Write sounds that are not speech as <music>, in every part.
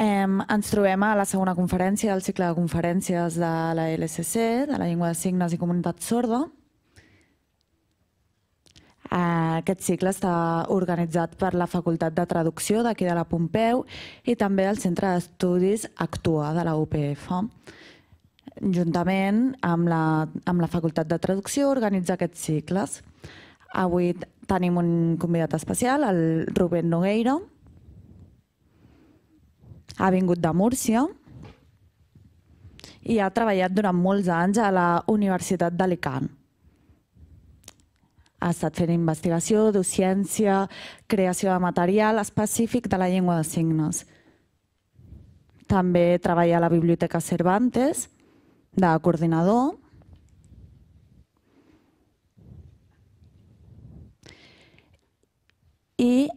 Eh, ens trobem a la segona conferència del cicle de conferències de la LSC, de la llengua de signes i comunitat sorda. Eh, aquest cicle està organitzat per la Facultat de Traducció d'aquí de la Pompeu i també el Centre d'Estudis Actua de la UPF juntament amb la, amb la Facultat de Traducció, organitza aquests cicles. Avui tenim un convidat especial, el Rubén Nogueira, ha vingut de Múrcia i ha treballat durant molts anys a la Universitat d'Alicant. Ha estat fent investigació, docència, creació de material específic de la llengua de signes. També treballa a la Biblioteca Cervantes, de coordinador, i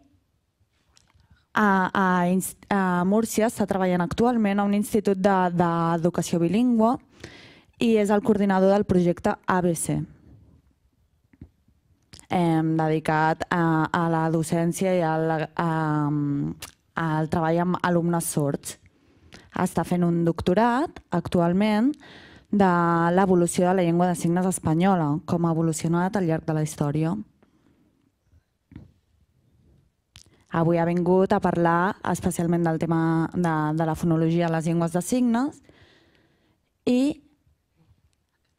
a, a, a Múrcia està treballant actualment a un institut d'educació de, de bilingüe i és el coordinador del projecte ABC, eh, dedicat a, a la docència i al, a, al treball amb alumnes sords. Està fent un doctorat actualment de l'evolució de la llengua de signes espanyola, com ha evolucionat al llarg de la història. Avui ha vingut a parlar especialment del tema de, de la fonologia a les llengües de signes i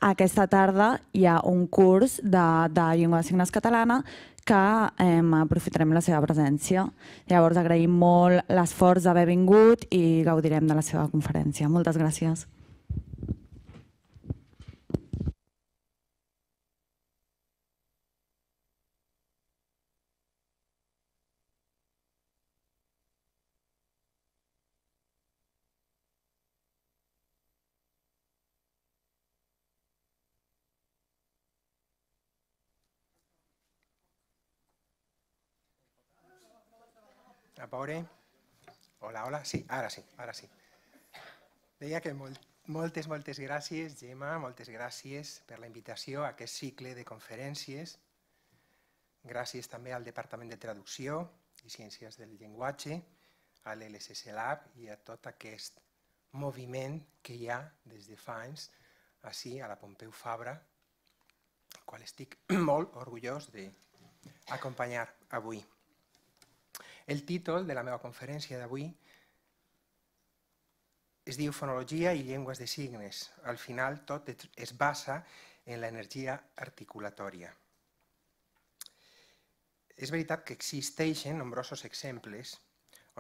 aquesta tarda hi ha un curs de, de llengua de signes catalana que eh, aprofitarem la seva presència. Llavors agraïm molt l'esforç d'haver vingut i gaudirem de la seva conferència. Moltes gràcies. a veure... Hola, hola, sí, ara sí, ara sí. Deia que molt, moltes, moltes gràcies, Gemma, moltes gràcies per la invitació a aquest cicle de conferències. Gràcies també al Departament de Traducció i Ciències del Llenguatge, a l'LSS Lab i a tot aquest moviment que hi ha des de fa anys així a la Pompeu Fabra, el qual estic <clears throat> molt orgullós d'acompanyar avui. El títol de la meva conferència d'avui es diu Fonologia i llengües de signes. Al final tot es basa en l'energia articulatòria. És veritat que existeixen nombrosos exemples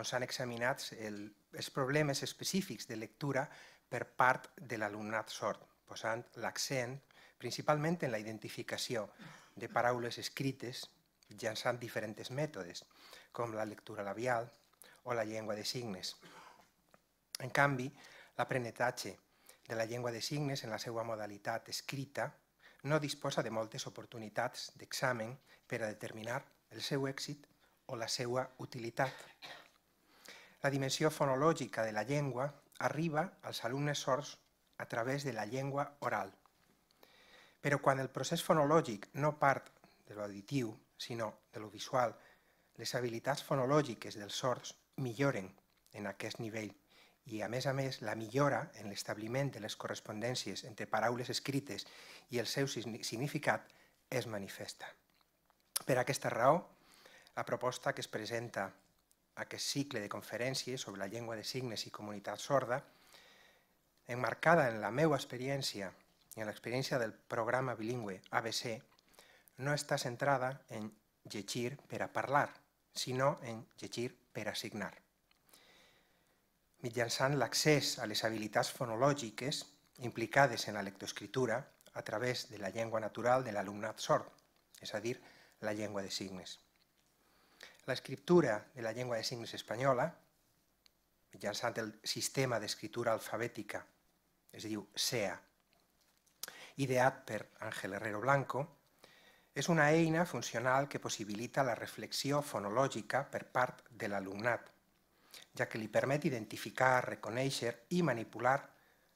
on s'han examinat el, els problemes específics de lectura per part de l'alumnat sord, posant l'accent principalment en la identificació de paraules escrites mitjançant diferents mètodes, com la lectura labial o la llengua de signes. En canvi, l'aprenetatge de la llengua de signes en la seva modalitat escrita no disposa de moltes oportunitats d'examen per a determinar el seu èxit o la seva utilitat. La dimensió fonològica de la llengua arriba als alumnes sords a través de la llengua oral. Però quan el procés fonològic no part de l'auditiu, sinó de lo visual. Les habilitats fonològiques dels sords milloren en aquest nivell i, a més a més, la millora en l'establiment de les correspondències entre paraules escrites i el seu significat és manifesta. Per aquesta raó, la proposta que es presenta aquest cicle de conferències sobre la llengua de signes i comunitat sorda, enmarcada en la meva experiència i en l'experiència del programa bilingüe ABC, no està centrada en llegir per a parlar, sinó en llegir per a signar. Mitjançant l'accés a les habilitats fonològiques implicades en la lectoescritura a través de la llengua natural de l'alumnat sord, és a dir, la llengua de signes. L'escriptura de la llengua de signes espanyola, mitjançant el sistema d'escriptura alfabètica, es diu SEA, ideat per Àngel Herrero Blanco, és una eina funcional que possibilita la reflexió fonològica per part de l'alumnat, ja que li permet identificar, reconèixer i manipular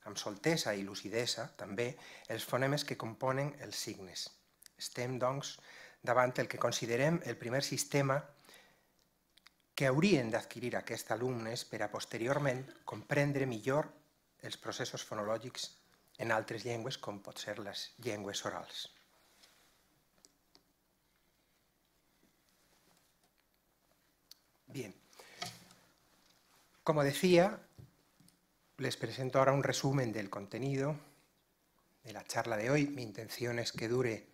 amb soltesa i lucidesa també els fonemes que componen els signes. Estem, doncs, davant el que considerem el primer sistema que haurien d'adquirir aquests alumnes per a posteriorment comprendre millor els processos fonològics en altres llengües com pot ser les llengües orals. Bien. Como decía, les presento ahora un resumen del contenido de la charla de hoy. Mi intención es que dure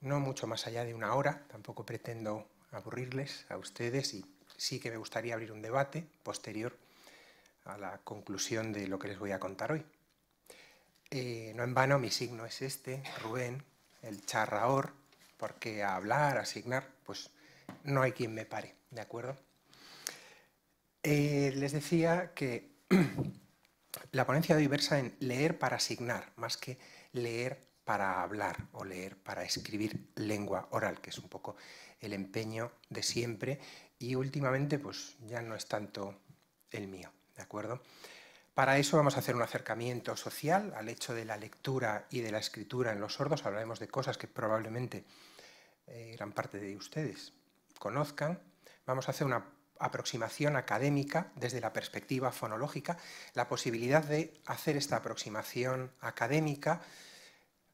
no mucho más allá de una hora, tampoco pretendo aburrirles a ustedes y sí que me gustaría abrir un debate posterior a la conclusión de lo que les voy a contar hoy. Eh, no en vano mi signo es este, Rubén, el charraor, porque a hablar, a asignar, pues no hay quien me pare, ¿de acuerdo? Eh, les decía que <clears throat> la ponencia de hoy versa en leer para asignar, más que leer para hablar o leer para escribir lengua oral, que es un poco el empeño de siempre y últimamente pues ya no es tanto el mío, ¿de acuerdo? Para eso vamos a hacer un acercamiento social al hecho de la lectura y de la escritura en los sordos. Hablaremos de cosas que probablemente eh, gran parte de ustedes conozcan. Vamos a hacer una aproximación académica, desde la perspectiva fonológica, la posibilidad de hacer esta aproximación académica,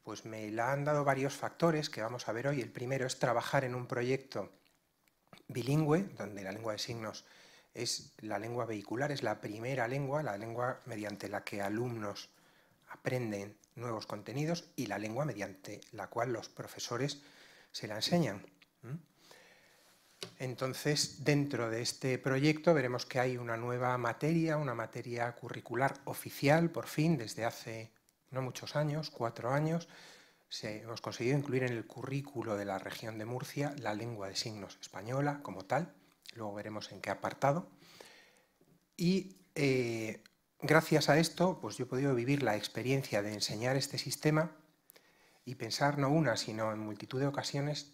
pues me la han dado varios factores que vamos a ver hoy. El primero es trabajar en un proyecto bilingüe, donde la lengua de signos es la lengua vehicular, es la primera lengua, la lengua mediante la que alumnos aprenden nuevos contenidos y la lengua mediante la cual los profesores se la enseñan. Entonces, dentro de este proyecto veremos que hay una nueva materia, una materia curricular oficial, por fin, desde hace no muchos años, cuatro años, se, hemos conseguido incluir en el currículo de la región de Murcia la lengua de signos española como tal, luego veremos en qué apartado. Y eh, gracias a esto, pues yo he podido vivir la experiencia de enseñar este sistema y pensar no una, sino en multitud de ocasiones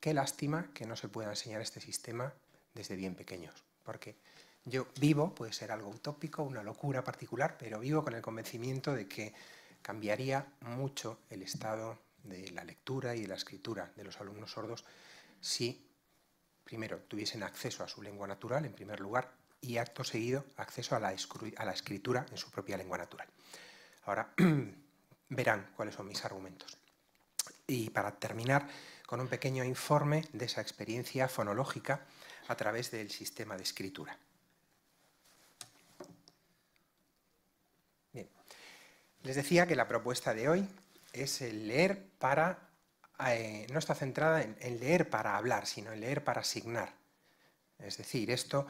Qué lástima que no se pueda enseñar este sistema desde bien pequeños, porque yo vivo, puede ser algo utópico, una locura particular, pero vivo con el convencimiento de que cambiaría mucho el estado de la lectura y de la escritura de los alumnos sordos si, primero, tuviesen acceso a su lengua natural, en primer lugar, y acto seguido, acceso a la, a la escritura en su propia lengua natural. Ahora <clears throat> verán cuáles son mis argumentos. Y para terminar, con un pequeño informe de esa experiencia fonológica a través del sistema de escritura. Bien. Les decía que la propuesta de hoy es el leer para, eh, no está centrada en, en leer para hablar, sino en leer para asignar. Es decir, esto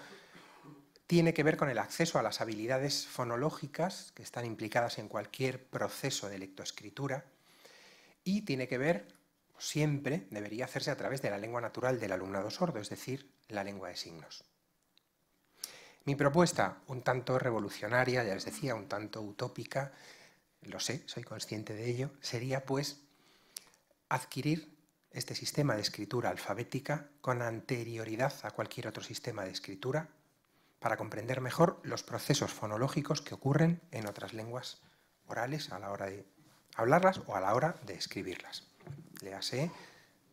tiene que ver con el acceso a las habilidades fonológicas que están implicadas en cualquier proceso de lectoescritura y tiene que ver, siempre, debería hacerse a través de la lengua natural del alumnado sordo, es decir, la lengua de signos. Mi propuesta, un tanto revolucionaria, ya les decía, un tanto utópica, lo sé, soy consciente de ello, sería pues adquirir este sistema de escritura alfabética con anterioridad a cualquier otro sistema de escritura para comprender mejor los procesos fonológicos que ocurren en otras lenguas orales a la hora de hablarlas o a la hora de escribirlas. Léase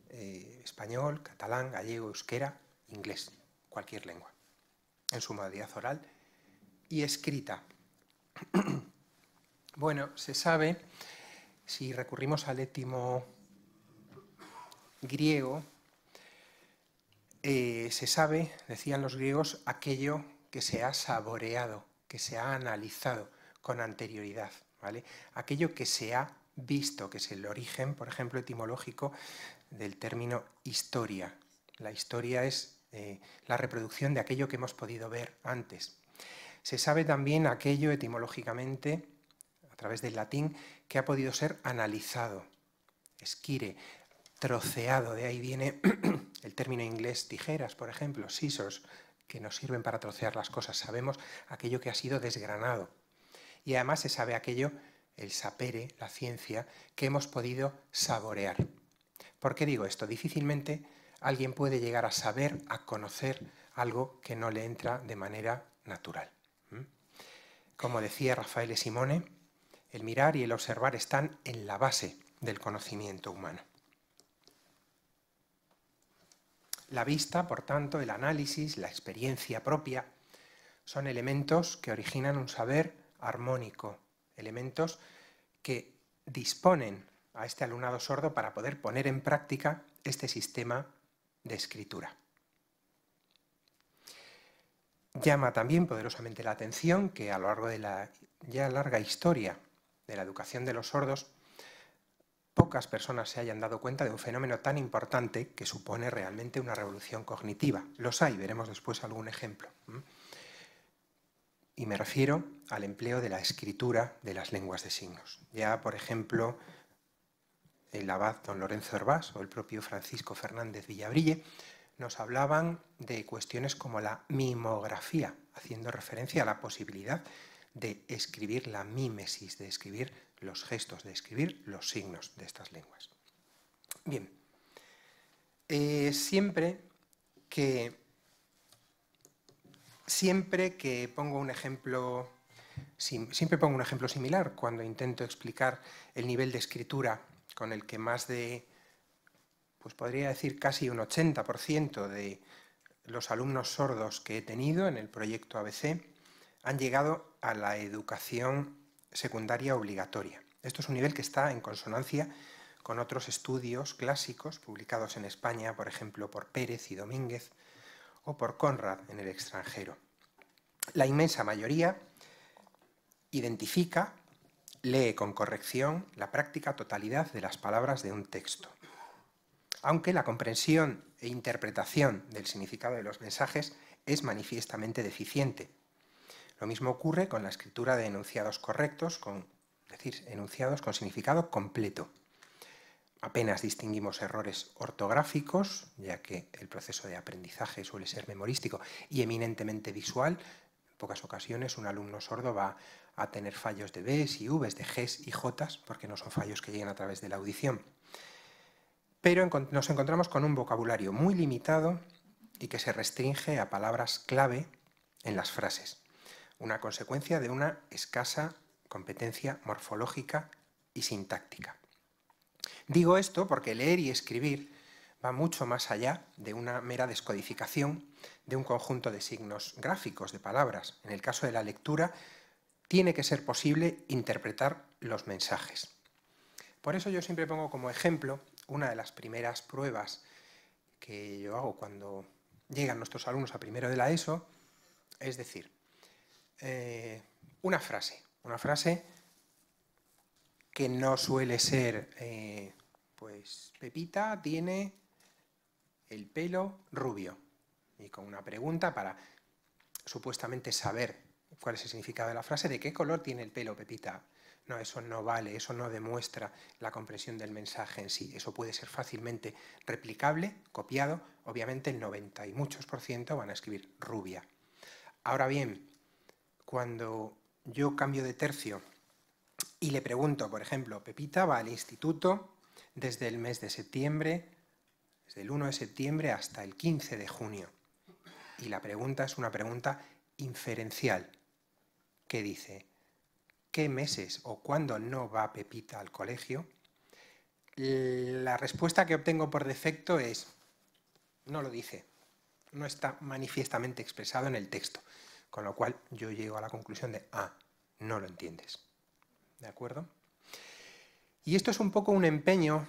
eh, español, catalán, gallego, euskera, inglés, cualquier lengua, en su modalidad oral y escrita. <clears throat> bueno, se sabe, si recurrimos al étimo griego, eh, se sabe, decían los griegos, aquello que se ha saboreado, que se ha analizado con anterioridad. Aquello que se ha visto, que es el origen, por ejemplo, etimológico del término historia. La historia es eh, la reproducción de aquello que hemos podido ver antes. Se sabe también aquello etimológicamente, a través del latín, que ha podido ser analizado. Esquire, troceado, de ahí viene <clears throat> el término inglés tijeras, por ejemplo, scissors, que nos sirven para trocear las cosas. Sabemos aquello que ha sido desgranado. Y además se sabe aquello, el sapere, la ciencia, que hemos podido saborear. ¿Por qué digo esto? Difícilmente alguien puede llegar a saber, a conocer algo que no le entra de manera natural. Como decía Rafael e Simone, el mirar y el observar están en la base del conocimiento humano. La vista, por tanto, el análisis, la experiencia propia, son elementos que originan un saber armónico, elementos que disponen a este alumnado sordo para poder poner en práctica este sistema de escritura. Llama también poderosamente la atención que a lo largo de la ya larga historia de la educación de los sordos, pocas personas se hayan dado cuenta de un fenómeno tan importante que supone realmente una revolución cognitiva. Los hay, veremos después algún ejemplo. Y me refiero al empleo de la escritura de las lenguas de signos. Ya, por ejemplo, el abad don Lorenzo Hervás o el propio Francisco Fernández Villabrille nos hablaban de cuestiones como la mimografía, haciendo referencia a la posibilidad de escribir la mímesis, de escribir los gestos, de escribir los signos de estas lenguas. Bien, eh, siempre que siempre que pongo un ejemplo, siempre pongo un ejemplo similar cuando intento explicar el nivel de escritura con el que más de, pues podría decir casi un 80% de los alumnos sordos que he tenido en el proyecto ABC han llegado a la educación secundaria obligatoria. Esto es un nivel que está en consonancia con otros estudios clásicos publicados en España, por ejemplo, por Pérez y Domínguez, o por Conrad en el extranjero. La inmensa mayoría identifica, lee con corrección la práctica totalidad de las palabras de un texto. Aunque la comprensión e interpretación del significado de los mensajes es manifiestamente deficiente. Lo mismo ocurre con la escritura de enunciados correctos, con, es decir, enunciados con significado completo. Apenas distinguimos errores ortográficos, ya que el proceso de aprendizaje suele ser memorístico y eminentemente visual. En pocas ocasiones un alumno sordo va a tener fallos de Bs y Vs, de Gs y Js, porque no son fallos que lleguen a través de la audición. Pero nos encontramos con un vocabulario muy limitado y que se restringe a palabras clave en las frases, una consecuencia de una escasa competencia morfológica y sintáctica. Digo esto porque leer y escribir va mucho más allá de una mera descodificación de un conjunto de signos gráficos, de palabras. En el caso de la lectura, tiene que ser posible interpretar los mensajes. Por eso yo siempre pongo como ejemplo una de las primeras pruebas que yo hago cuando llegan nuestros alumnos a primero de la ESO, es decir, eh, una frase, una frase que no suele ser, eh, pues Pepita tiene el pelo rubio. Y con una pregunta para supuestamente saber cuál es el significado de la frase, ¿de qué color tiene el pelo Pepita? No, eso no vale, eso no demuestra la comprensión del mensaje en sí. Eso puede ser fácilmente replicable, copiado. Obviamente el 90 y muchos por ciento van a escribir rubia. Ahora bien, cuando yo cambio de tercio y le pregunto, por ejemplo, Pepita va al instituto desde el mes de septiembre, desde el 1 de septiembre hasta el 15 de junio. Y la pregunta es una pregunta inferencial, que dice, ¿qué meses o cuándo no va Pepita al colegio? La respuesta que obtengo por defecto es, no lo dice, no está manifiestamente expresado en el texto, con lo cual yo llego a la conclusión de, ah, no lo entiendes. ¿De acuerdo? Y esto es un poco un empeño.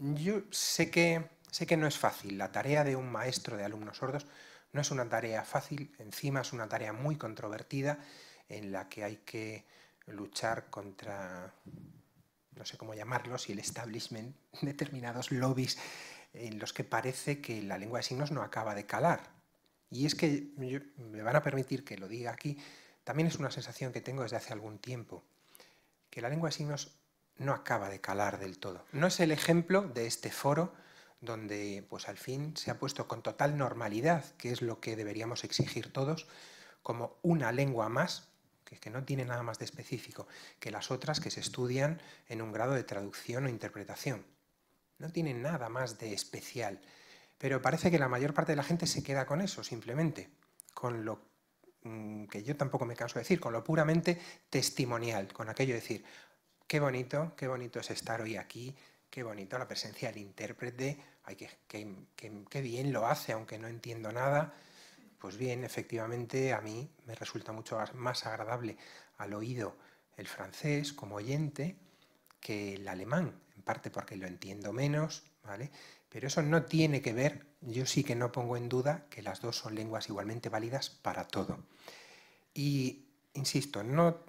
Yo sé que, sé que no es fácil. La tarea de un maestro de alumnos sordos no es una tarea fácil, encima es una tarea muy controvertida en la que hay que luchar contra, no sé cómo llamarlos, y el establishment, determinados lobbies en los que parece que la lengua de signos no acaba de calar. Y es que, me van a permitir que lo diga aquí, también es una sensación que tengo desde hace algún tiempo que la lengua de signos no acaba de calar del todo. No es el ejemplo de este foro donde pues al fin se ha puesto con total normalidad, que es lo que deberíamos exigir todos, como una lengua más, que, que no tiene nada más de específico, que las otras que se estudian en un grado de traducción o interpretación. No tiene nada más de especial. Pero parece que la mayor parte de la gente se queda con eso, simplemente, con lo Mm, que yo tampoco me canso de decir, con lo puramente testimonial, con aquello de decir, qué bonito, qué bonito es estar hoy aquí, qué bonito la presencia del intérprete, hay qué, qué bien lo hace, aunque no entiendo nada. Pues bien, efectivamente, a mí me resulta mucho más agradable al oído el francés como oyente que el alemán, en parte porque lo entiendo menos, ¿vale? Pero eso no tiene que ver, yo sí que no pongo en duda que las dos son lenguas igualmente válidas para todo. Y, insisto, no,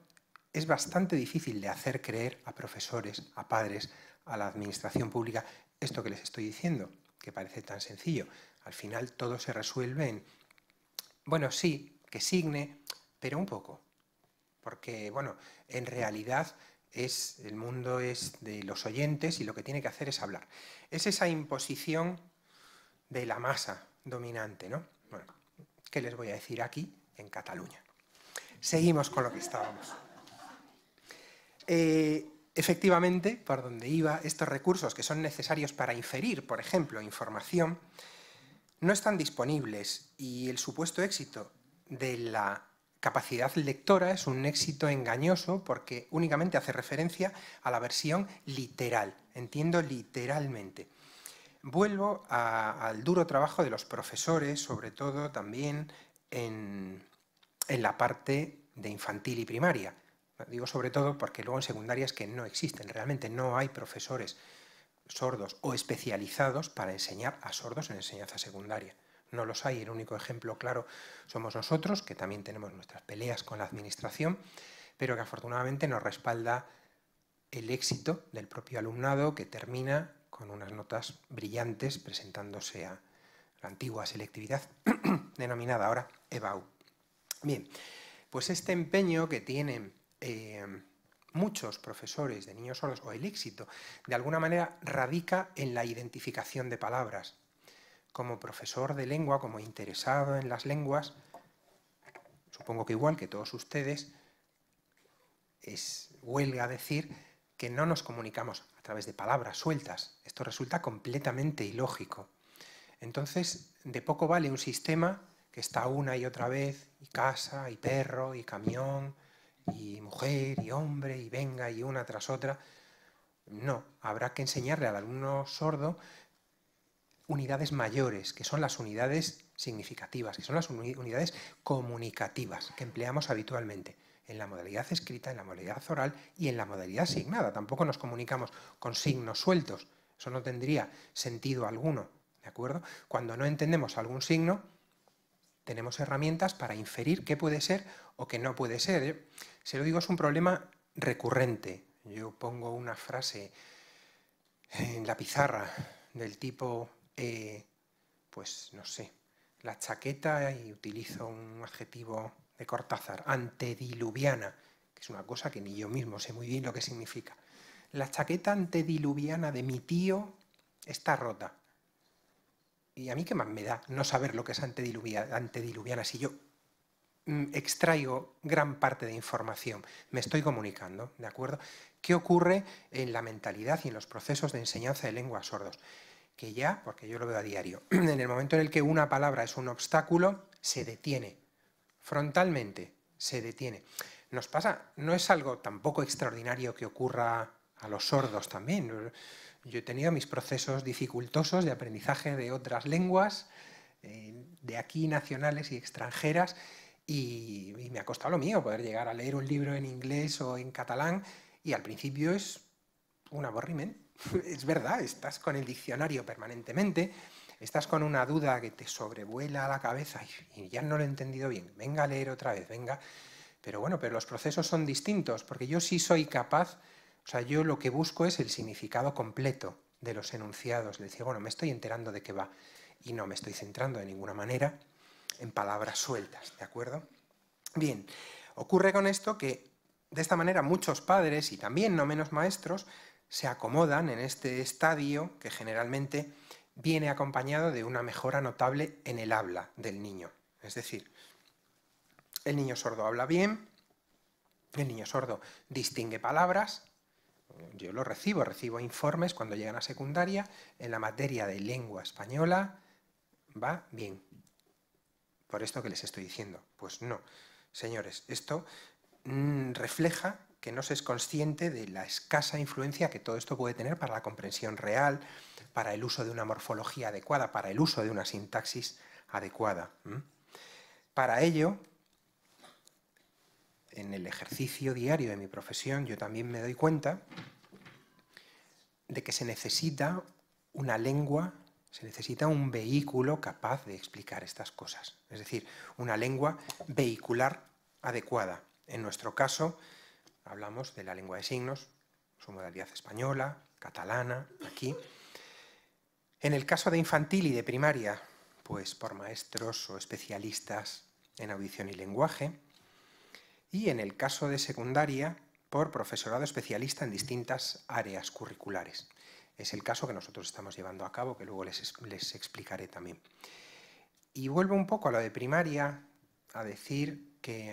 es bastante difícil de hacer creer a profesores, a padres, a la administración pública, esto que les estoy diciendo, que parece tan sencillo. Al final todo se resuelve en, bueno, sí, que signe, pero un poco. Porque, bueno, en realidad es, el mundo es de los oyentes y lo que tiene que hacer es hablar. Es esa imposición de la masa dominante, ¿no? Bueno, ¿qué les voy a decir aquí en Cataluña? Seguimos con lo que estábamos. Eh, efectivamente, por donde iba, estos recursos que son necesarios para inferir, por ejemplo, información, no están disponibles y el supuesto éxito de la capacidad lectora es un éxito engañoso porque únicamente hace referencia a la versión literal, entiendo literalmente. Vuelvo al duro trabajo de los profesores, sobre todo también en, en la parte de infantil y primaria. Digo sobre todo porque luego en secundarias que no existen, realmente no hay profesores sordos o especializados para enseñar a sordos en enseñanza secundaria no los hay. El único ejemplo claro somos nosotros, que también tenemos nuestras peleas con la Administración, pero que afortunadamente nos respalda el éxito del propio alumnado que termina con unas notas brillantes presentándose a la antigua selectividad <clears throat> denominada ahora EBAU. Bien, pues este empeño que tienen eh, muchos profesores de niños solos o el éxito, de alguna manera radica en la identificación de palabras, como profesor de lengua, como interesado en las lenguas, supongo que igual que todos ustedes, es huelga decir que no nos comunicamos a través de palabras sueltas. Esto resulta completamente ilógico. Entonces, de poco vale un sistema que está una y otra vez, y casa, y perro, y camión, y mujer, y hombre, y venga, y una tras otra. No, habrá que enseñarle al alumno sordo unidades mayores, que son las unidades significativas, que son las unidades comunicativas que empleamos habitualmente en la modalidad escrita, en la modalidad oral y en la modalidad asignada. Tampoco nos comunicamos con signos sueltos. Eso no tendría sentido alguno. ¿De acuerdo? Cuando no entendemos algún signo, tenemos herramientas para inferir qué puede ser o qué no puede ser. ¿eh? Se lo digo, es un problema recurrente. Yo pongo una frase en la pizarra del tipo eh, pues no sé, la chaqueta, y utilizo un adjetivo de Cortázar, antediluviana, que es una cosa que ni yo mismo sé muy bien lo que significa. La chaqueta antediluviana de mi tío está rota. ¿Y a mí qué más me da no saber lo que es antediluviana, antediluviana si yo mm, extraigo gran parte de información, me estoy comunicando, ¿de acuerdo? ¿Qué ocurre en la mentalidad y en los procesos de enseñanza de lenguas sordos? que ya, porque yo lo veo a diario, <clears throat> en el momento en el que una palabra es un obstáculo, se detiene, frontalmente se detiene. Nos pasa, no es algo tampoco extraordinario que ocurra a los sordos también. Yo he tenido mis procesos dificultosos de aprendizaje de otras lenguas, eh, de aquí nacionales y extranjeras, y, me ha costado lo mío poder llegar a leer un libro en inglés o en catalán, y al principio es un aburrimiento. <laughs> es verdad, estás con el diccionario permanentemente, estás con una duda que te sobrevuela la cabeza y ya no lo he entendido bien. Venga a leer otra vez, venga. Pero bueno, pero los procesos son distintos, porque yo sí soy capaz, o sea, yo lo que busco es el significado completo de los enunciados. del bueno, me estoy enterando de qué va y no me estoy centrando de ninguna manera en palabras sueltas, ¿de acuerdo? Bien, ocurre con esto que de esta manera muchos padres y también no menos maestros se acomodan en este estadio que generalmente viene acompañado de una mejora notable en el habla del niño. Es decir, el niño sordo habla bien, el niño sordo distingue palabras, yo lo recibo, recibo informes cuando llegan a secundaria, en la materia de lengua española va bien. Por esto que les estoy diciendo. Pues no, señores, esto mm, refleja que no se es consciente de la escasa influencia que todo esto puede tener para la comprensión real, para el uso de una morfología adecuada, para el uso de una sintaxis adecuada. Para ello, en el ejercicio diario de mi profesión, yo también me doy cuenta de que se necesita una lengua, se necesita un vehículo capaz de explicar estas cosas. Es decir, una lengua vehicular adecuada. En nuestro caso, hablamos de la lengua de signos, su modalidad española, catalana, aquí. En el caso de infantil y de primaria, pues por maestros o especialistas en audición y lenguaje. Y en el caso de secundaria, por profesorado especialista en distintas áreas curriculares. Es el caso que nosotros estamos llevando a cabo, que luego les, les explicaré también. Y vuelvo un poco a lo de primaria, a decir que,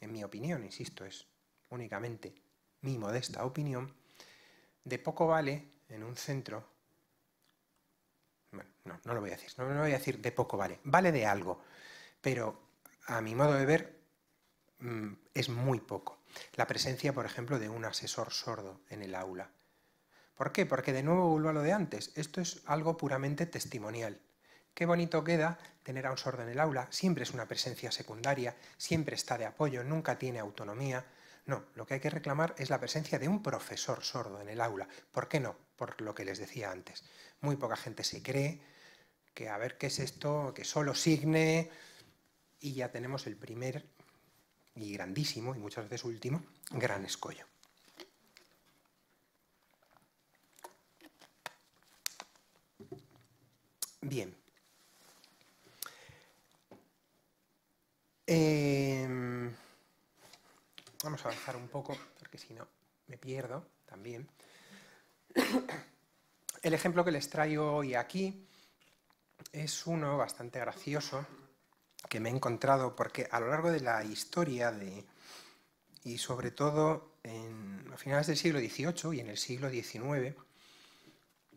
en mi opinión, insisto, es únicamente mi modesta opinión, de poco vale en un centro, bueno, no, no lo voy a decir, no, lo voy a decir de poco vale, vale de algo, pero a mi modo de ver mm, es muy poco. La presencia, por ejemplo, de un asesor sordo en el aula. ¿Por qué? Porque de nuevo vuelvo a lo de antes, esto es algo puramente testimonial. Qué bonito queda tener a un sordo en el aula, siempre es una presencia secundaria, siempre está de apoyo, nunca tiene autonomía, no, lo que hay que reclamar es la presencia de un profesor sordo en el aula. ¿Por qué no? Por lo que les decía antes. Muy poca gente se cree que a ver qué es esto, que solo signe, y ya tenemos el primer y grandísimo, y muchas veces último, gran escollo. Bien. Eh... Vamos a avanzar un poco, porque si no me pierdo también. El ejemplo que les traigo hoy aquí es uno bastante gracioso que me he encontrado porque a lo largo de la historia de, y sobre todo en, a finales del siglo XVIII y en el siglo XIX,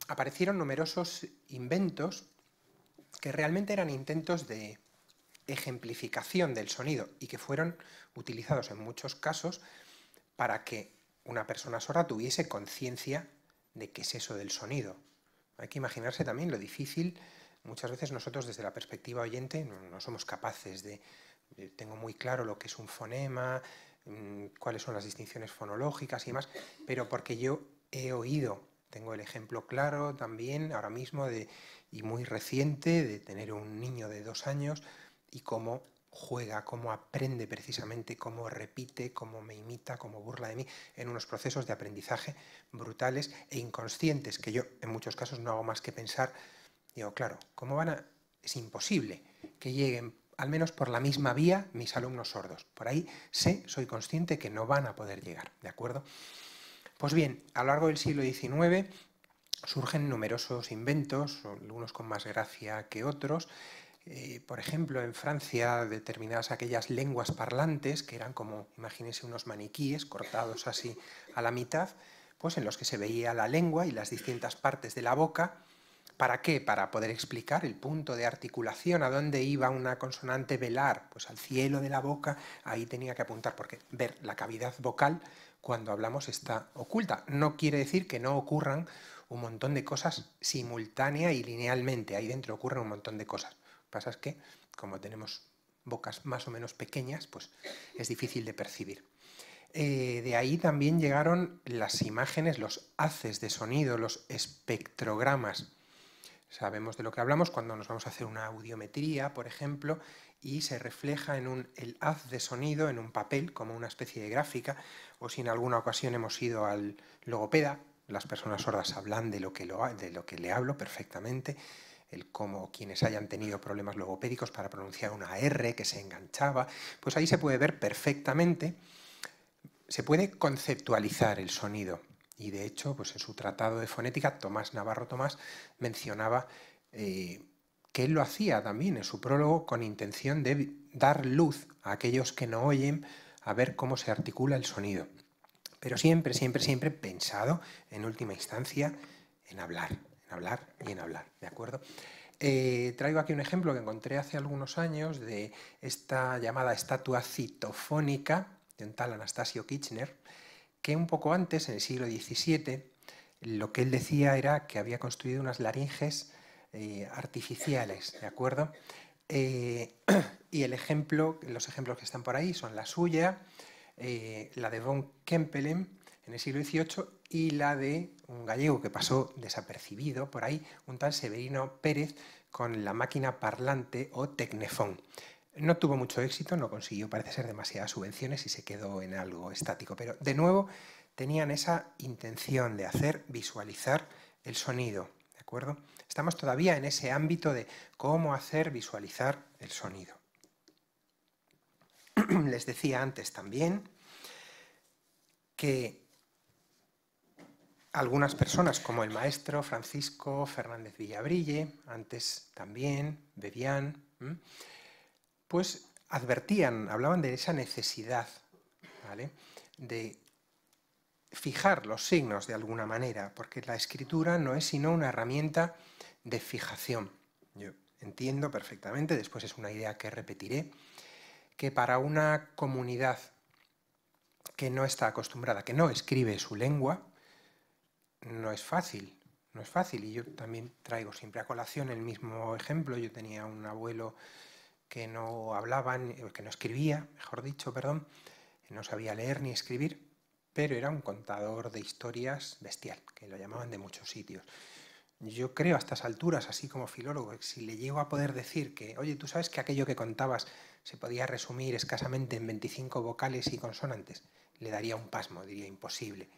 aparecieron numerosos inventos que realmente eran intentos de ejemplificación del sonido y que fueron utilizados en muchos casos para que una persona sorda tuviese conciencia de qué es eso del sonido. Hay que imaginarse también lo difícil. Muchas veces nosotros desde la perspectiva oyente no somos capaces de... Tengo muy claro lo que es un fonema, mm, cuáles son las distinciones fonológicas y más pero porque yo he oído, tengo el ejemplo claro también ahora mismo de, y muy reciente de tener un niño de dos años y cómo juega, cómo aprende precisamente, cómo repite, cómo me imita, cómo burla de mí, en unos procesos de aprendizaje brutales e inconscientes, que yo en muchos casos no hago más que pensar, digo, claro, ¿cómo van a... Es imposible que lleguen, al menos por la misma vía, mis alumnos sordos. Por ahí sé, soy consciente que no van a poder llegar, ¿de acuerdo? Pues bien, a lo largo del siglo XIX surgen numerosos inventos, algunos con más gracia que otros, eh, por ejemplo, en Francia, determinadas aquellas lenguas parlantes, que eran como, imagínense, unos maniquíes cortados así a la mitad, pues en los que se veía la lengua y las distintas partes de la boca. ¿Para qué? Para poder explicar el punto de articulación, a dónde iba una consonante velar, pues al cielo de la boca, ahí tenía que apuntar, porque ver la cavidad vocal cuando hablamos está oculta. No quiere decir que no ocurran un montón de cosas simultánea y linealmente, ahí dentro ocurren un montón de cosas pasa es que, como tenemos bocas más o menos pequeñas, pues es difícil de percibir. Eh, de ahí también llegaron las imágenes, los haces de sonido, los espectrogramas. Sabemos de lo que hablamos cuando nos vamos a hacer una audiometría, por ejemplo, y se refleja en el haz de sonido en un papel, como una especie de gráfica, o si en alguna ocasión hemos ido al logopeda, las personas sordas hablan de de lo que le hablo perfectamente, como cómo quienes hayan tenido problemas logopédicos para pronunciar una R que se enganchaba, pues ahí se puede ver perfectamente, se puede conceptualizar el sonido. Y de hecho, pues en su tratado de fonética, Tomás Navarro Tomás mencionaba eh, que él lo hacía también en su prólogo con intención de dar luz a aquellos que no oyen a ver cómo se articula el sonido. Pero siempre, siempre, siempre pensado en última instancia en hablar hablar y en hablar, ¿de acuerdo? Eh, traigo aquí un ejemplo que encontré hace algunos años de esta llamada estatua citofónica de un tal Anastasio Kirchner, que un poco antes, en el siglo XVII, lo que él decía era que había construido unas laringes eh, artificiales, ¿de acuerdo? Eh, <clears throat> y el ejemplo, los ejemplos que están por ahí son la suya, la de von Kempelen en el siglo XVIII y la de un gallego que pasó desapercibido por ahí, un tal Severino Pérez con la máquina parlante o tecnefón. No tuvo mucho éxito, no consiguió, parece ser, demasiadas subvenciones y se quedó en algo estático. Pero de nuevo tenían esa intención de hacer visualizar el sonido. ¿De acuerdo? Estamos todavía en ese ámbito de cómo hacer visualizar el sonido. <clears throat> Les decía antes también que algunas personas como el maestro Francisco Fernández Villabrille, antes también Bebián, pues advertían, hablaban de esa necesidad de fijar los signos de alguna manera, porque la escritura no es sino una herramienta de fijación. Yo entiendo perfectamente, después es una idea que repetiré, que para una comunidad que no está acostumbrada, que no escribe su lengua, no es fácil, no es fácil. Y yo también traigo siempre a colación el mismo ejemplo. Yo tenía un abuelo que no hablaba, eh, que no escribía, mejor dicho, perdón, no sabía leer ni escribir, pero era un contador de historias bestial, que lo llamaban de muchos sitios. Yo creo a estas alturas, así como filólogo, si le llego a poder decir que, oye, tú sabes que aquello que contabas se podía resumir escasamente en 25 vocales y consonantes, le daría un pasmo, diría imposible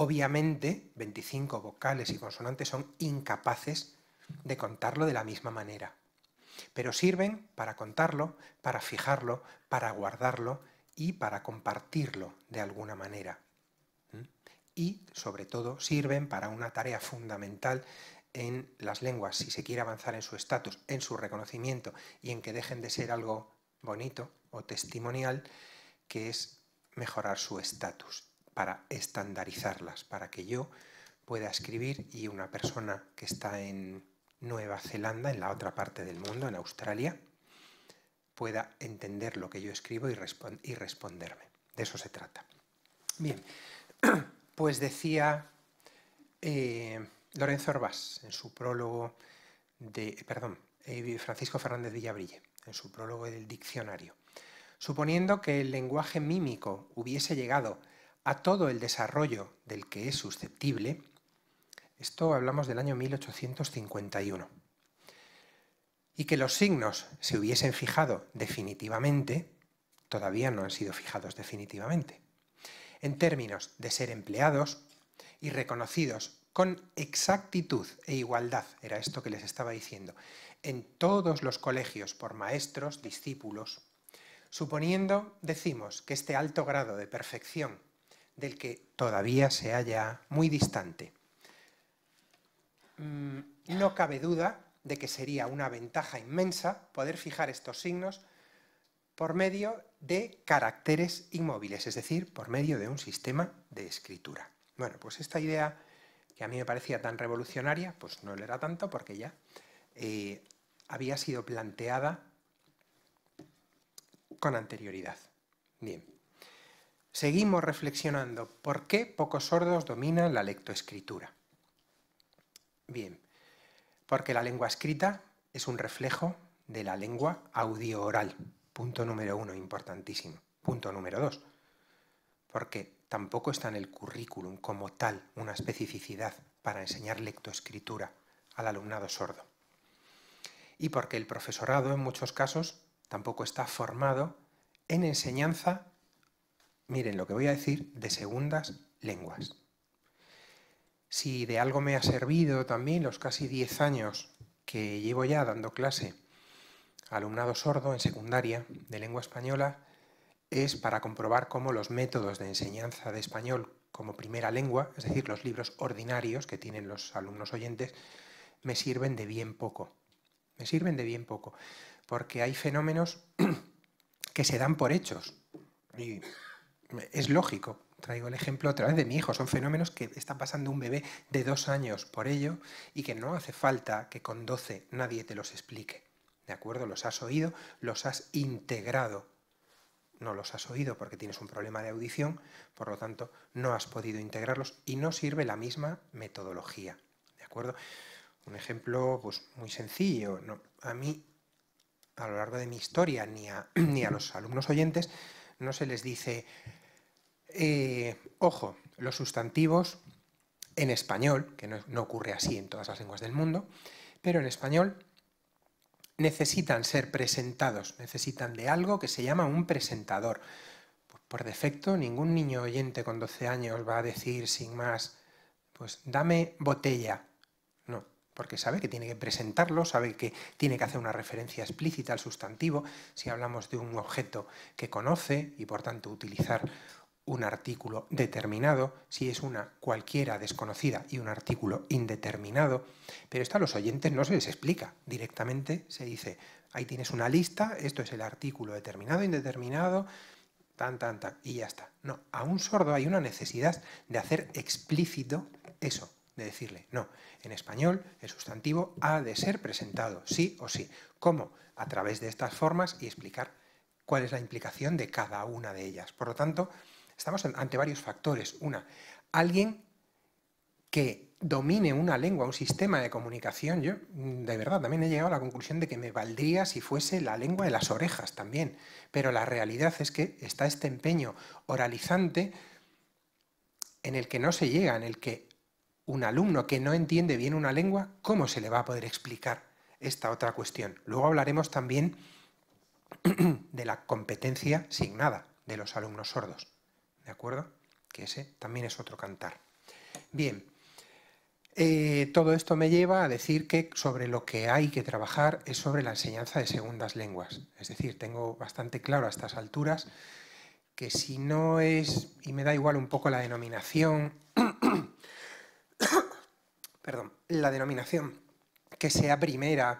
Obviamente, 25 vocales y consonantes son incapaces de contarlo de la misma manera, pero sirven para contarlo, para fijarlo, para guardarlo y para compartirlo de alguna manera. Y, sobre todo, sirven para una tarea fundamental en las lenguas, si se quiere avanzar en su estatus, en su reconocimiento y en que dejen de ser algo bonito o testimonial, que es mejorar su estatus para estandarizarlas, para que yo pueda escribir y una persona que está en Nueva Zelanda, en la otra parte del mundo, en Australia, pueda entender lo que yo escribo y, responderme. De eso se trata. Bien, <clears throat> pues decía eh, Lorenzo Orbás en su prólogo de, perdón, eh, Francisco Fernández Villabrille, en su prólogo del diccionario. Suponiendo que el lenguaje mímico hubiese llegado a todo el desarrollo del que es susceptible, esto hablamos del año 1851, y que los signos se hubiesen fijado definitivamente, todavía no han sido fijados definitivamente, en términos de ser empleados y reconocidos con exactitud e igualdad, era esto que les estaba diciendo, en todos los colegios por maestros, discípulos, suponiendo, decimos, que este alto grado de perfección del que todavía se halla muy distante. Mm, no cabe duda de que sería una ventaja inmensa poder fijar estos signos por medio de caracteres inmóviles, es decir, por medio de un sistema de escritura. Bueno, pues esta idea que a mí me parecía tan revolucionaria, pues no lo era tanto porque ya eh, había sido planteada con anterioridad. Bien. Seguimos reflexionando por qué pocos sordos dominan la lectoescritura. Bien, porque la lengua escrita es un reflejo de la lengua audio-oral. Punto número uno, importantísimo. Punto número dos, porque tampoco está en el currículum como tal una especificidad para enseñar lectoescritura al alumnado sordo. Y porque el profesorado en muchos casos tampoco está formado en enseñanza miren lo que voy a decir de segundas lenguas. Si de algo me ha servido también los casi 10 años que llevo ya dando clase alumnado sordo en secundaria de lengua española, es para comprobar cómo los métodos de enseñanza de español como primera lengua, es decir, los libros ordinarios que tienen los alumnos oyentes, me sirven de bien poco. Me sirven de bien poco, porque hay fenómenos <clears throat> que se dan por hechos es lógico. Traigo el ejemplo otra vez de mi hijo. Son fenómenos que está pasando un bebé de dos años por ello y que no hace falta que con 12 nadie te los explique. ¿De acuerdo? Los has oído, los has integrado. No los has oído porque tienes un problema de audición, por lo tanto no has podido integrarlos y no sirve la misma metodología. ¿De acuerdo? Un ejemplo pues, muy sencillo. ¿no? A mí, a lo largo de mi historia, ni <clears throat> ni a los alumnos oyentes, no se les dice, eh, ojo, los sustantivos en español, que no, ocurre así en todas las lenguas del mundo, pero en español necesitan ser presentados, necesitan de algo que se llama un presentador. Pues por defecto, ningún niño oyente con 12 años va a decir sin más, pues dame botella. No, porque sabe que tiene que presentarlo, sabe que tiene que hacer una referencia explícita al sustantivo, si hablamos de un objeto que conoce y por tanto utilizar un artículo determinado, si es una cualquiera desconocida y un artículo indeterminado, pero esto a los oyentes no se les explica. Directamente se dice, ahí tienes una lista, esto es el artículo determinado, indeterminado, tan, tan, tan, y ya está. No, a un sordo hay una necesidad de hacer explícito eso, de decirle, no, en español el sustantivo ha de ser presentado, sí o sí. ¿Cómo? A través de estas formas y explicar cuál es la implicación de cada una de ellas. Por lo tanto, Estamos ante varios factores. Una, alguien que domine una lengua, un sistema de comunicación, yo mm, de verdad también he llegado a la conclusión de que me valdría si fuese la lengua de las orejas también, pero la realidad es que está este empeño oralizante en el que no se llega, en el que un alumno que no entiende bien una lengua, ¿cómo se le va a poder explicar esta otra cuestión? Luego hablaremos también <clears throat> de la competencia signada de los alumnos sordos. ¿de acuerdo? Que ese también es otro cantar. Bien, eh, todo esto me lleva a decir que sobre lo que hay que trabajar es sobre la enseñanza de segundas lenguas. Es decir, tengo bastante claro a estas alturas que si no es, y me da igual un poco la denominación, <coughs> perdón, la denominación que sea primera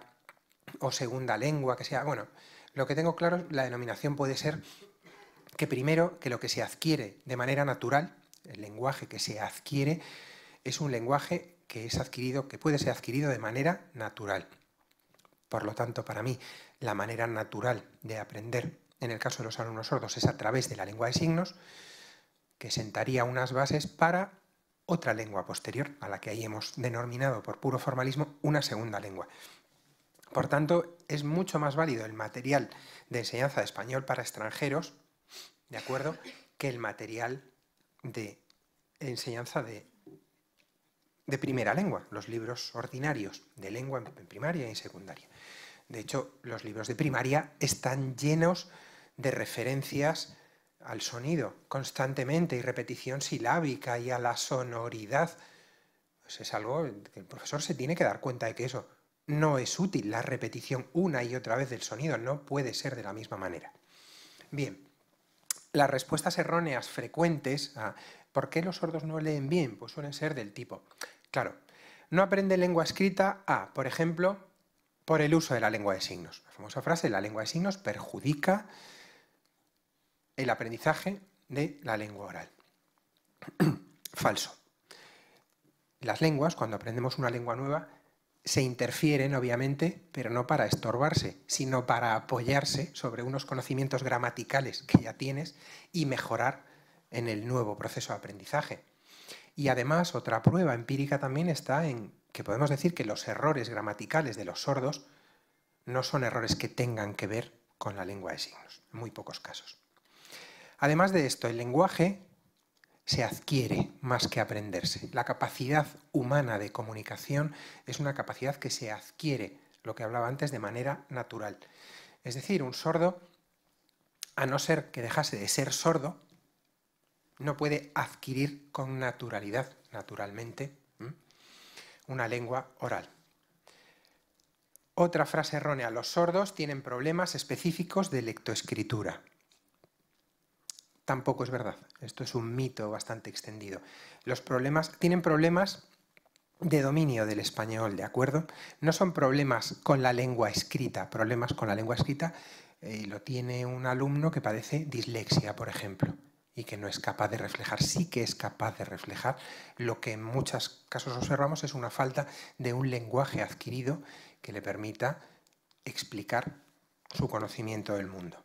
o segunda lengua, que sea, bueno, lo que tengo claro, es la denominación puede ser que primero que lo que se adquiere de manera natural, el lenguaje que se adquiere, es un lenguaje que es adquirido, que puede ser adquirido de manera natural. Por lo tanto, para mí, la manera natural de aprender, en el caso de los alumnos sordos, es a través de la lengua de signos, que sentaría unas bases para otra lengua posterior, a la que ahí hemos denominado por puro formalismo una segunda lengua. Por tanto, es mucho más válido el material de enseñanza de español para extranjeros, ¿de acuerdo? Que el material de enseñanza de, primera lengua, los libros ordinarios de lengua en primaria y secundaria. De hecho, los libros de primaria están llenos de referencias al sonido constantemente y repetición silábica y a la sonoridad. Pues es algo que el profesor se tiene que dar cuenta de que eso no es útil, la repetición una y otra vez del sonido no puede ser de la misma manera. Bien, las respuestas erróneas frecuentes a ¿por qué los sordos no leen bien? Pues suelen ser del tipo, claro, no aprende lengua escrita a, por ejemplo, por el uso de la lengua de signos. La famosa frase, la lengua de signos perjudica el aprendizaje de la lengua oral. <clears throat> Falso. Las lenguas, cuando aprendemos una lengua nueva, se interfieren, obviamente, pero no para estorbarse, sino para apoyarse sobre unos conocimientos gramaticales que ya tienes y mejorar en el nuevo proceso de aprendizaje. Y además, otra prueba empírica también está en que podemos decir que los errores gramaticales de los sordos no son errores que tengan que ver con la lengua de signos, en muy pocos casos. Además de esto, el lenguaje se adquiere más que aprenderse. La capacidad humana de comunicación es una capacidad que se adquiere, lo que hablaba antes, de manera natural. Es decir, un sordo, a no ser que dejase de ser sordo, no puede adquirir con naturalidad, naturalmente, una lengua oral. Otra frase errónea, los sordos tienen problemas específicos de lectoescritura. Tampoco es verdad. Esto es un mito bastante extendido. Los problemas tienen problemas de dominio del español, ¿de acuerdo? No son problemas con la lengua escrita, problemas con la lengua escrita eh, lo tiene un alumno que padece dislexia, por ejemplo, y que no es capaz de reflejar, sí que es capaz de reflejar lo que en muchos casos observamos es una falta de un lenguaje adquirido que le permita explicar su conocimiento del mundo.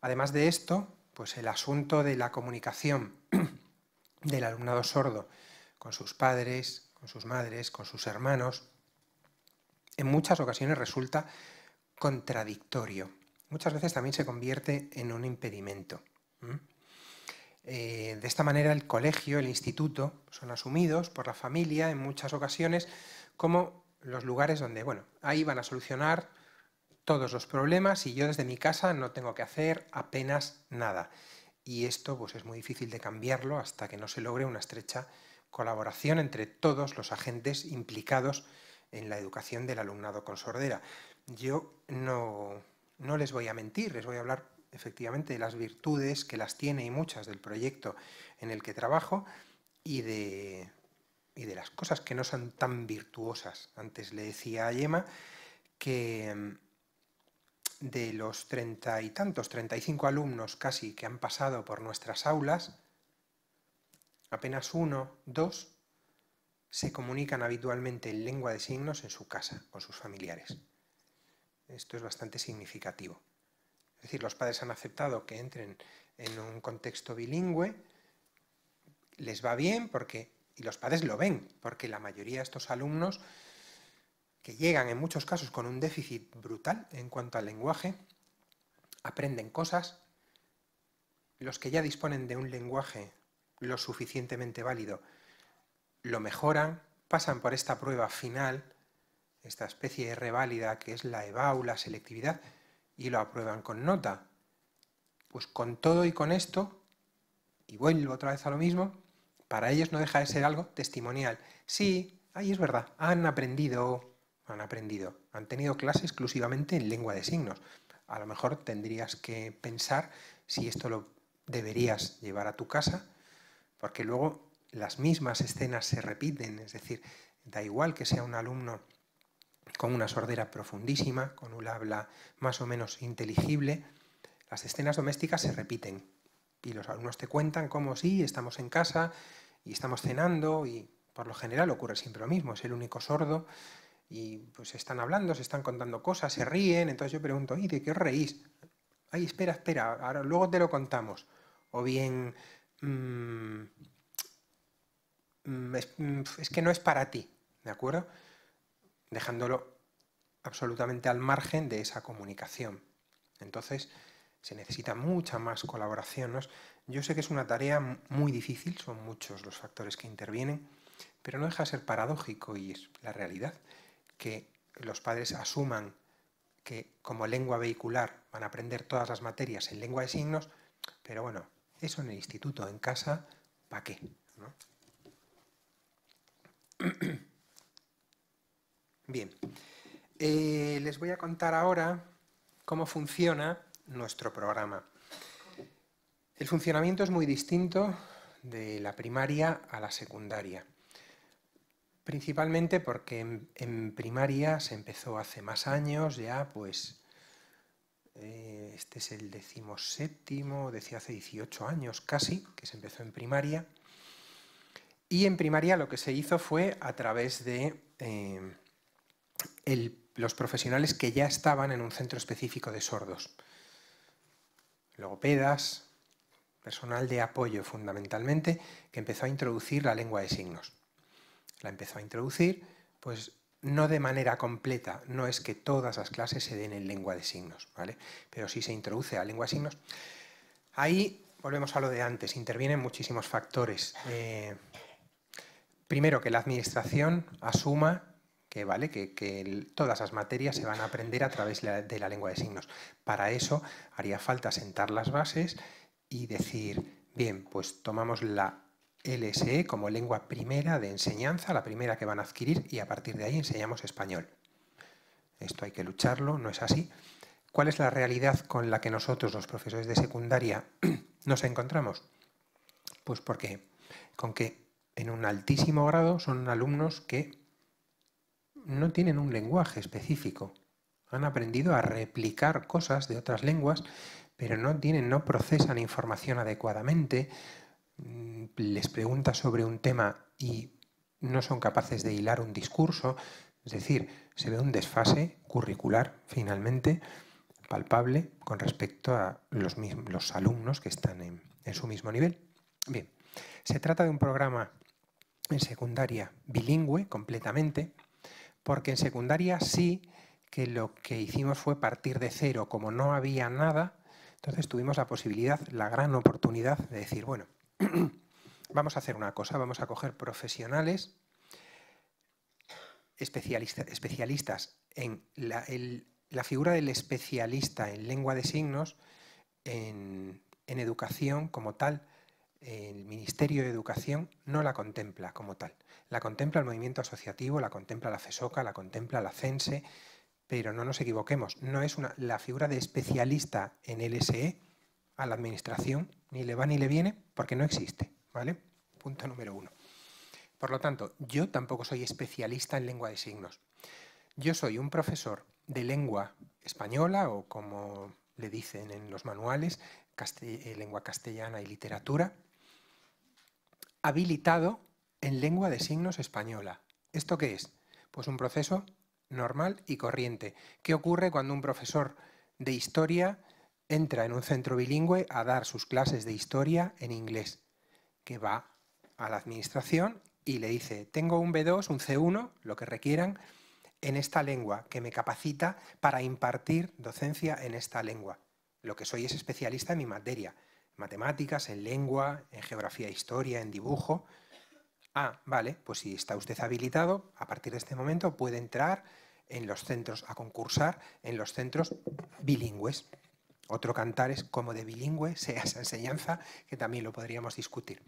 Además de esto, pues el asunto de la comunicación <clears throat> del alumnado sordo con sus padres, con sus madres, con sus hermanos, en muchas ocasiones resulta contradictorio. Muchas veces también se convierte en un impedimento. Eh, de esta manera el colegio, el instituto, son asumidos por la familia en muchas ocasiones como los lugares donde, bueno, ahí van a solucionar todos los problemas y yo desde mi casa no tengo que hacer apenas nada. Y esto pues, es muy difícil de cambiarlo hasta que no se logre una estrecha colaboración entre todos los agentes implicados en la educación del alumnado con sordera. Yo no, les voy a mentir, les voy a hablar efectivamente de las virtudes que las tiene y muchas del proyecto en el que trabajo y de, y de las cosas que no son tan virtuosas. Antes le decía a Yema que mm, de los treinta y tantos, treinta y cinco alumnos casi que han pasado por nuestras aulas, apenas uno, dos, se comunican habitualmente en lengua de signos en su casa, con sus familiares. Esto es bastante significativo. Es decir, los padres han aceptado que entren en un contexto bilingüe, les va bien porque, y los padres lo ven, porque la mayoría de estos alumnos que llegan en muchos casos con un déficit brutal en cuanto al lenguaje, aprenden cosas, los que ya disponen de un lenguaje lo suficientemente válido, lo mejoran, pasan por esta prueba final, esta especie de reválida que es la evaula, selectividad, y lo aprueban con nota. Pues con todo y con esto, y vuelvo otra vez a lo mismo, para ellos no deja de ser algo testimonial. Sí, ahí es verdad, han aprendido, han aprendido, han tenido clase exclusivamente en lengua de signos. A lo mejor tendrías que pensar si esto lo deberías llevar a tu casa, porque luego las mismas escenas se repiten, es decir, da igual que sea un alumno con una sordera profundísima, con un habla más o menos inteligible, las escenas domésticas se repiten. Y los alumnos te cuentan cómo sí, estamos en casa y estamos cenando y por lo general ocurre siempre lo mismo, es el único sordo y pues están hablando, se están contando cosas, se ríen, entonces yo pregunto, ¿y de qué os reís? Ay, espera, espera, ahora, luego te lo contamos. O bien, mm, mm, mm, es, que no es para ti, ¿de acuerdo? Dejándolo absolutamente al margen de esa comunicación. Entonces, se necesita mucha más colaboración. Yo sé que es una tarea muy difícil, son muchos los factores que intervienen, pero no deja de ser paradójico y es la realidad que los padres asuman que como lengua vehicular van a aprender todas las materias en lengua de signos, pero bueno, eso en el instituto, en casa, ¿para qué? ¿No? <clears throat> Bien, eh, les voy a contar ahora cómo funciona nuestro programa. El funcionamiento es muy distinto de la primaria a la secundaria. Principalmente porque en, primaria se empezó hace más años, ya pues eh, este es el decimoséptimo, decía hace 18 años casi, que se empezó en primaria. Y en primaria lo que se hizo fue a través de em, los profesionales que ya estaban en un centro específico de sordos. Logopedas, personal de apoyo fundamentalmente, que empezó a introducir la lengua de signos la empezó a introducir, pues no de manera completa, no es que todas las clases se den en lengua de signos, ¿vale? Pero sí se introduce a lengua de signos. Ahí volvemos a lo de antes, intervienen muchísimos factores. Eh, primero, que la administración asuma que, ¿vale? que, todas las materias se van a aprender a través de la lengua de signos. Para eso haría falta sentar las bases y decir, bien, pues tomamos la LSE como lengua primera de enseñanza, la primera que van a adquirir y a partir de ahí enseñamos español. Esto hay que lucharlo, no es así. ¿Cuál es la realidad con la que nosotros, los profesores de secundaria, <clears throat> nos encontramos? Pues porque con que en un altísimo grado son alumnos que no tienen un lenguaje específico. Han aprendido a replicar cosas de otras lenguas, pero no tienen, no procesan información adecuadamente, Mm, les pregunta sobre un tema y no son capaces de hilar un discurso, es decir, se ve un desfase curricular finalmente palpable con respecto a los, alumnos que están en, en su mismo nivel. Bien, se trata de un programa en secundaria bilingüe completamente, porque en secundaria sí que lo que hicimos fue partir de cero, como no había nada, entonces tuvimos la posibilidad, la gran oportunidad de decir, bueno, <clears throat> vamos a hacer una cosa, vamos a coger profesionales especialistas en la, figura del especialista en lengua de signos, en, educación como tal, el Ministerio de Educación no la contempla como tal. La contempla el movimiento asociativo, la contempla la FESOCA, la contempla la CENSE, pero no nos equivoquemos, no es la figura de especialista en LSE a la administración ni le va ni le viene porque no existe, ¿vale? Punto número uno. Por lo tanto, yo tampoco soy especialista en lengua de signos. Yo soy un profesor de lengua española o como le dicen en los manuales, eh, lengua castellana y literatura, habilitado en lengua de signos española. ¿Esto qué es? Pues un proceso normal y corriente. ¿Qué ocurre cuando un profesor de historia entra en un centro bilingüe a dar sus clases de historia en inglés, que va a la administración y le dice, tengo un B2, un C1, lo que requieran, en esta lengua, que me capacita para impartir docencia en esta lengua. Lo que soy es especialista en mi materia, matemáticas, en lengua, en geografía e historia, en dibujo. Ah, vale, pues si está usted habilitado, a partir de este momento puede entrar en los centros a concursar, en los centros bilingües. Otro cantar es como de bilingüe sea esa enseñanza, que también lo podríamos discutir.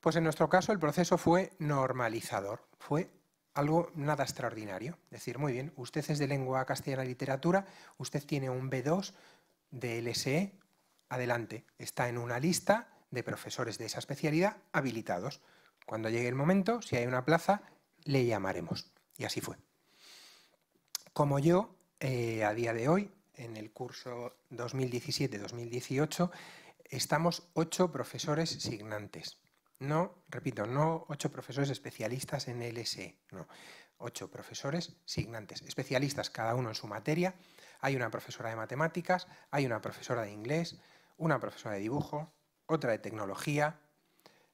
Pues en nuestro caso el proceso fue normalizador, fue algo nada extraordinario. Es decir, muy bien, usted es de lengua castellana y literatura, usted tiene un B2 de LSE, e, adelante, está en una lista de profesores de esa especialidad habilitados. Cuando llegue el momento, si hay una plaza, le llamaremos. Y así fue. Como yo, eh, a día de hoy, en el curso 2017-2018 estamos ocho profesores signantes. No, repito, no ocho profesores especialistas en LSE, no, ocho profesores signantes, especialistas cada uno en su materia. Hay una profesora de matemáticas, hay una profesora de inglés, una profesora de dibujo, otra de tecnología,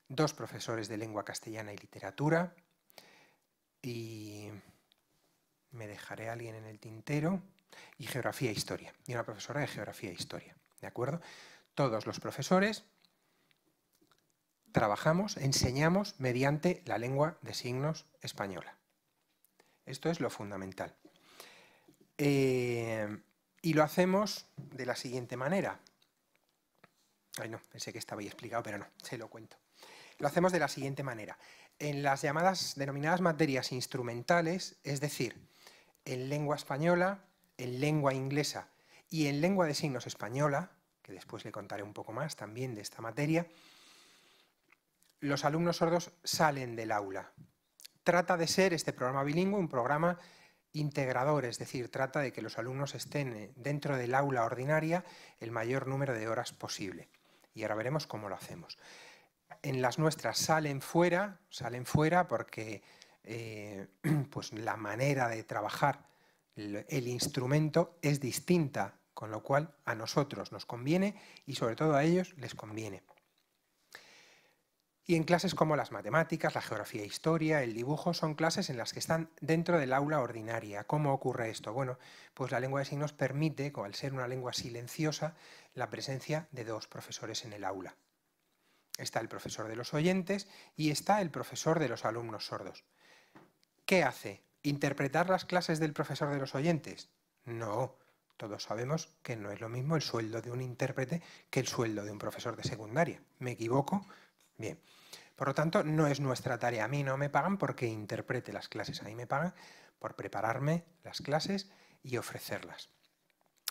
dos profesores de lengua castellana y literatura y me dejaré a alguien en el tintero y geografía e historia. Y una profesora de geografía e historia. ¿De acuerdo? Todos los profesores trabajamos, enseñamos mediante la lengua de signos española. Esto es lo fundamental. Eh, y lo hacemos de la siguiente manera. Ay, no, pensé que estaba ya explicado, pero no, se lo cuento. Lo hacemos de la siguiente manera. En las llamadas denominadas materias instrumentales, es decir, en lengua española, en lengua inglesa y en lengua de signos española, que después le contaré un poco más también de esta materia, los alumnos sordos salen del aula. Trata de ser este programa bilingüe un programa integrador, es decir, trata de que los alumnos estén eh, dentro del aula ordinaria el mayor número de horas posible. Y ahora veremos cómo lo hacemos. En las nuestras salen fuera, salen fuera porque eh, <clears throat> pues la manera de trabajar el instrumento es distinta, con lo cual a nosotros nos conviene y sobre todo a ellos les conviene. Y en clases como las matemáticas, la geografía, e historia, el dibujo, son clases en las que están dentro del aula ordinaria. ¿Cómo ocurre esto? Bueno, pues la lengua de signos permite, al ser una lengua silenciosa, la presencia de dos profesores en el aula. Está el profesor de los oyentes y está el profesor de los alumnos sordos. ¿Qué hace? ¿Interpretar las clases del profesor de los oyentes? No, todos sabemos que no es lo mismo el sueldo de un intérprete que el sueldo de un profesor de secundaria. ¿Me equivoco? Bien. Por lo tanto, no es nuestra tarea. A mí no me pagan porque interprete las clases. A mí me pagan por prepararme las clases y ofrecerlas.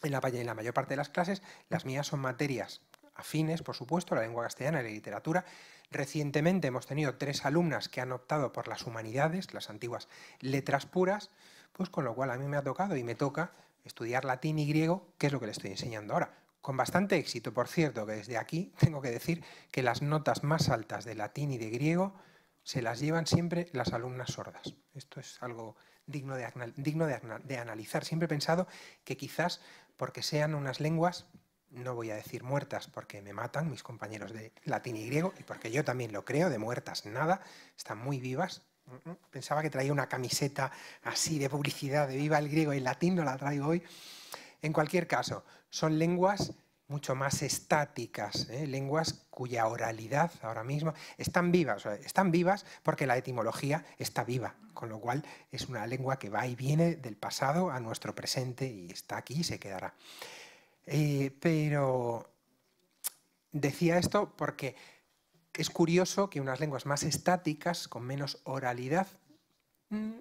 En la, en la mayor parte de las clases, las mías son materias afines, por supuesto, la lengua castellana y la literatura. Recientemente hemos tenido tres alumnas que han optado por las humanidades, las antiguas letras puras, pues con lo cual a mí me ha tocado y me toca estudiar latín y griego, que es lo que le estoy enseñando ahora. Con bastante éxito, por cierto, que desde aquí <laughs> tengo que decir que las notas más altas de latín y de griego se las llevan siempre las alumnas sordas. Esto es algo digno de, digno de analizar. Siempre he pensado que quizás porque sean unas lenguas no voy a decir muertas porque me matan mis compañeros de latín y griego y porque yo también lo creo, de muertas nada, están muy vivas. Mm, mm, pensaba que traía una camiseta así de publicidad de viva el griego y el latín, no la traigo hoy. En cualquier caso, son lenguas mucho más estáticas, ¿eh? lenguas cuya oralidad ahora mismo están vivas, están vivas porque la etimología está viva, con lo cual es una lengua que va y viene del pasado a nuestro presente y está aquí y se quedará. Eh, pero decía esto porque es curioso que unas lenguas más estáticas, con menos oralidad, mm,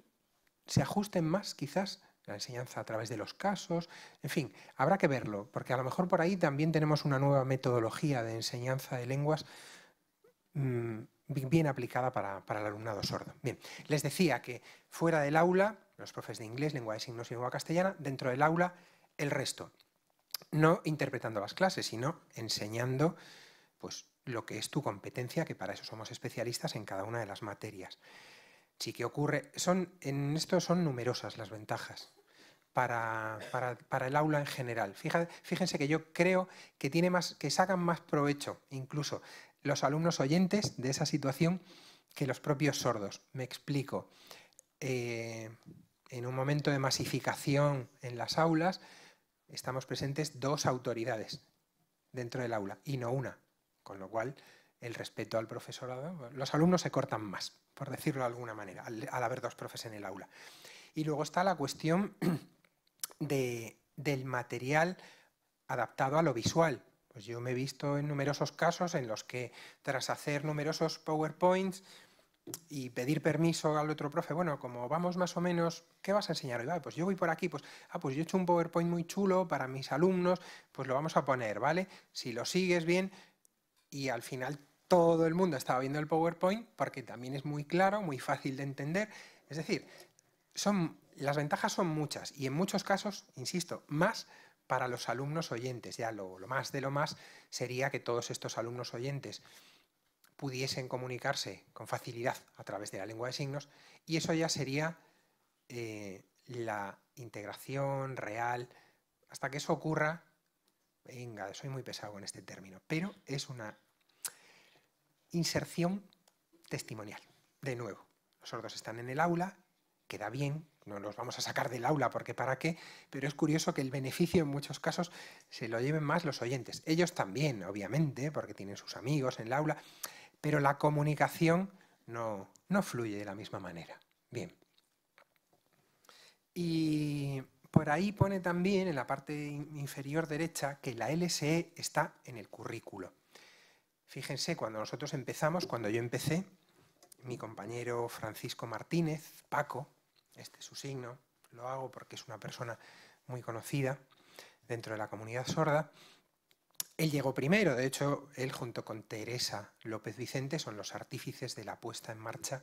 se ajusten más quizás la enseñanza a través de los casos, en fin, habrá que verlo, porque a lo mejor por ahí también tenemos una nueva metodología de enseñanza de lenguas mm, bien aplicada para, el alumnado sordo. Bien, les decía que fuera del aula, los profes de inglés, lengua de signos y lengua castellana, dentro del aula, el resto no interpretando las clases, sino enseñando pues, lo que es tu competencia, que para eso somos especialistas en cada una de las materias. Sí que ocurre, en esto son numerosas las ventajas para, el aula en general. fíjense que yo creo que, tiene más, que sacan más provecho incluso los alumnos oyentes de esa situación que los propios sordos. Me explico. Eh, en un momento de masificación en las aulas, estamos presentes dos autoridades dentro del aula y no una, con lo cual el respeto al profesorado, los alumnos se cortan más, por decirlo de alguna manera, al, haber dos profes en el aula. Y luego está la cuestión <clears throat> del material adaptado a lo visual. Pues yo me he visto en numerosos casos en los que tras hacer numerosos PowerPoints, y pedir permiso al otro profe, bueno, como vamos más o menos, ¿qué vas a enseñar hoy? Ah, pues yo voy por aquí, pues, ah, pues yo he hecho un PowerPoint muy chulo para mis alumnos, pues lo vamos a poner, ¿vale? Si lo sigues bien y al final todo el mundo estaba viendo el PowerPoint porque también es muy claro, muy fácil de entender. Es decir, son, las ventajas son muchas y en muchos casos, insisto, más para los alumnos oyentes. Ya lo más de lo más sería que todos estos alumnos oyentes pudiesen comunicarse con facilidad a través de la lengua de signos y eso ya sería eh, la integración real. Hasta que eso ocurra, venga, soy muy pesado con este término, pero es una inserción testimonial. De nuevo, los sordos están en el aula, queda bien, no los vamos a sacar del aula porque para qué, pero es curioso que el beneficio en muchos casos se lo lleven más los oyentes. Ellos también, obviamente, porque tienen sus amigos en el aula, pero la comunicación no, fluye de la misma manera. Bien. Y por ahí pone también en la parte inferior derecha que la LSE está en el currículo. Fíjense, cuando nosotros empezamos, cuando yo empecé, mi compañero Francisco Martínez, Paco, este es su signo, lo hago porque es una persona muy conocida dentro de la comunidad sorda, él llegó primero, de hecho, él junto con Teresa López Vicente son los artífices de la puesta en marcha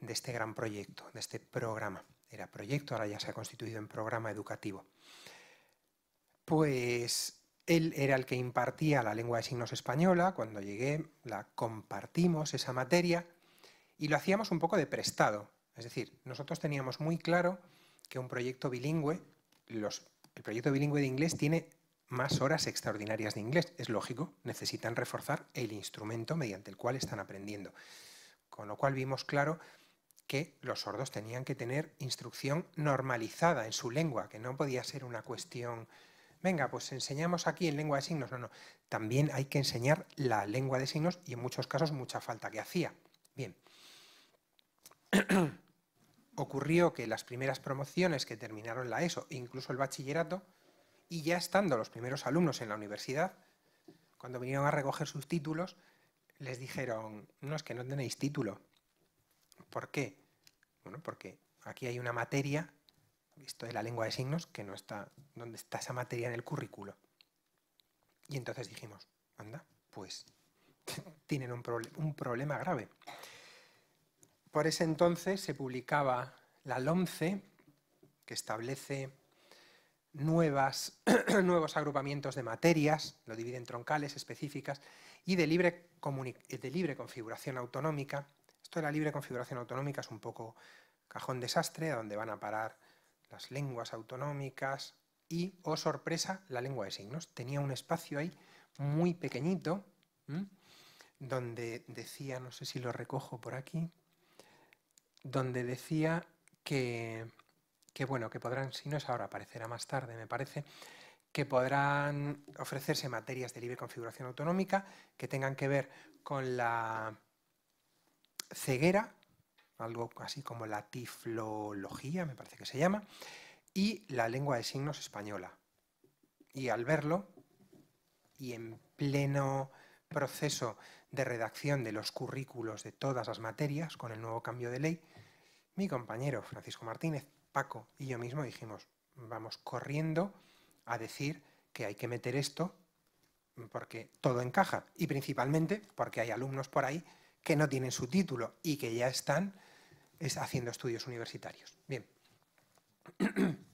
de este gran proyecto, de este programa. Era proyecto, ahora ya se ha constituido en programa educativo. Pues él era el que impartía la lengua de signos española, cuando llegué la compartimos esa materia y lo hacíamos un poco de prestado. Es decir, nosotros teníamos muy claro que un proyecto bilingüe, los, el proyecto bilingüe de inglés tiene más horas extraordinarias de inglés. Es lógico, necesitan reforzar el instrumento mediante el cual están aprendiendo. Con lo cual vimos claro que los sordos tenían que tener instrucción normalizada en su lengua, que no podía ser una cuestión, venga, pues enseñamos aquí en lengua de signos. No, no, también hay que enseñar la lengua de signos y en muchos casos mucha falta que hacía. Bien. <clears throat> Ocurrió que las primeras promociones que terminaron la ESO, incluso el bachillerato, y ya estando los primeros alumnos en la universidad, cuando vinieron a recoger sus títulos, les dijeron, no, es que no tenéis título. ¿Por qué? Bueno, porque aquí hay una materia, visto de la lengua de signos, que no está, ¿dónde está esa materia en el currículo? Y entonces dijimos, anda, pues <laughs> tienen un, un problema grave. Por ese entonces se publicaba la LOMCE, que establece nuevas, <clears throat> nuevos agrupamientos de materias, lo divide en troncales específicas, y de libre, de libre configuración autonómica. Esto de la libre configuración autonómica es un poco cajón desastre, a donde van a parar las lenguas autonómicas y, oh sorpresa, la lengua de signos. Tenía un espacio ahí muy pequeñito, donde decía, no sé si lo recojo por aquí, donde decía que que bueno, que podrán, si no es ahora, aparecerá más tarde, me parece, que podrán ofrecerse materias de libre configuración autonómica que tengan que ver con la ceguera, algo así como la tiflología, me parece que se llama, y la lengua de signos española. Y al verlo, y en pleno proceso de redacción de los currículos de todas las materias con el nuevo cambio de ley, mi compañero Francisco Martínez Paco y yo mismo dijimos, vamos corriendo a decir que hay que meter esto porque todo encaja y principalmente porque hay alumnos por ahí que no tienen su título y que ya están haciendo estudios universitarios. Bien. <clears throat>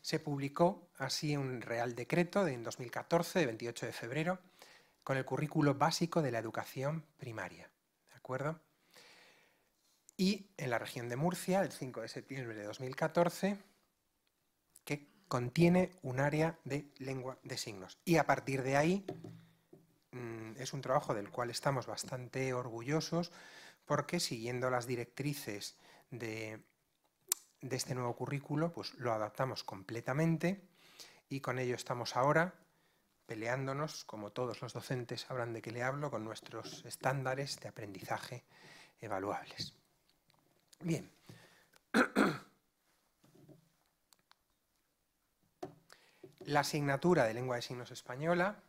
Se publicó así un Real Decreto de, en 2014, de 28 de febrero, con el currículo básico de la educación primaria. ¿De acuerdo? y en la región de Murcia, el 5 de septiembre de 2014, que contiene un área de lengua de signos. Y a partir de ahí mm, es un trabajo del cual estamos bastante orgullosos porque siguiendo las directrices de, de este nuevo currículo, pues lo adaptamos completamente y con ello estamos ahora peleándonos, como todos los docentes sabrán de qué le hablo, con nuestros estándares de aprendizaje evaluables. Bien. <clears throat> La asignatura de lengua de signos española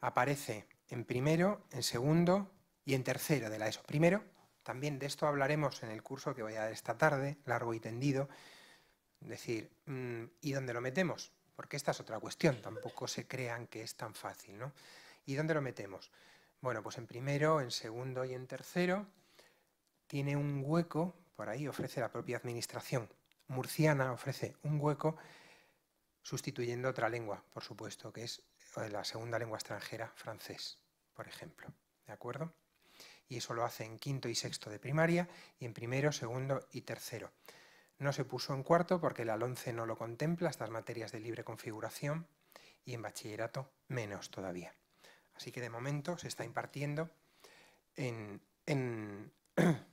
aparece en primero, en segundo y en tercero de la ESO. Primero, también de esto hablaremos en el curso que voy a dar esta tarde, largo y tendido, es decir, mm, ¿y dónde lo metemos? Porque esta es otra cuestión, tampoco se crean que es tan fácil, ¿no? ¿Y dónde lo metemos? Bueno, pues en primero, en segundo y en tercero, tiene un hueco, por ahí ofrece la propia administración murciana, ofrece un hueco sustituyendo otra lengua, por supuesto, que es eh, la segunda lengua extranjera, francés, por ejemplo. ¿De acuerdo? Y eso lo hace en quinto y sexto de primaria y en primero, segundo y tercero. No se puso en cuarto porque el alonce no lo contempla, estas materias de libre configuración, y en bachillerato menos todavía. Así que de momento se está impartiendo en <clears throat>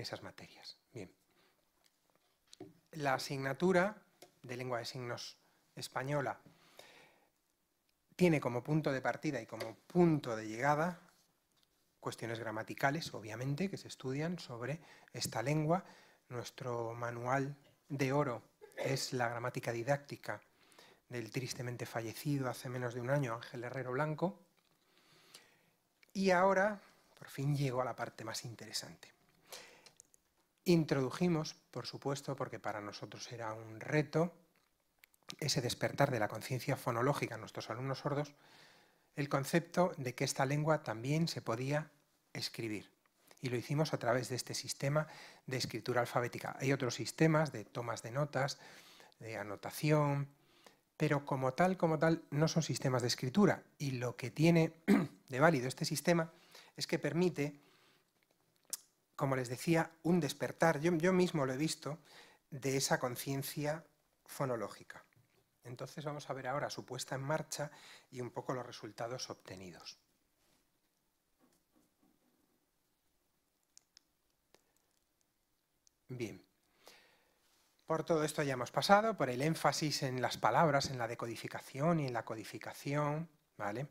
esas materias. Bien. La asignatura de lengua de signos española tiene como punto de partida y como punto de llegada cuestiones gramaticales, obviamente, que se estudian sobre esta lengua. Nuestro manual de oro es la gramática didáctica del tristemente fallecido hace menos de un año Ángel Herrero Blanco. Y ahora, por fin, llego a la parte más interesante. Introdujimos, por supuesto, porque para nosotros era un reto, ese despertar de la conciencia fonológica a nuestros alumnos sordos, el concepto de que esta lengua también se podía escribir. Y lo hicimos a través de este sistema de escritura alfabética. Hay otros sistemas de tomas de notas, de anotación, pero como tal, como tal, no son sistemas de escritura. Y lo que tiene <clears throat> de válido este sistema es que permite como les decía, un despertar, yo, mismo lo he visto, de esa conciencia fonológica. Entonces vamos a ver ahora su puesta en marcha y un poco los resultados obtenidos. Bien. Por todo esto ya hemos pasado, por el énfasis en las palabras, en la decodificación y en la codificación, ¿vale?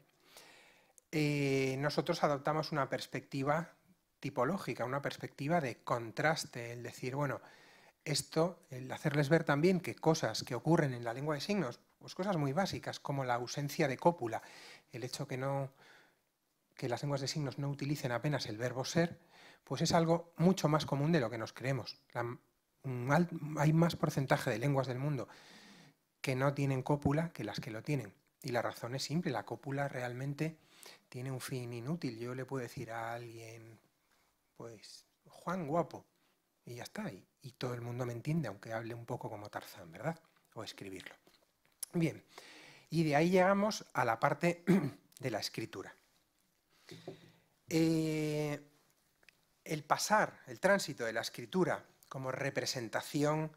Eh, nosotros adoptamos una perspectiva tipológica, una perspectiva de contraste, el decir, bueno, esto, el hacerles ver también que cosas que ocurren en la lengua de signos, pues cosas muy básicas como la ausencia de cópula, el hecho que no que las lenguas de signos no utilicen apenas el verbo ser, pues es algo mucho más común de lo que nos creemos. hay más porcentaje de lenguas del mundo que no tienen cópula que las que lo tienen. Y la razón es simple, la cópula realmente tiene un fin inútil. Yo le puedo decir a alguien, pues Juan guapo. Y ya está. Y, todo el mundo me entiende, aunque hable un poco como Tarzán, ¿verdad? O escribirlo. Bien. Y de ahí llegamos a la parte <clears throat> de la escritura. Eh, el pasar, el tránsito de la escritura como representación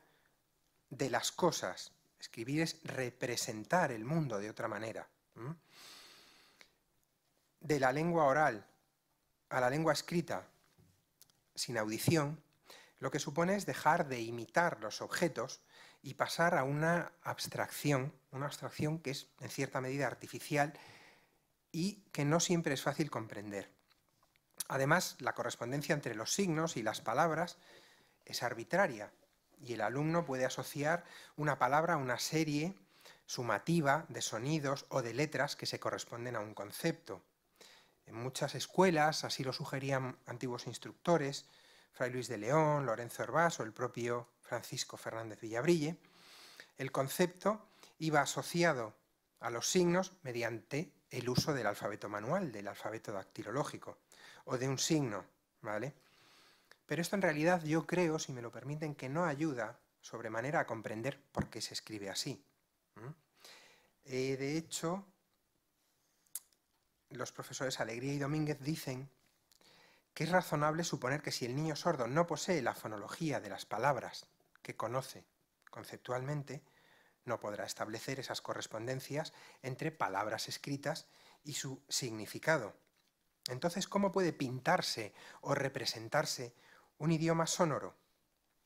de las cosas. Escribir es representar el mundo de otra manera. De la lengua oral a la lengua escrita, sin audición, lo que supone es dejar de imitar los objetos y pasar a una abstracción, una abstracción que es en cierta medida artificial y que no siempre es fácil comprender. Además, la correspondencia entre los signos y las palabras es arbitraria y el alumno puede asociar una palabra a una serie sumativa de sonidos o de letras que se corresponden a un concepto. En muchas escuelas, así lo sugerían antiguos instructores, Fray Luis de León, Lorenzo Herbás o el propio Francisco Fernández Villabrille, el concepto iba asociado a los signos mediante el uso del alfabeto manual, del alfabeto dactilológico o de un signo, ¿vale? Pero esto en realidad yo creo, si me lo permiten, que no ayuda sobremanera a comprender por qué se escribe así. Eh, de hecho, los profesores Alegría y Domínguez dicen que es razonable suponer que si el niño sordo no posee la fonología de las palabras que conoce conceptualmente, no podrá establecer esas correspondencias entre palabras escritas y su significado. Entonces, ¿cómo puede pintarse o representarse un idioma sonoro?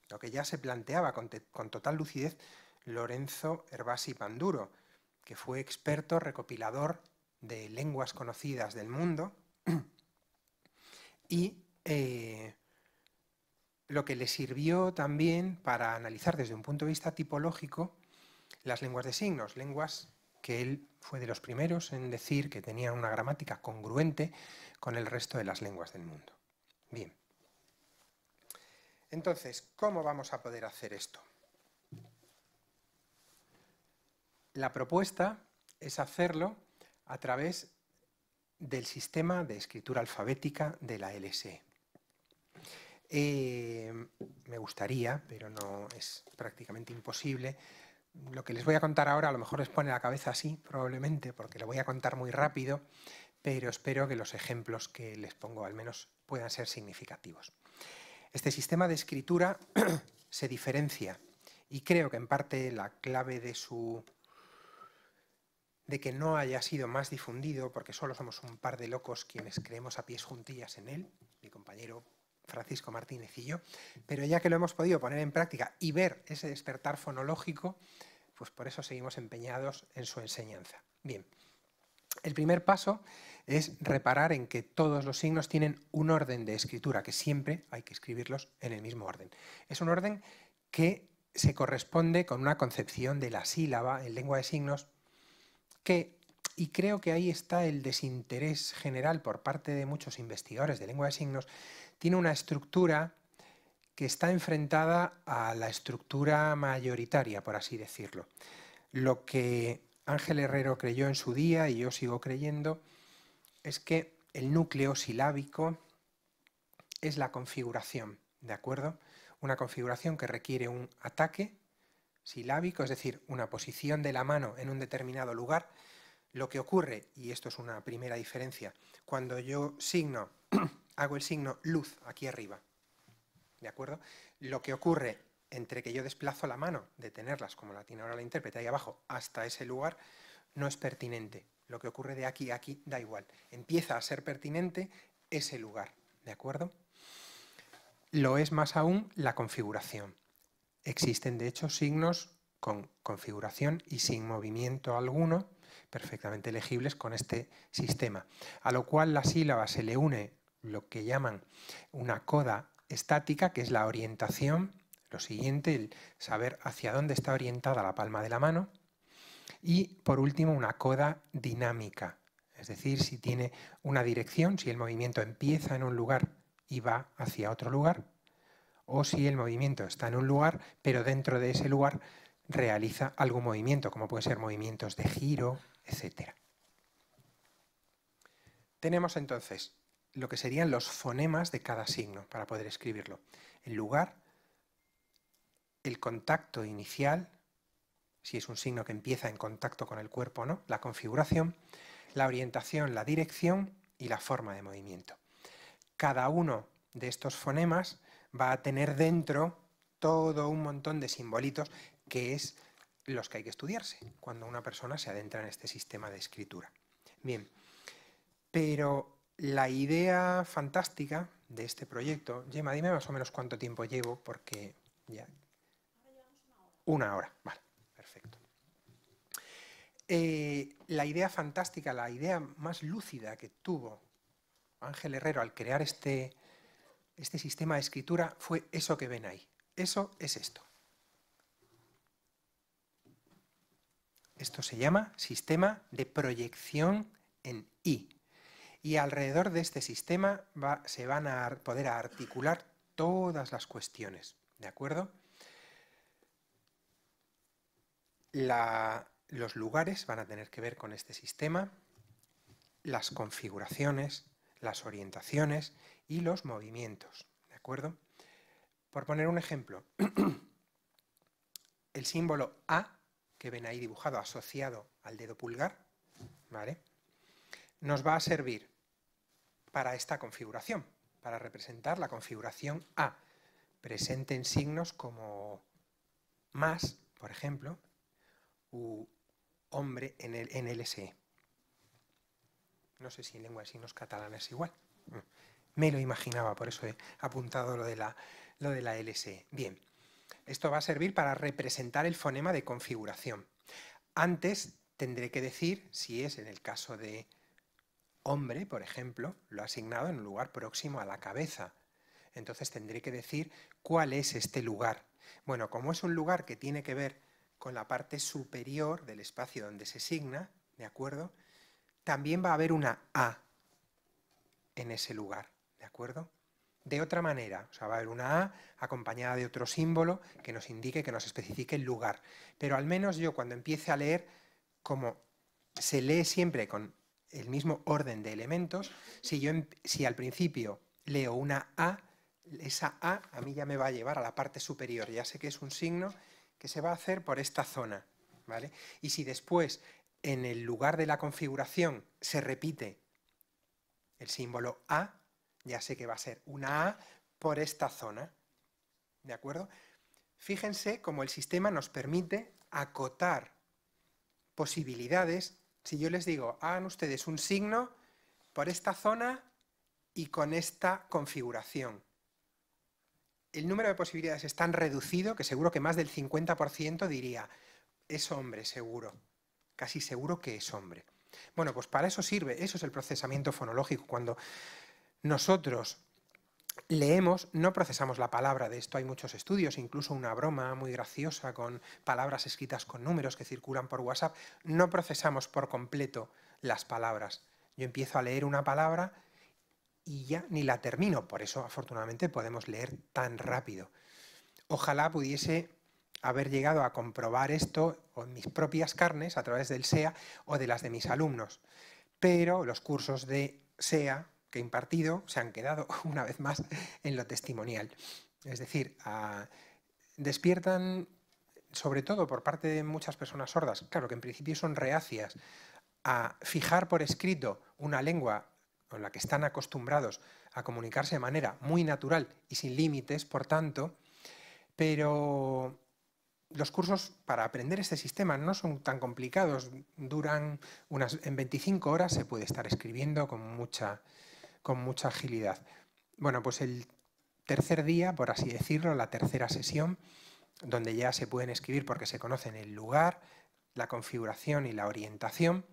Lo que ya se planteaba con, total lucidez Lorenzo Herbasi Panduro, que fue experto recopilador de lenguas conocidas del mundo y eh, lo que le sirvió también para analizar desde un punto de vista tipológico las lenguas de signos, lenguas que él fue de los primeros en decir que tenían una gramática congruente con el resto de las lenguas del mundo. Bien. Entonces, ¿cómo vamos a poder hacer esto? La propuesta es hacerlo a través del sistema de escritura alfabética de la LSE. Eh, me gustaría, pero no es prácticamente imposible. Lo que les voy a contar ahora a lo mejor les pone la cabeza así, probablemente, porque lo voy a contar muy rápido, pero espero que los ejemplos que les pongo al menos puedan ser significativos. Este sistema de escritura <clears throat> se diferencia y creo que en parte la clave de su de que no haya sido más difundido, porque solo somos un par de locos quienes creemos a pies juntillas en él, mi compañero Francisco Martínez y yo, pero ya que lo hemos podido poner en práctica y ver ese despertar fonológico, pues por eso seguimos empeñados en su enseñanza. Bien, el primer paso es reparar en que todos los signos tienen un orden de escritura, que siempre hay que escribirlos en el mismo orden. Es un orden que se corresponde con una concepción de la sílaba en lengua de signos que, y creo que ahí está el desinterés general por parte de muchos investigadores de lengua de signos, tiene una estructura que está enfrentada a la estructura mayoritaria, por así decirlo. Lo que Ángel Herrero creyó en su día, y yo sigo creyendo, es que el núcleo silábico es la configuración, ¿de acuerdo? Una configuración que requiere un ataque silábico, es decir, una posición de la mano en un determinado lugar, lo que ocurre, y esto es una primera diferencia, cuando yo signo, <clears throat> hago el signo luz aquí arriba, ¿de acuerdo? Lo que ocurre entre que yo desplazo la mano de tenerlas, como la tiene ahora la intérprete, ahí abajo, hasta ese lugar, no es pertinente. Lo que ocurre de aquí a aquí da igual. Empieza a ser pertinente ese lugar, ¿de acuerdo? Lo es más aún la configuración. Existen de hecho signos con configuración y sin movimiento alguno, perfectamente legibles con este sistema, a lo cual la sílaba se le une lo que llaman una coda estática, que es la orientación, lo siguiente, el saber hacia dónde está orientada la palma de la mano, y por último una coda dinámica, es decir, si tiene una dirección, si el movimiento empieza en un lugar y va hacia otro lugar, o si el movimiento está en un lugar, pero dentro de ese lugar realiza algún movimiento, como pueden ser movimientos de giro, etc. Tenemos entonces lo que serían los fonemas de cada signo para poder escribirlo. El lugar, el contacto inicial, si es un signo que empieza en contacto con el cuerpo o no, la configuración, la orientación, la dirección y la forma de movimiento. Cada uno de estos fonemas va a tener dentro todo un montón de simbolitos que es los que hay que estudiarse cuando una persona se adentra en este sistema de escritura. Bien, pero la idea fantástica de este proyecto, Gemma, dime más o menos cuánto tiempo llevo porque ya... Una hora, vale, perfecto. Eh, la idea fantástica, la idea más lúcida que tuvo Ángel Herrero al crear este, este sistema de escritura fue eso que ven ahí. Eso es esto. Esto se llama sistema de proyección en I. Y alrededor de este sistema se van a poder articular todas las cuestiones. ¿De acuerdo? los lugares van a tener que ver con este sistema, las configuraciones, las orientaciones y los movimientos. ¿De acuerdo? Por poner un ejemplo, <clears throat> el símbolo A, que ven ahí dibujado asociado al dedo pulgar, ¿vale? nos va a servir para esta configuración, para representar la configuración A, presente en signos como más, por ejemplo, u hombre en el, en e. No sé si en lengua de signos catalana es igual. Me lo imaginaba, por eso he apuntado lo de la, lo de la LSE. Bien, esto va a servir para representar el fonema de configuración. Antes tendré que decir si es en el caso de hombre, por ejemplo, lo ha asignado en un lugar próximo a la cabeza. Entonces tendré que decir cuál es este lugar. Bueno, como es un lugar que tiene que ver con la parte superior del espacio donde se signa, ¿de acuerdo? También va a haber una A en ese lugar. ¿De acuerdo? de otra manera. O sea, va a haber una A acompañada de otro símbolo que nos indique, que nos especifique el lugar. Pero al menos yo cuando empiece a leer, como se lee siempre con el mismo orden de elementos, si yo em-, si al principio leo una A, esa A a mí ya me va a llevar a la parte superior. Ya sé que es un signo que se va a hacer por esta zona. ¿vale? Y si después en el lugar de la configuración se repite el símbolo A, ya sé que va a ser una A por esta zona. ¿De acuerdo? Fíjense cómo el sistema nos permite acotar posibilidades. Si yo les digo, hagan ustedes un signo por esta zona y con esta configuración. El número de posibilidades es tan reducido que seguro que más del 50% diría, es hombre, seguro. Casi seguro que es hombre. Bueno, pues para eso sirve, eso es el procesamiento fonológico, cuando nosotros leemos, no procesamos la palabra. De esto hay muchos estudios, incluso una broma muy graciosa con palabras escritas con números que circulan por WhatsApp. No procesamos por completo las palabras. Yo empiezo a leer una palabra y ya ni la termino. Por eso, afortunadamente, podemos leer tan rápido. Ojalá pudiese haber llegado a comprobar esto en mis propias carnes a través del SEA o de las de mis alumnos. Pero los cursos de SEA que impartido se han quedado <laughs> una vez más en lo testimonial. Es decir, ah, despiertan, sobre todo por parte de muchas personas sordas, claro que en principio son reacias, a fijar por escrito una lengua con la que están acostumbrados a comunicarse de manera muy natural y sin límites, por tanto, pero los cursos para aprender este sistema no son tan complicados, duran unas en 25 horas se puede estar escribiendo con mucha con mucha agilidad. Bueno, pues el tercer día, por así decirlo, la tercera sesión, donde ya se pueden escribir porque se conocen el lugar, la configuración y la orientación.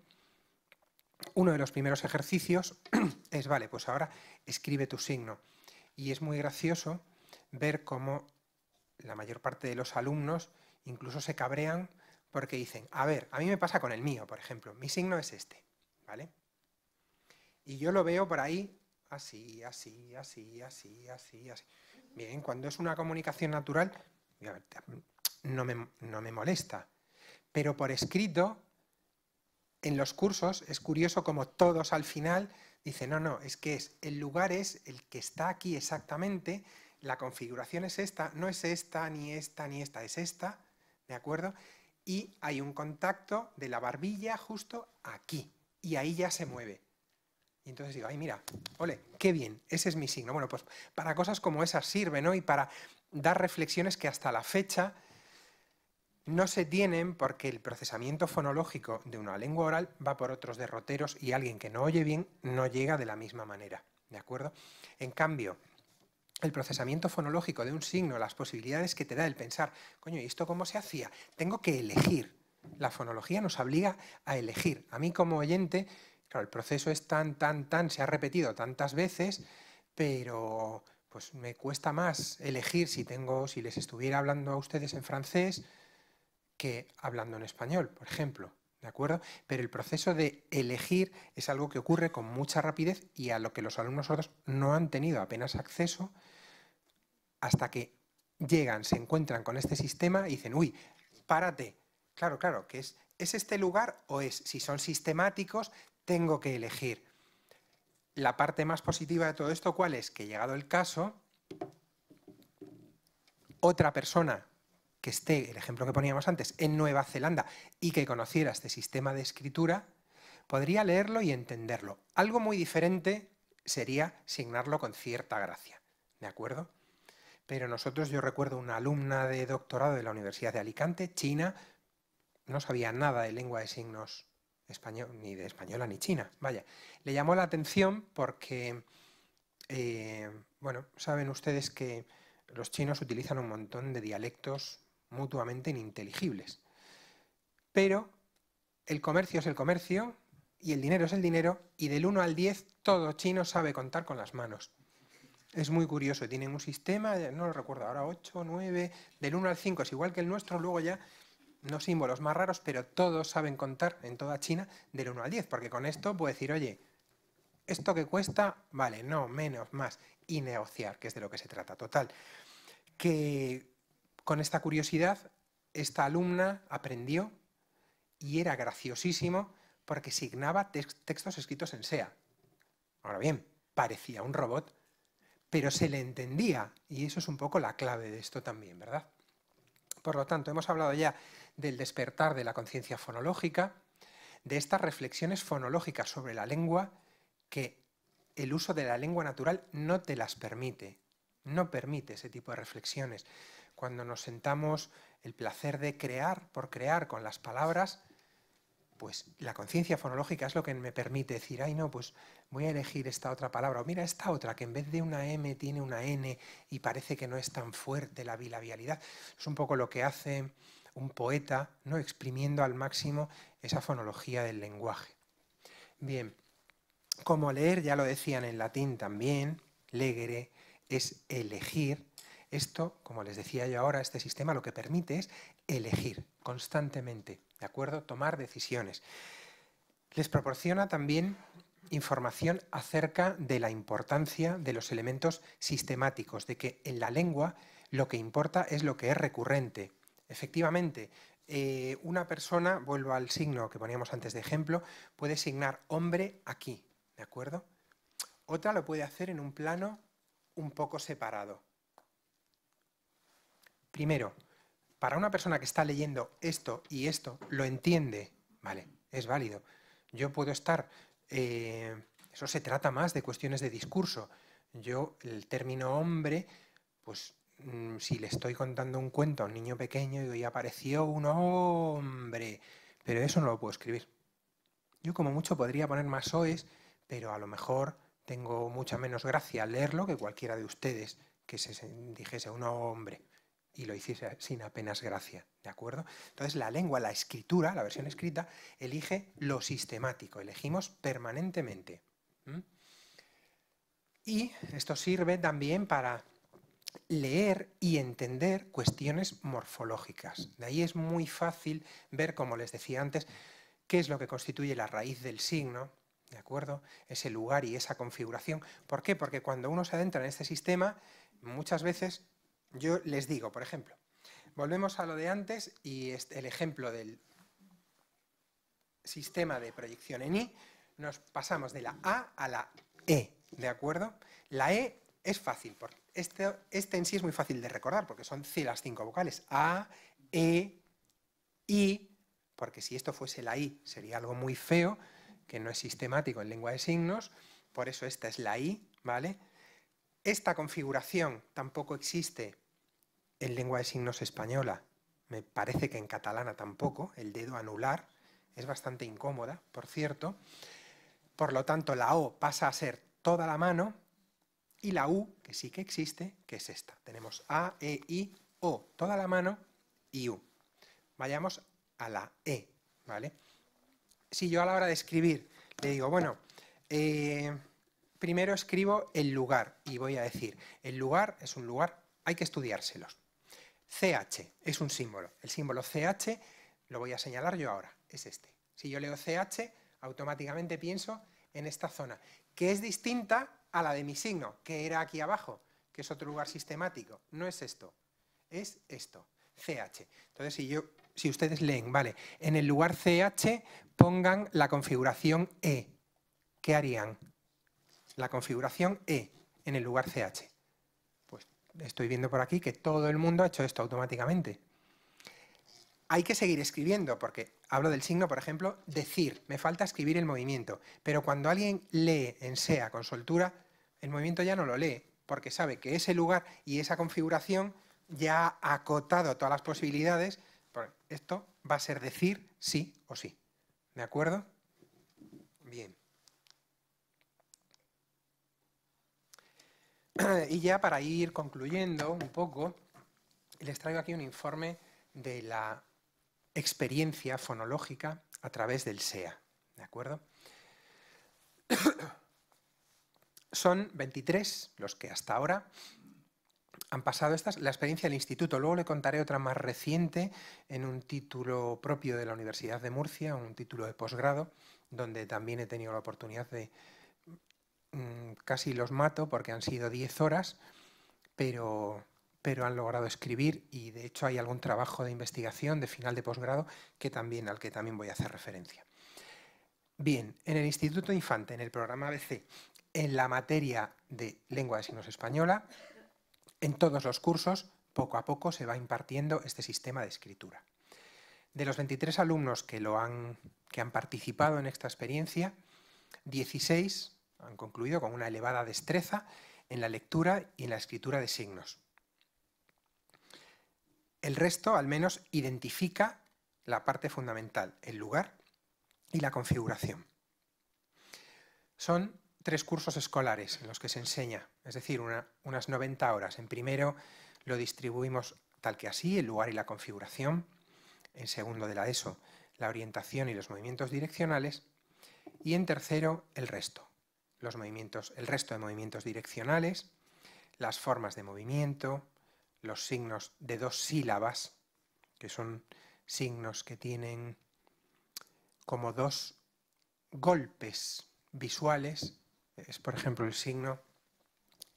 Uno de los primeros ejercicios <clears throat> es, vale, pues ahora escribe tu signo. Y es muy gracioso ver cómo la mayor parte de los alumnos incluso se cabrean porque dicen, a ver, a mí me pasa con el mío, por ejemplo, mi signo es este, ¿vale? Y yo lo veo por ahí así, así, así, así, así, así. Bien, cuando es una comunicación natural, no me, molesta. Pero por escrito, en los cursos, es curioso como todos al final dicen, no, no, es que es, el lugar es el que está aquí exactamente, la configuración es esta, no es esta, ni esta, ni esta, es esta, ¿de acuerdo? Y hay un contacto de la barbilla justo aquí, y ahí ya se mueve. Y entonces digo, ay, mira, ole, qué bien, ese es mi signo. Bueno, pues para cosas como esas sirve, ¿no? Y para dar reflexiones que hasta la fecha no se tienen porque el procesamiento fonológico de una lengua oral va por otros derroteros y alguien que no oye bien no llega de la misma manera, ¿de acuerdo? En cambio, el procesamiento fonológico de un signo, las posibilidades que te da el pensar, coño, ¿y esto cómo se hacía? Tengo que elegir. La fonología nos obliga a elegir. A mí como oyente Claro, el proceso es tan, tan, tan, se ha repetido tantas veces, pero pues me cuesta más elegir si tengo, si les estuviera hablando a ustedes en francés que hablando en español, por ejemplo. ¿De acuerdo? Pero el proceso de elegir es algo que ocurre con mucha rapidez y a lo que los alumnos otros no han tenido apenas acceso hasta que llegan, se encuentran con este sistema y dicen, uy, párate. Claro, claro, que es, ¿es este lugar o es, si son sistemáticos, tengo que elegir. La parte más positiva de todo esto, ¿cuál es? Que llegado el caso, otra persona que esté, el ejemplo que poníamos antes, en Nueva Zelanda y que conociera este sistema de escritura, podría leerlo y entenderlo. Algo muy diferente sería signarlo con cierta gracia, ¿de acuerdo? Pero nosotros, yo recuerdo una alumna de doctorado de la Universidad de Alicante, China, no sabía nada de lengua de signos español, ni de española ni china, vaya. Le llamó la atención porque, eh, bueno, saben ustedes que los chinos utilizan un montón de dialectos mutuamente ininteligibles. Pero el comercio es el comercio y el dinero es el dinero y del 1 al 10 todo chino sabe contar con las manos. Es muy curioso, tienen un sistema, no lo recuerdo ahora, 8, 9, del 1 al 5 es igual que el nuestro, luego ya no símbolos más raros, pero todos saben contar en toda China del 1 al 10, porque con esto puedo decir, oye, esto que cuesta, vale, no, menos, más, y negociar, que es de lo que se trata, total. Que con esta curiosidad, esta alumna aprendió y era graciosísimo porque signaba textos escritos en SEA. Ahora bien, parecía un robot, pero se le entendía, y eso es un poco la clave de esto también, ¿verdad? Por lo tanto, hemos hablado ya del despertar de la conciencia fonológica, de estas reflexiones fonológicas sobre la lengua que el uso de la lengua natural no te las permite, no permite ese tipo de reflexiones. Cuando nos sentamos el placer de crear por crear con las palabras, pues la conciencia fonológica es lo que me permite decir, ay no, pues voy a elegir esta otra palabra, o mira esta otra, que en vez de una M tiene una N y parece que no es tan fuerte la bilabialidad. Es un poco lo que hace un poeta, ¿no? exprimiendo al máximo esa fonología del lenguaje. Bien, como leer, ya lo decían en latín también, legere es elegir. Esto, como les decía yo ahora, este sistema lo que permite es elegir constantemente, ¿de acuerdo? Tomar decisiones. Les proporciona también información acerca de la importancia de los elementos sistemáticos, de que en la lengua lo que importa es lo que es recurrente, Efectivamente, eh, una persona, vuelvo al signo que poníamos antes de ejemplo, puede signar hombre aquí, ¿de acuerdo? Otra lo puede hacer en un plano un poco separado. Primero, para una persona que está leyendo esto y esto, lo entiende, ¿vale? Es válido. Yo puedo estar... Eh, eso se trata más de cuestiones de discurso. Yo, el término hombre, pues Mm, si le estoy contando un cuento a un niño pequeño, y hoy apareció un hombre, pero eso no lo puedo escribir. Yo como mucho podría poner más OEs, pero a lo mejor tengo mucha menos gracia al leerlo que cualquiera de ustedes que se dijese un hombre y lo hiciese sin apenas gracia, ¿de acuerdo? Entonces la lengua, la escritura, la versión escrita, elige lo sistemático, elegimos permanentemente. Y esto sirve también para leer y entender cuestiones morfológicas. De ahí es muy fácil ver, como les decía antes, qué es lo que constituye la raíz del signo, ¿de acuerdo? Ese lugar y esa configuración. ¿Por qué? Porque cuando uno se adentra en este sistema, muchas veces yo les digo, por ejemplo, volvemos a lo de antes y el ejemplo del sistema de proyección en I, nos pasamos de la A a la E, ¿de acuerdo? La E es fácil, este, este en sí es muy fácil de recordar, porque son las cinco vocales. A, E, I, porque si esto fuese la I sería algo muy feo, que no es sistemático en lengua de signos, por eso esta es la I, ¿vale? Esta configuración tampoco existe en lengua de signos española, me parece que en catalana tampoco, el dedo anular, es bastante incómoda, por cierto. Por lo tanto, la O pasa a ser toda la mano y la U, que sí que existe, que es esta. Tenemos A, E, I, O, toda la mano y U. Vayamos a la E, ¿vale? Si yo a la hora de escribir le digo, bueno, eh, primero escribo el lugar y voy a decir, el lugar es un lugar, hay que estudiárselos. CH es un símbolo. El símbolo CH lo voy a señalar yo ahora, es este. Si yo leo CH, automáticamente pienso en esta zona, que es distinta a la de mi signo, que era aquí abajo, que es otro lugar sistemático. No es esto, es esto, CH. Entonces, si, yo, si ustedes leen, vale, en el lugar CH pongan la configuración E. ¿Qué harían? La configuración E en el lugar CH. Pues estoy viendo por aquí que todo el mundo ha hecho esto automáticamente. Hay que seguir escribiendo porque hablo del signo, por ejemplo, decir, me falta escribir el movimiento, pero cuando alguien lee en SEA con soltura, el movimiento ya no lo lee, porque sabe que ese lugar y esa configuración ya ha acotado todas las posibilidades, esto va a ser decir sí o sí. ¿De acuerdo? Bien. <clears throat> Y ya para ir concluyendo un poco, les traigo aquí un informe de la experiencia fonológica a través del SEA. ¿De acuerdo? <coughs> Son 23 los que hasta ahora han pasado estas. La experiencia del instituto, luego le contaré otra más reciente en un título propio de la Universidad de Murcia, un título de posgrado, donde también he tenido la oportunidad de... Mm, casi los mato porque han sido 10 horas, pero pero han logrado escribir y de hecho hay algún trabajo de investigación de final de posgrado que también, al que también voy a hacer referencia. Bien, en el Instituto Infante, en el programa ABC, en la materia de lengua de signos española, en todos los cursos, poco a poco se va impartiendo este sistema de escritura. De los 23 alumnos que han participado en esta experiencia, 16 han concluido con una elevada destreza en la lectura y en la escritura de signos. El resto, al menos, identifica la parte fundamental, el lugar y la configuración. Son tres cursos escolares en los que se enseña, es decir, unas 90 horas. En primero lo distribuimos tal que así, el lugar y la configuración. En segundo de la ESO, la orientación y los movimientos direccionales. Y en tercero, el resto, los movimientos, el resto de movimientos direccionales, las formas de movimiento, los signos de dos sílabas, que son signos que tienen como dos golpes visuales, es por ejemplo el signo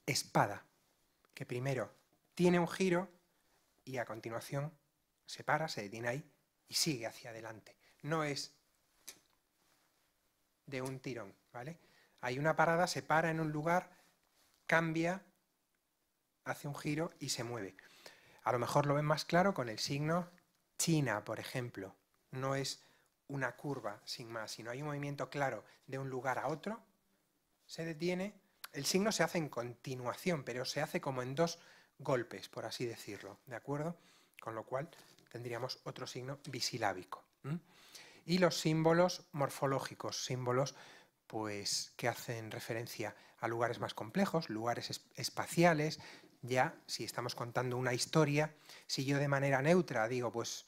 espada, que primero tiene un giro y a continuación se para, se detiene ahí y sigue hacia adelante. No es de un tirón, ¿vale? Hay una parada, se para en un lugar, cambia hace un giro y se mueve. A lo mejor lo ven más claro con el signo China, por ejemplo. No es una curva sin más, sino hay un movimiento claro de un lugar a otro, se detiene, el signo se hace en continuación, pero se hace como en dos golpes, por así decirlo, ¿de acuerdo? Con lo cual tendríamos otro signo bisilábico. Y los símbolos morfológicos, símbolos pues que hacen referencia a lugares más complejos, lugares espaciales, ya si estamos contando una historia, si yo de manera neutra digo, pues,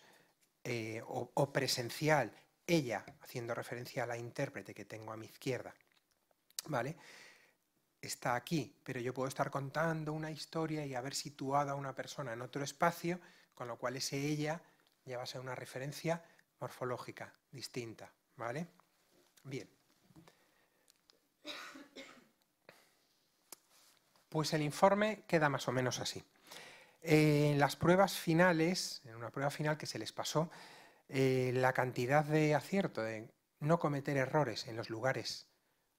eh, o, o presencial, ella, haciendo referencia a la intérprete que tengo a mi izquierda, ¿vale? Está aquí, pero yo puedo estar contando una historia y haber situado a una persona en otro espacio, con lo cual ese ella ya va a ser una referencia morfológica distinta, ¿vale? Bien. Pues el informe queda más o menos así. en las pruebas finales, en una prueba final que se les pasó, eh, la cantidad de acierto, de no cometer errores en los lugares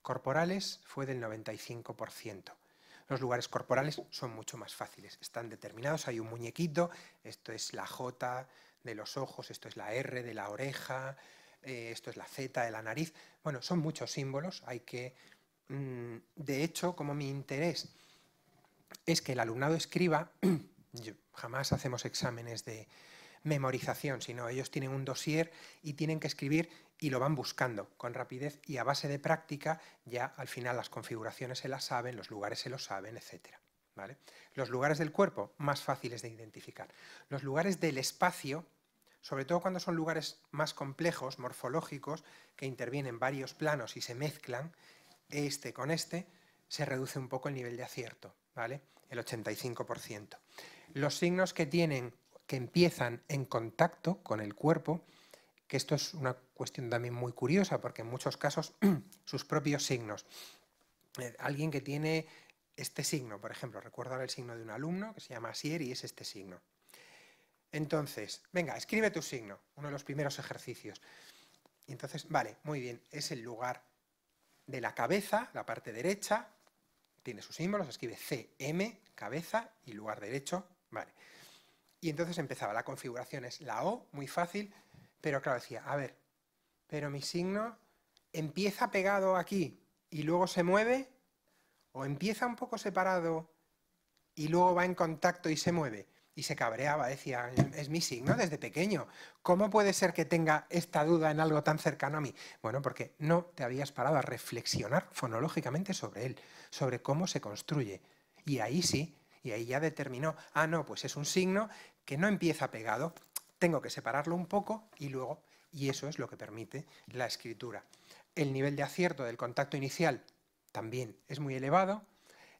corporales fue del 95%. Los lugares corporales son mucho más fáciles, están determinados, hay un muñequito, esto es la J de los ojos, esto es la R de la oreja, eh, esto es la Z de la nariz. Bueno, son muchos símbolos, hay que... Mm, de hecho, como mi interés es que el alumnado escriba, <clears throat> jamás hacemos exámenes de memorización, sino ellos tienen un dossier y tienen que escribir y lo van buscando con rapidez y a base de práctica ya al final las configuraciones se las saben, los lugares se los saben, etc. Los lugares del cuerpo, más fáciles de identificar. Los lugares del espacio, sobre todo cuando son lugares más complejos, morfológicos, que intervienen varios planos y se mezclan, este con este, se reduce un poco el nivel de acierto. ¿vale? El 85%. Los signos que tienen, que empiezan en contacto con el cuerpo, que esto es una cuestión también muy curiosa, porque en muchos casos <clears throat> sus propios signos. Eh, alguien que tiene este signo, por ejemplo, recuerdo ahora el signo de un alumno que se llama Sier y es este signo. Entonces, venga, escribe tu signo, uno de los primeros ejercicios. Y entonces, vale, muy bien, es el lugar de la cabeza, la parte derecha, tiene sus símbolos, escribe CM, cabeza y lugar derecho, vale. Y entonces empezaba la configuración, es la O, muy fácil, pero claro, decía, a ver, pero mi signo empieza pegado aquí y luego se mueve, o empieza un poco separado y luego va en contacto y se mueve y se cabreaba, decía, es mi signo desde pequeño. ¿Cómo puede ser que tenga esta duda en algo tan cercano a mí? Bueno, porque no te habías parado a reflexionar fonológicamente sobre él, sobre cómo se construye. Y ahí sí, y ahí ya determinó, ah, no, pues es un signo que no empieza pegado, tengo que separarlo un poco y luego, y eso es lo que permite la escritura. El nivel de acierto del contacto inicial también es muy elevado,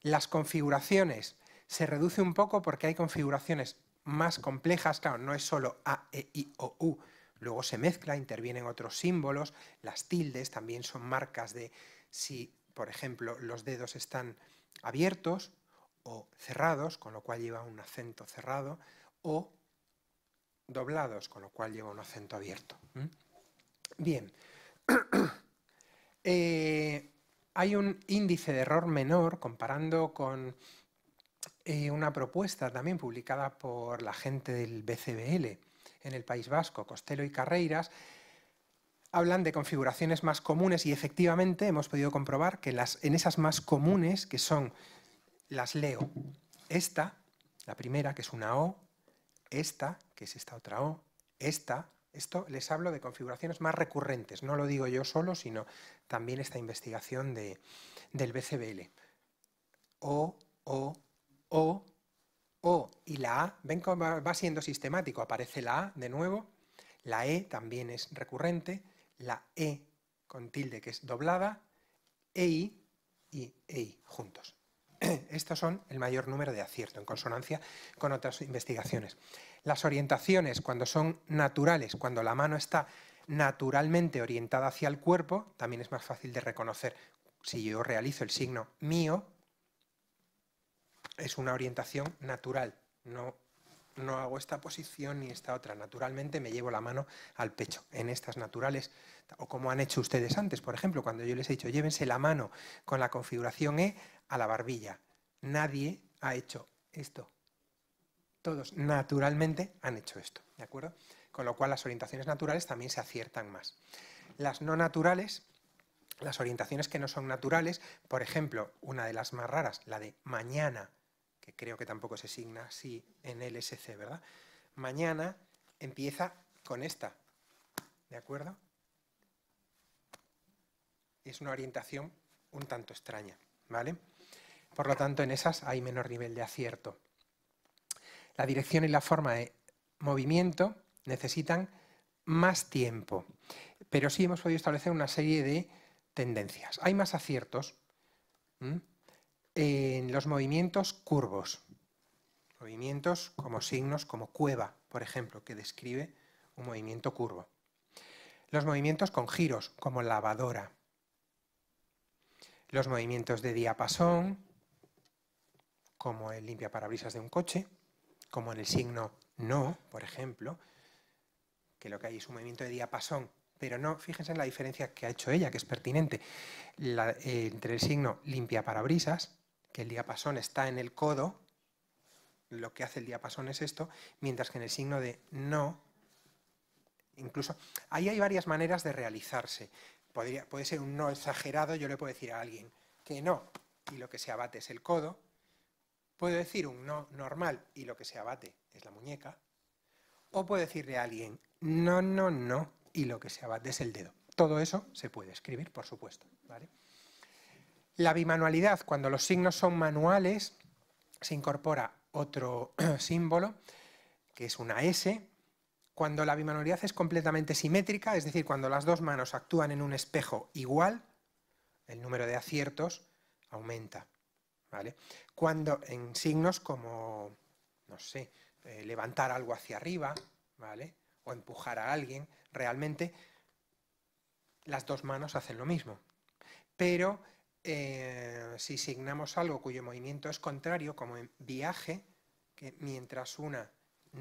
las configuraciones se reduce un poco porque hay configuraciones más complejas, claro, no es solo A, E, I, O, U, luego se mezcla, intervienen otros símbolos, las tildes también son marcas de si, por ejemplo, los dedos están abiertos o cerrados, con lo cual lleva un acento cerrado, o doblados, con lo cual lleva un acento abierto. Bien, <clears throat> eh, hay un índice de error menor comparando con eh, una propuesta también publicada por la gente del BCBL en el País Vasco, Costelo y Carreiras, hablan de configuraciones más comunes y efectivamente hemos podido comprobar que en esas más comunes, que son, las leo, esta, la primera, que es una O, esta, que es esta otra O, esta, esto les hablo de configuraciones más recurrentes, no lo digo yo solo, sino también esta investigación del BCBL. O, O, o, O y la A, ven cómo va siendo sistemático, aparece la A de nuevo, la E también es recurrente, la E con tilde que es doblada, EI y EI juntos. <clears throat> Estos son el mayor número de acierto, en consonancia con otras investigaciones. Las orientaciones, cuando son naturales, cuando la mano está naturalmente orientada hacia el cuerpo, también es más fácil de reconocer. Si yo realizo el signo mío, es una orientación natural, no, no hago esta posición ni esta otra, naturalmente me llevo la mano al pecho, en estas naturales, o como han hecho ustedes antes, por ejemplo, cuando yo les he dicho, llévense la mano con la configuración E a la barbilla. Nadie ha hecho esto. Todos naturalmente han hecho esto, ¿de acuerdo? Con lo cual las orientaciones naturales también se aciertan más. Las no naturales las orientaciones que no son naturales, por ejemplo, una de las más raras, la de mañana que creo que tampoco se signa así en LSC, ¿verdad? Mañana empieza con esta, ¿de acuerdo? Es una orientación un tanto extraña, ¿vale? Por lo tanto, en esas hay menor nivel de acierto. La dirección y la forma de movimiento necesitan más tiempo, pero sí hemos podido establecer una serie de tendencias. Hay más aciertos, en los movimientos curvos. Movimientos como signos, como cueva, por ejemplo, que describe un movimiento curvo. Los movimientos con giros, como lavadora. Los movimientos de diapasón, como el limpia parabrisas de un coche, como en el signo no, por ejemplo, que lo que hay es un movimiento de diapasón, pero no, fíjense en la diferencia que ha hecho ella, que es pertinente, eh, entre el signo limpia parabrisas que el diapasón está en el codo, lo que hace el diapasón es esto, mientras que en el signo de no, incluso, ahí hay varias maneras de realizarse. puede ser un no exagerado, yo le puedo decir a alguien que no, y lo que se abate es el codo. Puedo decir un no normal, y lo que se abate es la muñeca. O puedo decirle a alguien no, no, no, y lo que se abate es el dedo. Todo eso se puede escribir, por supuesto. La bimanualidad, cuando los signos son manuales, se incorpora otro <clears throat> símbolo, que es una S. Cuando la bimanualidad es completamente simétrica, es decir, cuando las dos manos actúan en un espejo igual, el número de aciertos aumenta. ¿vale? Cuando en signos como, no sé, eh, levantar algo hacia arriba, ¿vale? O empujar a alguien, realmente las dos manos hacen lo mismo. Pero eh, si signamos algo cuyo movimiento es contrario, como en viaje, que mientras una,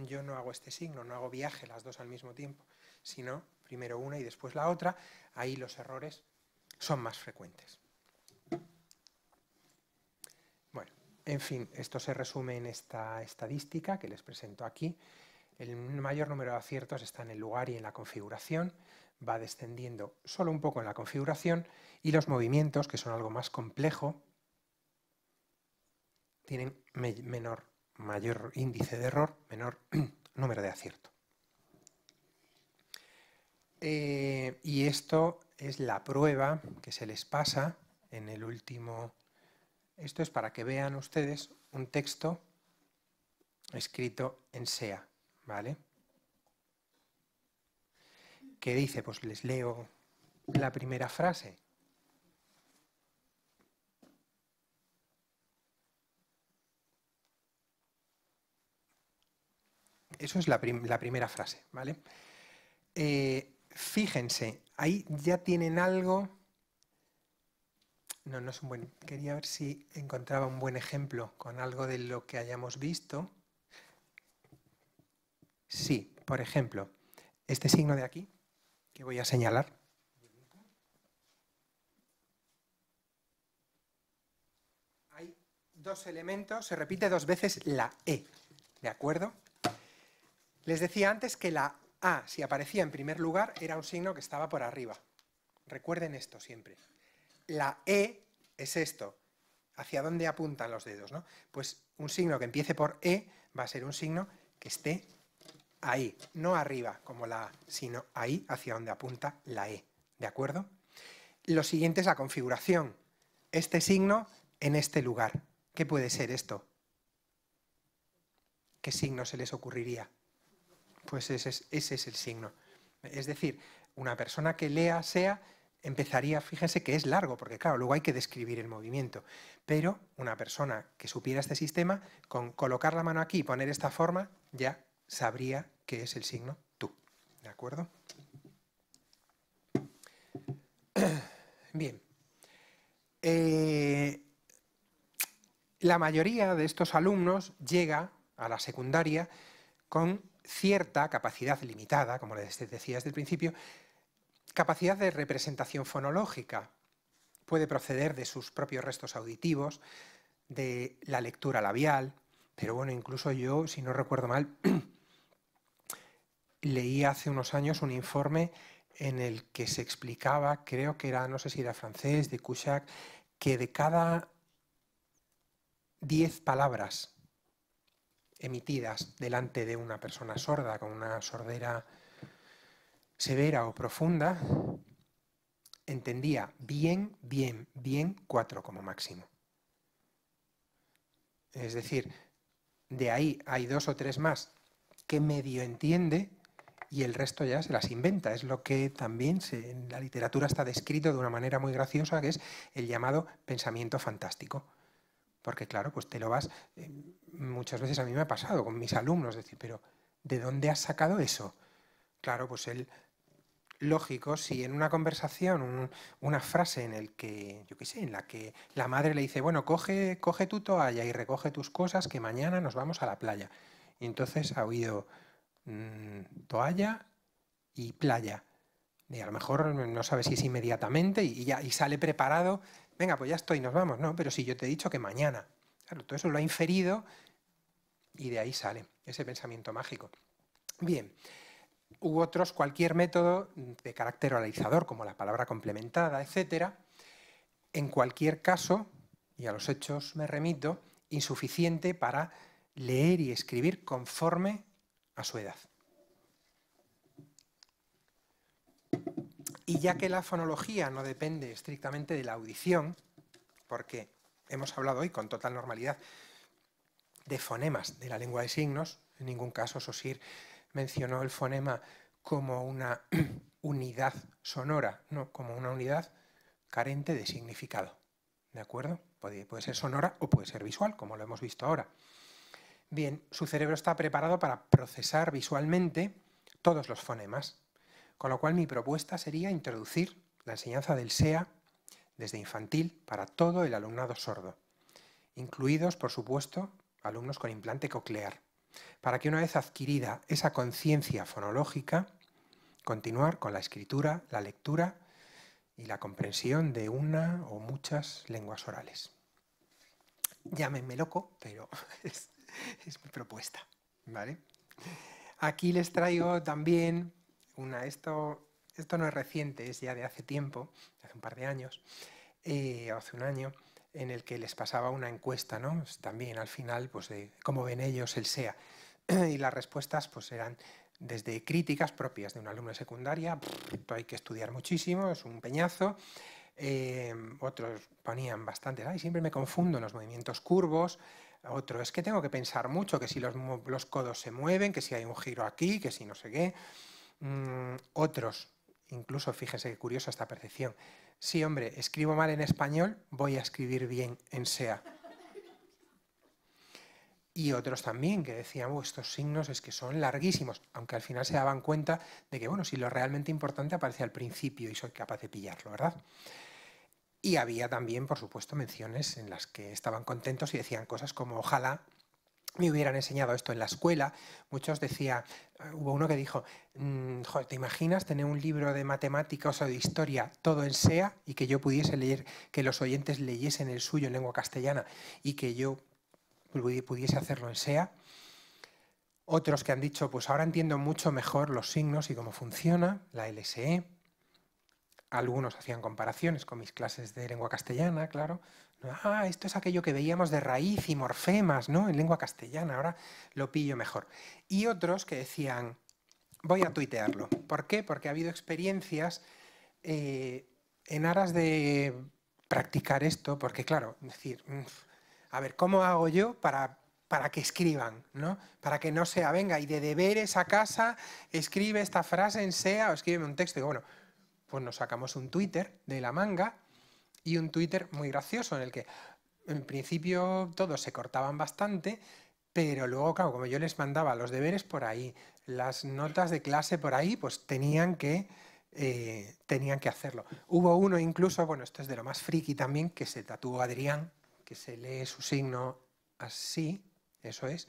yo no hago este signo, no hago viaje las dos al mismo tiempo, sino primero una y después la otra, ahí los errores son más frecuentes. Bueno, en fin, esto se resume en esta estadística que les presento aquí. El mayor número de aciertos está en el lugar y en la configuración va descendiendo solo un poco en la configuración y los movimientos, que son algo más complejo, tienen menor, mayor índice de error, menor <clears throat> número de acierto. Eh, y esto es la prueba que se les pasa en el último... Esto es para que vean ustedes un texto escrito en SEA, ¿vale? ¿Qué dice? Pues les leo la primera frase. Eso es la, primera frase, ¿vale? Eh, fíjense, ahí ya tienen algo. No, no es un buen. Quería ver si encontraba un buen ejemplo con algo de lo que hayamos visto. Sí, por ejemplo, este signo de aquí que voy a señalar. Hay dos elementos, se repite dos veces la E, ¿de acuerdo? Les decía antes que la A, si aparecía en primer lugar, era un signo que estaba por arriba. Recuerden esto siempre. La E es esto, hacia dónde apuntan los dedos, ¿no? Pues un signo que empiece por E va a ser un signo que esté ahí, no arriba como la A, sino ahí hacia donde apunta la E. ¿De acuerdo? Lo siguiente es la configuración. Este signo en este lugar. ¿Qué puede ser esto? ¿Qué signo se les ocurriría? Pues ese es, el signo. Es decir, una persona que lea sea empezaría, fíjense que es largo, porque claro, luego hay que describir el movimiento, pero una persona que supiera este sistema, con colocar la mano aquí y poner esta forma, ya sabría que es el signo tú. ¿De acuerdo? <clears throat> Bien. Eh, la mayoría de estos alumnos llega a la secundaria con cierta capacidad limitada, como les decía desde el principio, capacidad de representación fonológica. Puede proceder de sus propios restos auditivos, de la lectura labial, pero bueno, incluso yo, si no recuerdo mal, <clears throat> leí hace unos años un informe en el que se explicaba, creo que era, no sé si era francés, de cuchac que de cada diez palabras emitidas delante de una persona sorda, con una sordera severa o profunda, entendía bien, bien, bien cuatro como máximo. Es decir, de ahí hay dos o tres más que medio entiende y el resto ya se las inventa. Es lo que también en la literatura está descrito de una manera muy graciosa, que es el llamado pensamiento fantástico. Porque claro, pues te lo vas, eh, muchas veces a mí me ha pasado con mis alumnos, decir, pero ¿de dónde has sacado eso? Claro, pues el lógico, si en una conversación, una frase en el que, yo qué sé, en la que la madre le dice, bueno, coge, coge tu toalla y recoge tus cosas que mañana nos vamos a la playa. Y entonces ha oído Mm, toalla y playa. Y a lo mejor no sabes si es inmediatamente y, ya, y sale preparado, venga, pues ya estoy, nos vamos, ¿no? Pero si yo te he dicho que mañana. Claro, todo eso lo ha inferido y de ahí sale ese pensamiento mágico. Bien, hubo otros, cualquier método de carácter oralizador, como la palabra complementada, etcétera, en cualquier caso, y a los hechos me remito, insuficiente para leer y escribir conforme a su edad. Y ya que la fonología no depende estrictamente de la audición, porque hemos hablado hoy con total normalidad de fonemas de la lengua de signos, en ningún caso Sosir mencionó el fonema como una <clears throat> unidad sonora, no, como una unidad carente de significado. ¿De acuerdo? Puede, puede ser sonora o puede ser visual, como lo hemos visto ahora. Bien, su cerebro está preparado para procesar visualmente todos los fonemas, con lo cual mi propuesta sería introducir la enseñanza del SEA desde infantil para todo el alumnado sordo, incluidos, por supuesto, alumnos con implante coclear, para que una vez adquirida esa conciencia fonológica, continuar con la escritura, la lectura y la comprensión de una o muchas lenguas orales. Llámenme loco, pero <laughs> <laughs> es mi propuesta, ¿vale? Aquí les traigo también una, esto, esto no es reciente, es ya de hace tiempo, hace un par de años, eh, hace un año, en el que les pasaba una encuesta, ¿no? Pues también al final, pues de cómo ven ellos el SEA. <clears throat> y las respuestas pues eran desde críticas propias de un alumno de secundaria, hay que estudiar muchísimo, es un peñazo. Eh, otros ponían bastante, siempre me confundo en los movimientos curvos, otro, es que tengo que pensar mucho, que si los, codos se mueven, que si hay un giro aquí, que si no sé qué. Mm, otros, incluso fíjense qué curiosa esta percepción. Sí, hombre, escribo mal en español, voy a escribir bien en SEA. Y otros también que decían, oh, estos signos es que son larguísimos, aunque al final se daban cuenta de que, bueno, si lo realmente importante aparece al principio y soy capaz de pillarlo, ¿verdad? Y había también, por supuesto, menciones en las que estaban contentos y decían cosas como ojalá me hubieran enseñado esto en la escuela. Muchos decían, eh, hubo uno que dijo, mm, ¿te imaginas tener un libro de matemáticas o de historia todo en SEA y que yo pudiese leer, que los oyentes leyesen el suyo en lengua castellana y que yo pudiese hacerlo en SEA? Otros que han dicho, pues ahora entiendo mucho mejor los signos y cómo funciona la LSE algunos hacían comparaciones con mis clases de lengua castellana, claro. Ah, esto es aquello que veíamos de raíz y morfemas, ¿no? En lengua castellana, ahora lo pillo mejor. Y otros que decían, voy a tuitearlo. ¿Por qué? Porque ha habido experiencias eh, en aras de practicar esto, porque claro, decir, mm, a ver, ¿cómo hago yo para para que escriban, ¿no? Para que no sea, venga, y de deberes a casa, escribe esta frase en SEA o escríbeme un texto. Y bueno, pues nos sacamos un Twitter de la manga y un Twitter muy gracioso en el que en principio todos se cortaban bastante, pero luego, claro, como yo les mandaba los deberes por ahí, las notas de clase por ahí, pues tenían que, eh, tenían que hacerlo. Hubo uno incluso, bueno, esto es de lo más friki también, que se tatuó Adrián, que se lee su signo así, eso es,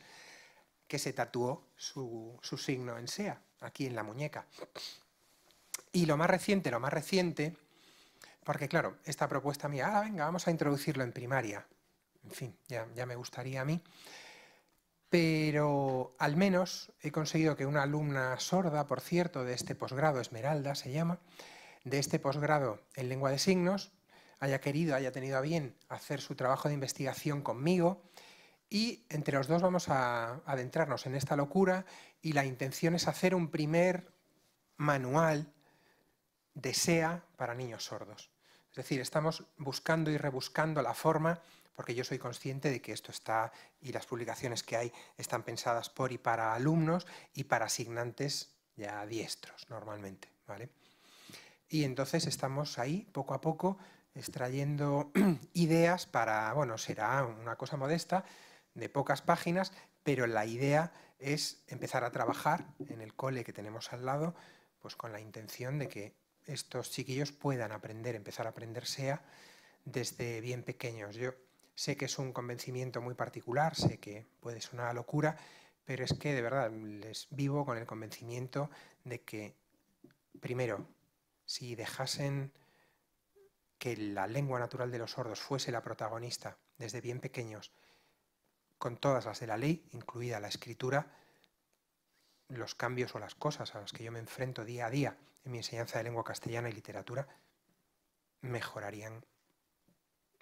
que se tatuó su, su signo en SEA, aquí en la muñeca. Y lo más reciente, lo más reciente, porque claro, esta propuesta mía, ah, venga, vamos a introducirlo en primaria. En fin, ya, me gustaría a mí. Pero al menos he conseguido que una alumna sorda, por cierto, de este posgrado, Esmeralda se llama, de este posgrado en lengua de signos, haya querido, haya tenido a bien hacer su trabajo de investigación conmigo. Y entre los dos vamos a adentrarnos en esta locura y la intención es hacer un primer manual Desea para niños sordos. Es decir, estamos buscando y rebuscando la forma, porque yo soy consciente de que esto está, y las publicaciones que hay están pensadas por y para alumnos y para asignantes ya diestros normalmente. ¿vale? Y entonces estamos ahí, poco a poco, extrayendo <clears throat> ideas para, bueno, será una cosa modesta, de pocas páginas, pero la idea es empezar a trabajar en el cole que tenemos al lado, pues con la intención de que estos chiquillos puedan aprender, empezar a aprender SEA desde bien pequeños. Yo sé que es un convencimiento muy particular, sé que puede sonar a locura, pero es que de verdad les vivo con el convencimiento de que, primero, si dejasen que la lengua natural de los sordos fuese la protagonista desde bien pequeños, con todas las de la ley, incluida la escritura, los cambios o las cosas a las que yo me enfrento día a día en mi enseñanza de lengua castellana y literatura mejorarían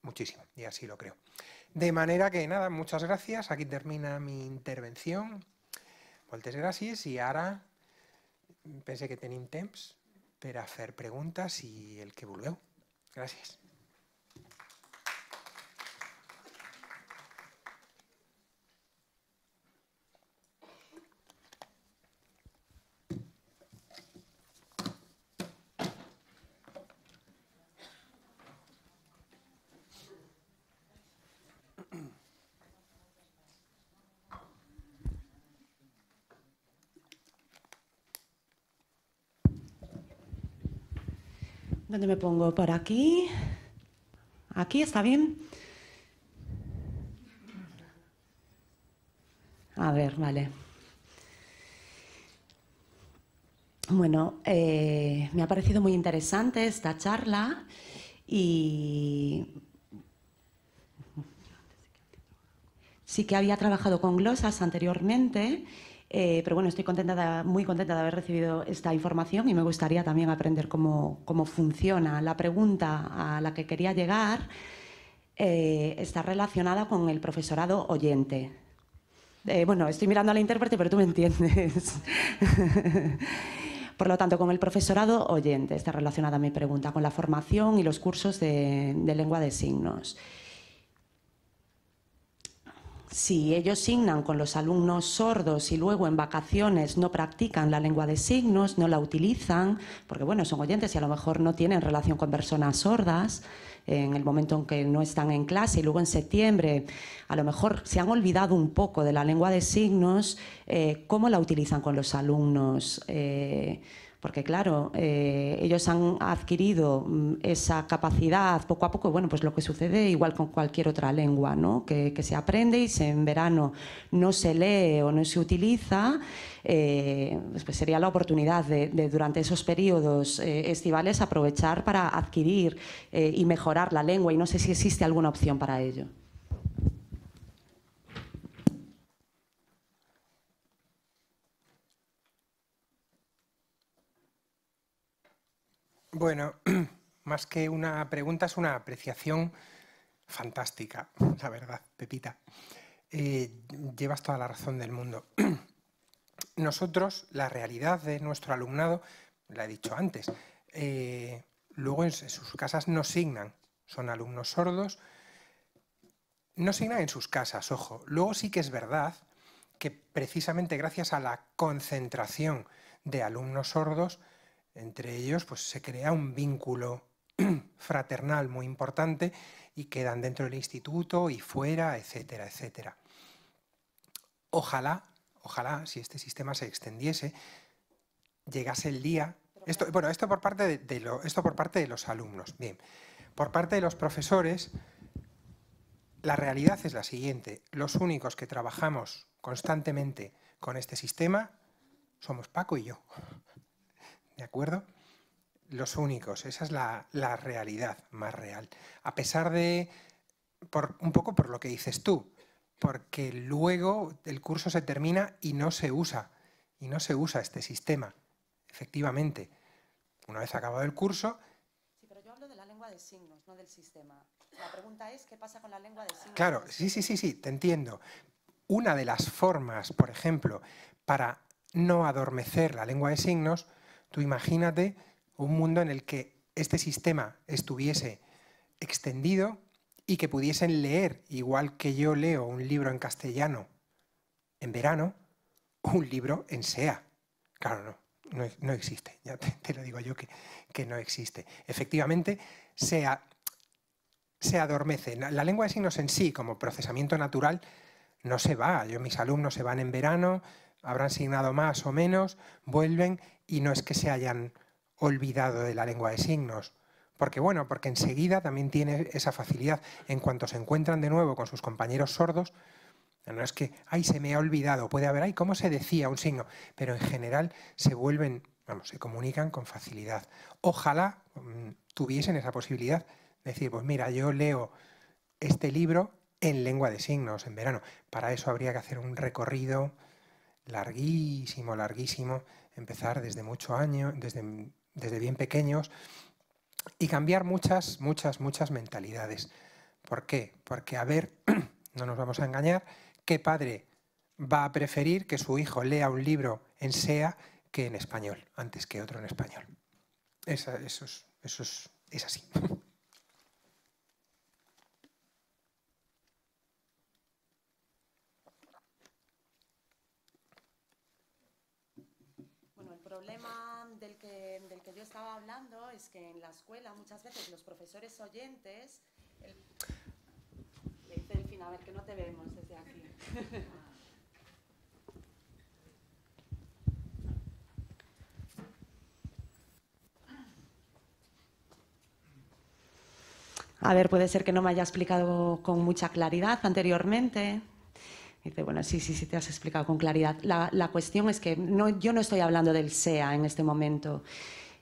muchísimo, y así lo creo. De manera que nada, muchas gracias, aquí termina mi intervención. voltes gracias y ahora pensé que tenía temps para hacer preguntas y el que volvió Gracias. ¿Dónde me pongo? ¿Por aquí? ¿Aquí está bien? A ver, vale. Bueno, eh, me ha parecido muy interesante esta charla y sí que había trabajado con glosas anteriormente eh, pero bueno, estoy muy contenta de haber recibido esta información y me gustaría también aprender cómo, funciona. La pregunta a la que quería llegar eh, está relacionada con el profesorado oyente. Eh, bueno, estoy mirando al intérprete, pero tú me entiendes. <laughs> Por lo tanto, con el profesorado oyente está relacionada mi pregunta, con la formación y los cursos de lengua de signos. Si ellos signan con los alumnos sordos y luego en vacaciones no practican la lengua de signos, no la utilizan, porque bueno, son oyentes y a lo mejor no tienen relación con personas sordas en el momento en que no están en clase y luego en septiembre a lo mejor se han olvidado un poco de la lengua de signos, eh, ¿cómo la utilizan con los alumnos? Eh, porque claro, eh, ellos han adquirido mm, esa capacidad poco a poco, bueno, pues lo que sucede igual con cualquier otra lengua, ¿no? que, se aprende y si en verano no se lee o no se utiliza, eh, pues sería la oportunidad de, durante esos periodos eh, estivales aprovechar para adquirir y mejorar la lengua y no sé si existe alguna opción para ello. Bueno, <clears throat> más que una pregunta, es una apreciación fantástica, <laughs> la verdad, Pepita. Eh, llevas toda la razón del mundo. <clears throat> Nosotros, la realidad de nuestro alumnado, la he dicho antes, eh, luego en sus casas no signan, son alumnos sordos, no signan en sus casas, ojo. Luego sí que es verdad que precisamente gracias a la concentración de alumnos sordos, entre ellos, pues se crea un vínculo <clears throat> fraternal muy importante y quedan dentro del instituto y fuera, etcétera, etcétera. Ojalá, ojalá, si este sistema se extendiese, llegase el día. Esto, bueno, esto por, parte de, esto por parte de los alumnos. Bien, por parte de los profesores, la realidad es la siguiente. Los únicos que trabajamos constantemente con este sistema somos Paco y yo. ¿De acuerdo? Los únicos, esa es la, realidad más real. A pesar de, por, un poco por lo que dices tú, porque luego el curso se termina y no se usa, y no se usa este sistema, efectivamente. Una vez acabado el curso... Sí, pero yo hablo de la lengua de signos, no del sistema. La pregunta es, ¿qué pasa con la lengua de signos? Claro, sí, sí, sí, sí, te entiendo. Una de las formas, por ejemplo, para no adormecer la lengua de signos Tú imagínate un mundo en el que este sistema estuviese extendido y que pudiesen leer, igual que yo leo un libro en castellano en verano, un libro en SEA. Claro, no, no, existe, ya te, lo digo yo que, no existe. Efectivamente, SEA se adormece. La, lengua de signos en sí, como procesamiento natural, no se va. Yo, mis alumnos se van en verano, habrán signado más o menos, vuelven y no es que se hayan olvidado de la lengua de signos. Porque bueno, porque enseguida también tiene esa facilidad. En cuanto se encuentran de nuevo con sus compañeros sordos, no es que, ay, se me ha olvidado, puede haber, ay, ¿cómo se decía un signo? Pero en general se vuelven, vamos, se comunican con facilidad. Ojalá mm, tuviesen esa posibilidad de decir, pues mira, yo leo este libro en lengua de signos en verano. Para eso habría que hacer un recorrido larguísimo, larguísimo, empezar desde mucho año, desde, desde bien pequeños y cambiar muchas, muchas, muchas mentalidades. ¿Por qué? Porque, a ver, <clears throat> no nos vamos a engañar, ¿qué padre va a preferir que su hijo lea un libro en SEA que en español, antes que otro en español? eso, es, eso es, es así. <laughs> estaba hablando es que en la escuela muchas veces los profesores oyentes... Le dice el fin, a ver, que no te vemos desde aquí. <laughs> A ver, puede ser que no me haya explicado con mucha claridad anteriormente. Dice, bueno, sí, sí, sí, te has explicado con claridad. La, cuestión es que no, yo no estoy hablando del SEA en este momento.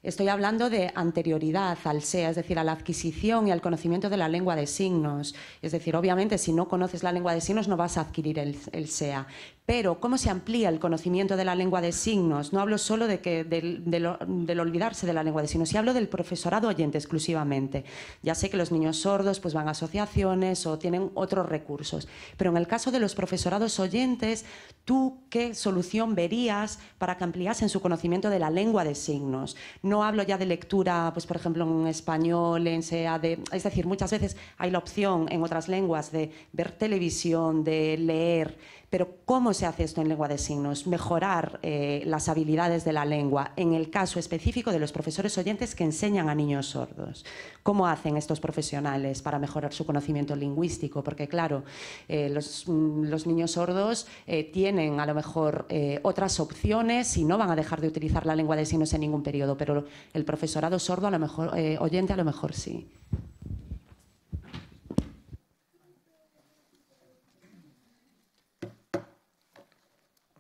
Estoy hablando de anterioridad al SEA, es decir, a la adquisición y al conocimiento de la lengua de signos. Es decir, obviamente, si no conoces la lengua de signos no vas a adquirir el, SEA, pero, ¿cómo se amplía el conocimiento de la lengua de signos? No hablo solo de que, del, olvidarse de la lengua de signos, si hablo del profesorado oyente exclusivamente. Ya sé que los niños sordos pues, van a asociaciones o tienen otros recursos, pero en el caso de los profesorados oyentes, ¿tú qué solución verías para que ampliasen su conocimiento de la lengua de signos? No hablo ya de lectura, pues, por ejemplo, en español, en SEA, es decir, muchas veces hay la opción en otras lenguas de ver televisión, de leer pero ¿cómo se hace esto en lengua de signos? Mejorar eh, las habilidades de la lengua, en el caso específico de los profesores oyentes que enseñan a niños sordos. ¿Cómo hacen estos profesionales para mejorar su conocimiento lingüístico? Porque claro, eh, mm, los, niños sordos eh, tienen a lo mejor otras opciones y no van a dejar de utilizar la lengua de signos en ningún periodo, pero el profesorado sordo a lo mejor, oyente a lo mejor sí.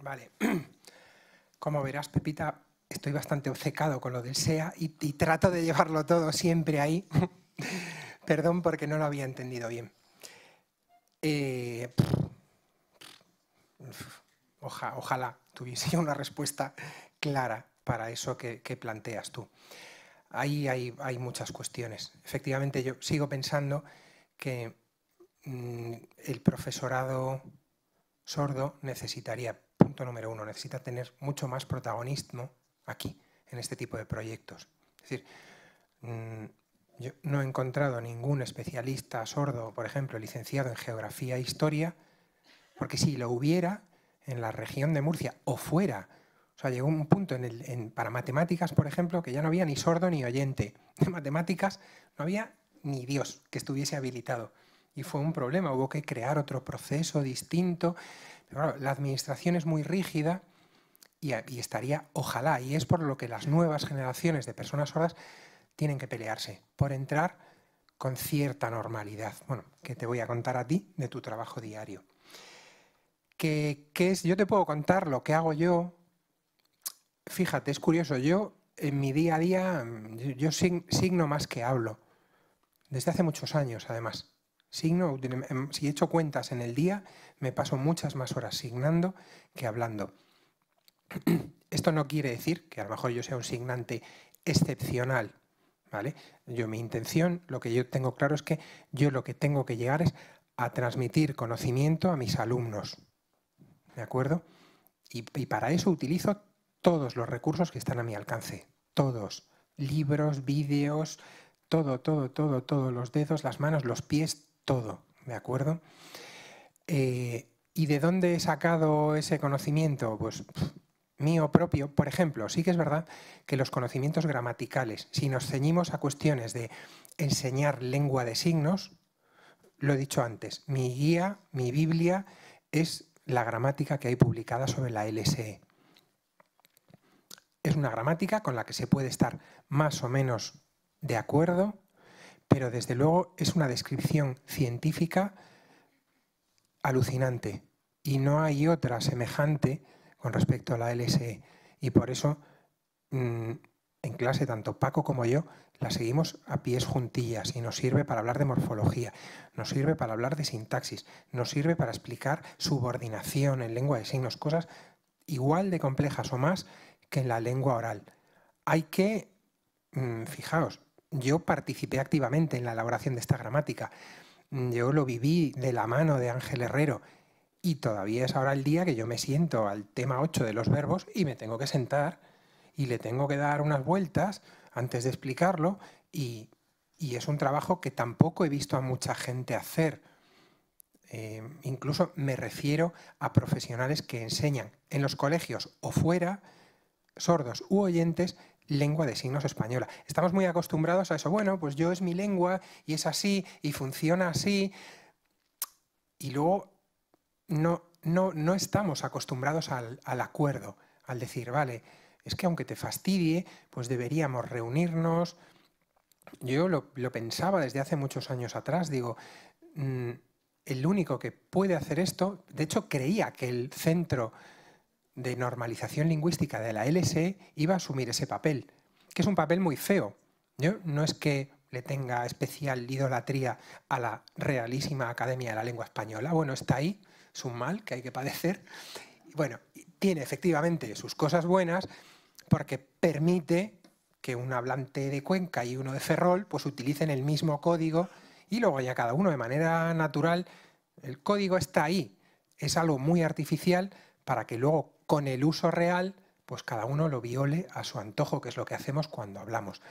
Vale. <clears throat> Como verás, Pepita, estoy bastante obcecado con lo del SEA y, trato de llevarlo todo siempre ahí. <laughs> Perdón porque no lo había entendido bien. Eh, ojalá tuviese <laughs> una respuesta clara para eso que, planteas tú. Ahí hay, hay, muchas cuestiones. Efectivamente, yo sigo pensando que mm, el profesorado sordo necesitaría punto número uno, necesita tener mucho más protagonismo aquí, en este tipo de proyectos. Es decir, mm, yo no he encontrado ningún especialista sordo, por ejemplo, licenciado en geografía e historia, porque si lo hubiera en la región de Murcia o fuera, o sea, llegó un punto en para matemáticas, por ejemplo, que ya no había ni sordo ni oyente. De matemáticas no había ni Dios que estuviese habilitado y fue un problema. Hubo que crear otro proceso distinto. la administración es muy rígida y, estaría, ojalá, y es por lo que las nuevas generaciones de personas sordas tienen que pelearse, por entrar con cierta normalidad. Bueno, que te voy a contar a ti de tu trabajo diario. Que, es, yo te puedo contar lo que hago yo. Fíjate, es curioso, yo en mi día a día, yo signo más que hablo, desde hace muchos años además. Signo, em, si he hecho cuentas en el día, me paso muchas más horas signando que hablando. <clears throat> Esto no quiere decir que a lo mejor yo sea un signante excepcional, ¿vale? Yo mi intención, lo que yo tengo claro es que yo lo que tengo que llegar es a transmitir conocimiento a mis alumnos, ¿de acuerdo? Y, y para eso utilizo todos los recursos que están a mi alcance, todos, libros, vídeos, todo, todo, todo, todos los dedos, las manos, los pies, todo, ¿de acuerdo? Eh, ¿Y de dónde he sacado ese conocimiento? Pues mío propio. Por ejemplo, sí que es verdad que los conocimientos gramaticales, si nos ceñimos a cuestiones de enseñar lengua de signos, lo he dicho antes, mi guía, mi Biblia, es la gramática que hay publicada sobre la LSE. Es una gramática con la que se puede estar más o menos de acuerdo, pero desde luego es una descripción científica alucinante y no hay otra semejante con respecto a la LSE. Y por eso mm, en clase tanto Paco como yo la seguimos a pies juntillas y nos sirve para hablar de morfología, nos sirve para hablar de sintaxis, nos sirve para explicar subordinación en lengua de signos, cosas igual de complejas o más que en la lengua oral. Hay que, mm, fijaos, yo participé activamente en la elaboración de esta gramática. Mm, yo lo viví de la mano de Ángel Herrero y todavía es ahora el día que yo me siento al tema 8 de los verbos y me tengo que sentar y le tengo que dar unas vueltas antes de explicarlo y, es un trabajo que tampoco he visto a mucha gente hacer. Eh, incluso me refiero a profesionales que enseñan en los colegios o fuera, sordos u oyentes, lengua de signos española. Estamos muy acostumbrados a eso. Bueno, pues yo es mi lengua y es así y funciona así. Y luego no, no, no estamos acostumbrados al, acuerdo, al decir, vale, es que aunque te fastidie, pues deberíamos reunirnos. Yo lo, pensaba desde hace muchos años atrás, digo, mm, el único que puede hacer esto, de hecho creía que el centro de normalización lingüística de la LSE iba a asumir ese papel, que es un papel muy feo. Yo no es que le tenga especial idolatría a la Realísima Academia de la Lengua Española. Bueno, está ahí, es un mal que hay que padecer. Bueno, tiene efectivamente sus cosas buenas porque permite que un hablante de Cuenca y uno de Ferrol pues utilicen el mismo código y luego ya cada uno de manera natural, el código está ahí, es algo muy artificial para que luego con el uso real, pues cada uno lo viole a su antojo, que es lo que hacemos cuando hablamos.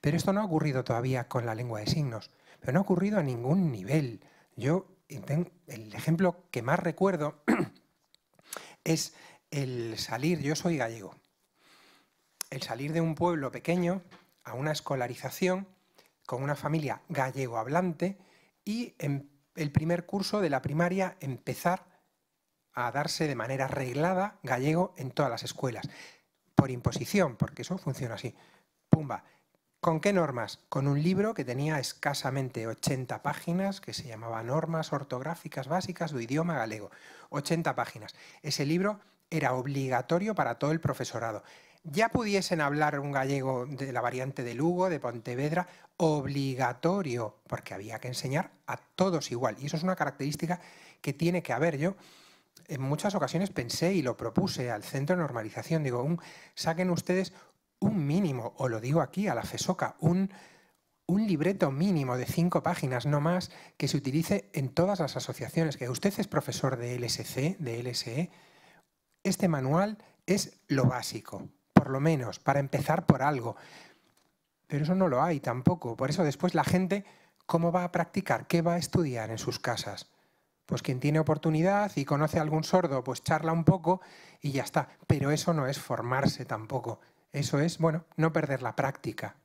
Pero esto no ha ocurrido todavía con la lengua de signos, pero no ha ocurrido a ningún nivel. Yo, el ejemplo que más recuerdo <clears throat> es el salir, yo soy gallego, el salir de un pueblo pequeño a una escolarización con una familia gallego hablante y en em, el primer curso de la primaria empezar a darse de manera reglada gallego en todas las escuelas, por imposición, porque eso funciona así. Pumba. ¿Con qué normas? Con un libro que tenía escasamente 80 páginas, que se llamaba Normas ortográficas básicas de idioma galego. 80 páginas. Ese libro era obligatorio para todo el profesorado. Ya pudiesen hablar un gallego de la variante de Lugo, de Pontevedra, obligatorio, porque había que enseñar a todos igual. Y eso es una característica que tiene que haber yo en muchas ocasiones pensé y lo propuse al centro de normalización, digo, saquen ustedes un mínimo, o lo digo aquí a la FESOCA, un, un libreto mínimo de cinco páginas, no más, que se utilice en todas las asociaciones, que usted es profesor de LSC, de LSE, este manual es lo básico, por lo menos, para empezar por algo. Pero eso no lo hay tampoco, por eso después la gente, ¿cómo va a practicar? ¿Qué va a estudiar en sus casas? pues quien tiene oportunidad y conoce a algún sordo, pues charla un poco y ya está. Pero eso no es formarse tampoco. Eso es, bueno, no perder la práctica.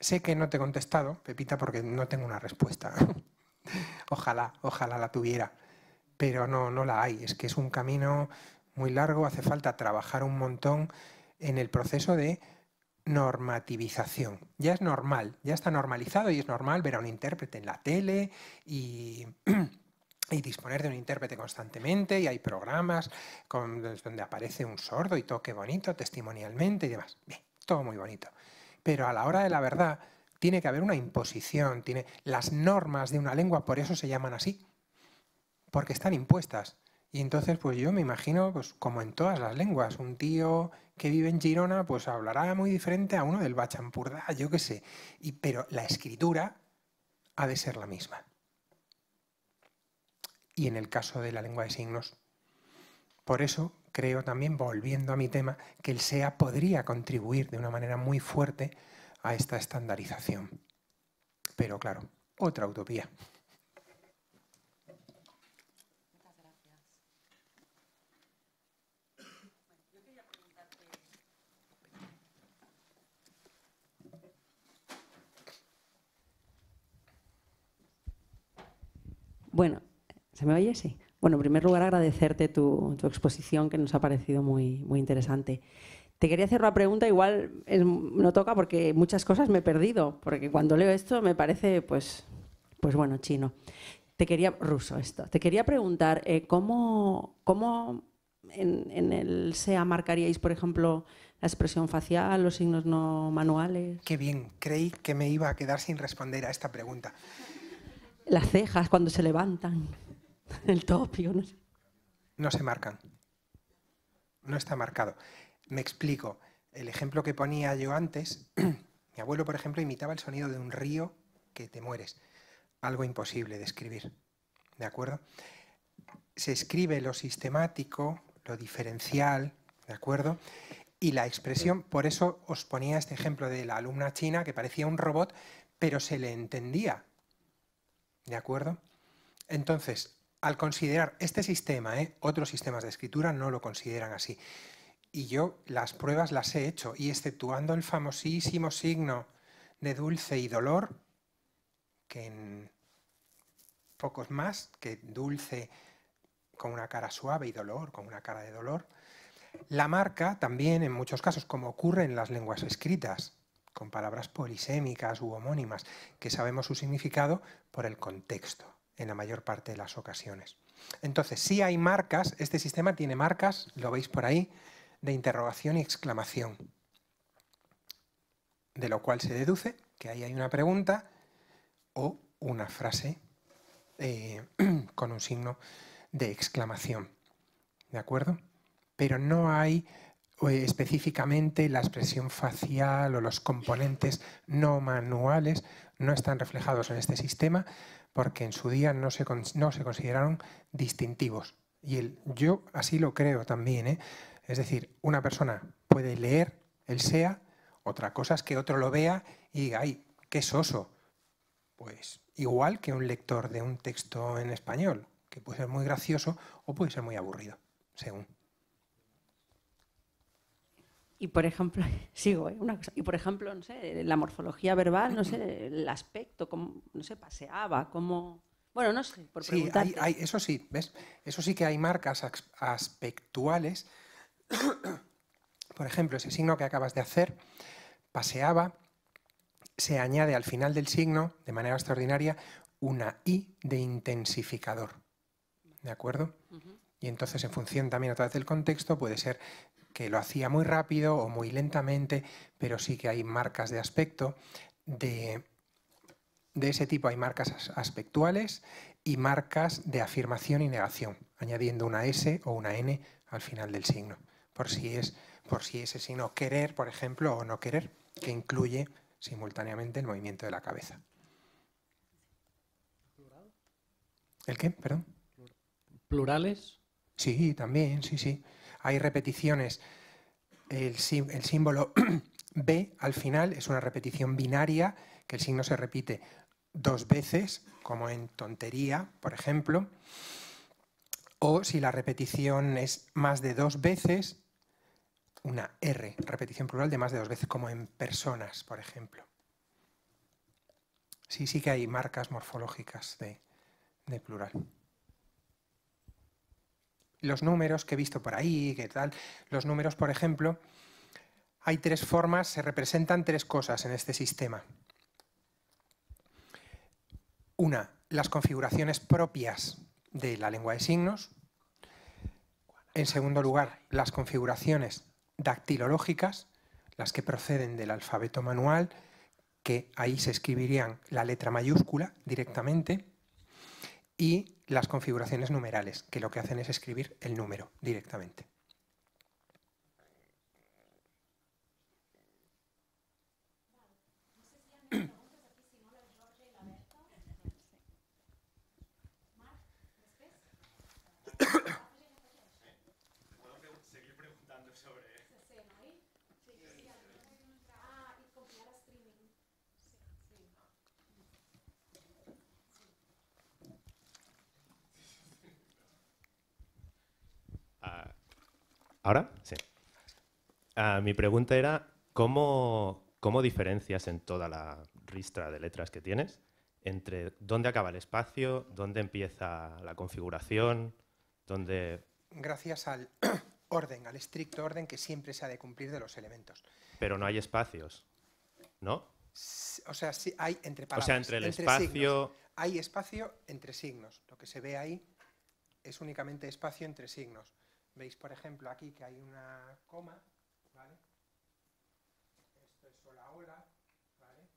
Sé que no te he contestado, Pepita, porque no tengo una respuesta. <laughs> ojalá, ojalá la tuviera. Pero no, no la hay. Es que es un camino muy largo, hace falta trabajar un montón en el proceso de normativización. Ya es normal, ya está normalizado y es normal ver a un intérprete en la tele y... <clears throat> disponer de un intérprete constantemente y hay programas donde aparece un sordo y toque bonito testimonialmente y demás. Bien, todo muy bonito. Pero a la hora de la verdad tiene que haber una imposición, tiene las normas de una lengua, por eso se llaman así, porque están impuestas. Y entonces pues yo me imagino pues como en todas las lenguas, un tío que vive en Girona, pues hablará muy diferente a uno del Bachampurda yo qué sé. Y, pero la escritura ha de ser la misma. Y en el caso de la lengua de signos, por eso creo también, volviendo a mi tema, que el SEA podría contribuir de una manera muy fuerte a esta estandarización. Pero claro, otra utopía. Bueno, ¿se me oye? Sí. Bueno, en primer lugar, agradecerte tu, exposición que nos ha parecido muy, muy interesante. Te quería hacer una pregunta, igual no toca porque muchas cosas me he perdido, porque cuando leo esto me parece, pues, pues bueno, chino. Te quería, ruso esto, te quería preguntar eh, cómo, cómo en, en, el SEA marcaríais, por ejemplo, la expresión facial, los signos no manuales. Qué bien, creí que me iba a quedar sin responder a esta pregunta las cejas cuando se levantan, <laughs> el topio, no sé. No se marcan. No está marcado. Me explico. El ejemplo que ponía yo antes, <clears throat> mi abuelo, por ejemplo, imitaba el sonido de un río que te mueres. Algo imposible de escribir. ¿De acuerdo? Se escribe lo sistemático, lo diferencial, ¿de acuerdo? Y la expresión, por eso os ponía este ejemplo de la alumna china que parecía un robot, pero se le entendía ¿De acuerdo? Entonces, al considerar este sistema, ¿eh? otros sistemas de escritura no lo consideran así. Y yo las pruebas las he hecho, y exceptuando el famosísimo signo de dulce y dolor, que en pocos más, que dulce con una cara suave y dolor, con una cara de dolor, la marca también en muchos casos, como ocurre en las lenguas escritas, con palabras polisémicas u homónimas, que sabemos su significado por el contexto, en la mayor parte de las ocasiones. Entonces, si hay marcas, este sistema tiene marcas, lo veis por ahí, de interrogación y exclamación, de lo cual se deduce que ahí hay una pregunta o una frase eh, <clears throat> con un signo de exclamación. ¿De acuerdo? Pero no hay eh, específicamente la expresión facial o los componentes no manuales no están reflejados en este sistema porque en su día no se, no se consideraron distintivos. Y el, yo así lo creo también. ¿eh? Es decir, una persona puede leer el SEA, otra cosa es que otro lo vea y diga, ¡ay, qué soso! Pues igual que un lector de un texto en español, que puede ser muy gracioso o puede ser muy aburrido, según. Y por ejemplo, <laughs> sigo, ¿eh? y por ejemplo, no sé, la morfología verbal, no sé, el aspecto, cómo, no sé, paseaba, cómo... Bueno, no sé, por sí, eso sí, ¿ves? Eso sí que hay marcas aspectuales. por ejemplo, ese signo que acabas de hacer, paseaba, se añade al final del signo, de manera extraordinaria, una I de intensificador. ¿De acuerdo? Y entonces, en función también a través del contexto, puede ser que lo hacía muy rápido o muy lentamente, pero sí que hay marcas de aspecto. De, ese tipo hay marcas aspectuales y marcas de afirmación y negación, añadiendo una S o una N al final del signo, por si es por si ese signo querer, por ejemplo, o no querer, que incluye simultáneamente el movimiento de la cabeza. ¿El qué? Perdón. ¿Plurales? Sí, también, sí, sí hay repeticiones. El, símbolo <clears throat> B al final es una repetición binaria, que el signo se repite dos veces, como en tontería, por ejemplo. O si la repetición es más de dos veces, una R, repetición plural de más de dos veces, como en personas, por ejemplo. Sí, sí que hay marcas morfológicas de plural los números que he visto por ahí, que tal. Los números, por ejemplo, hay tres formas, se representan tres cosas en este sistema. Una, las configuraciones propias de la lengua de signos. En segundo lugar, las configuraciones dactilológicas, las que proceden del alfabeto manual, que ahí se escribirían la letra mayúscula directamente. Y las configuraciones numerales, que lo que hacen es escribir el número directamente. ¿Ahora? Sí. Ah, mi pregunta era, ¿cómo, ¿cómo diferencias en toda la ristra de letras que tienes entre dónde acaba el espacio, dónde empieza la configuración, dónde... Gracias al <clears throat> orden, al estricto orden que siempre se ha de cumplir de los elementos. Pero no hay espacios, ¿no? O sea, sí, hay entre palabras. O sea, entre el espacio... Hay espacio entre signos. Lo que se ve ahí es únicamente espacio entre signos. Veis, por ejemplo, aquí que hay una coma, ¿vale? Esto es sola hola, ¿vale?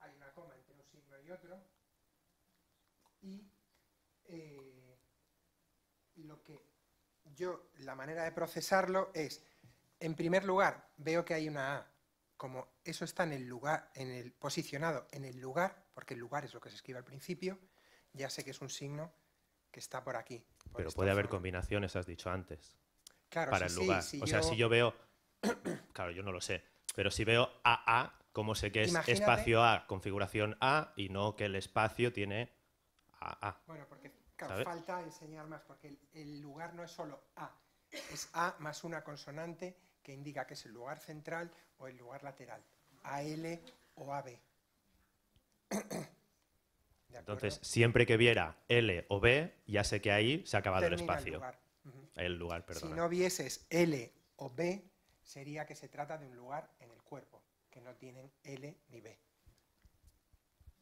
Hay una coma entre un signo y otro. Eh, y lo que yo, la manera de procesarlo es, en primer lugar, veo que hay una A. Como eso está en el lugar, en el, posicionado en el lugar, porque el lugar es lo que se escribe al principio, ya sé que es un signo que está por aquí. Pero puede haber combinaciones, has dicho antes. Claro, para el lugar. o sea, si yo veo, <coughs> claro, yo no lo sé, pero si veo AA, ¿cómo sé que es espacio A, configuración A, y no que el espacio tiene AA? Bueno, porque falta enseñar más, porque el, lugar no es solo A, es A más una consonante que indica que es el lugar central o el lugar lateral, AL o AB. Entonces, siempre que viera L o B, ya sé que ahí se ha acabado el espacio. El lugar, Si no vieses L o B, sería que se trata de un lugar en el cuerpo, que no tienen L ni B.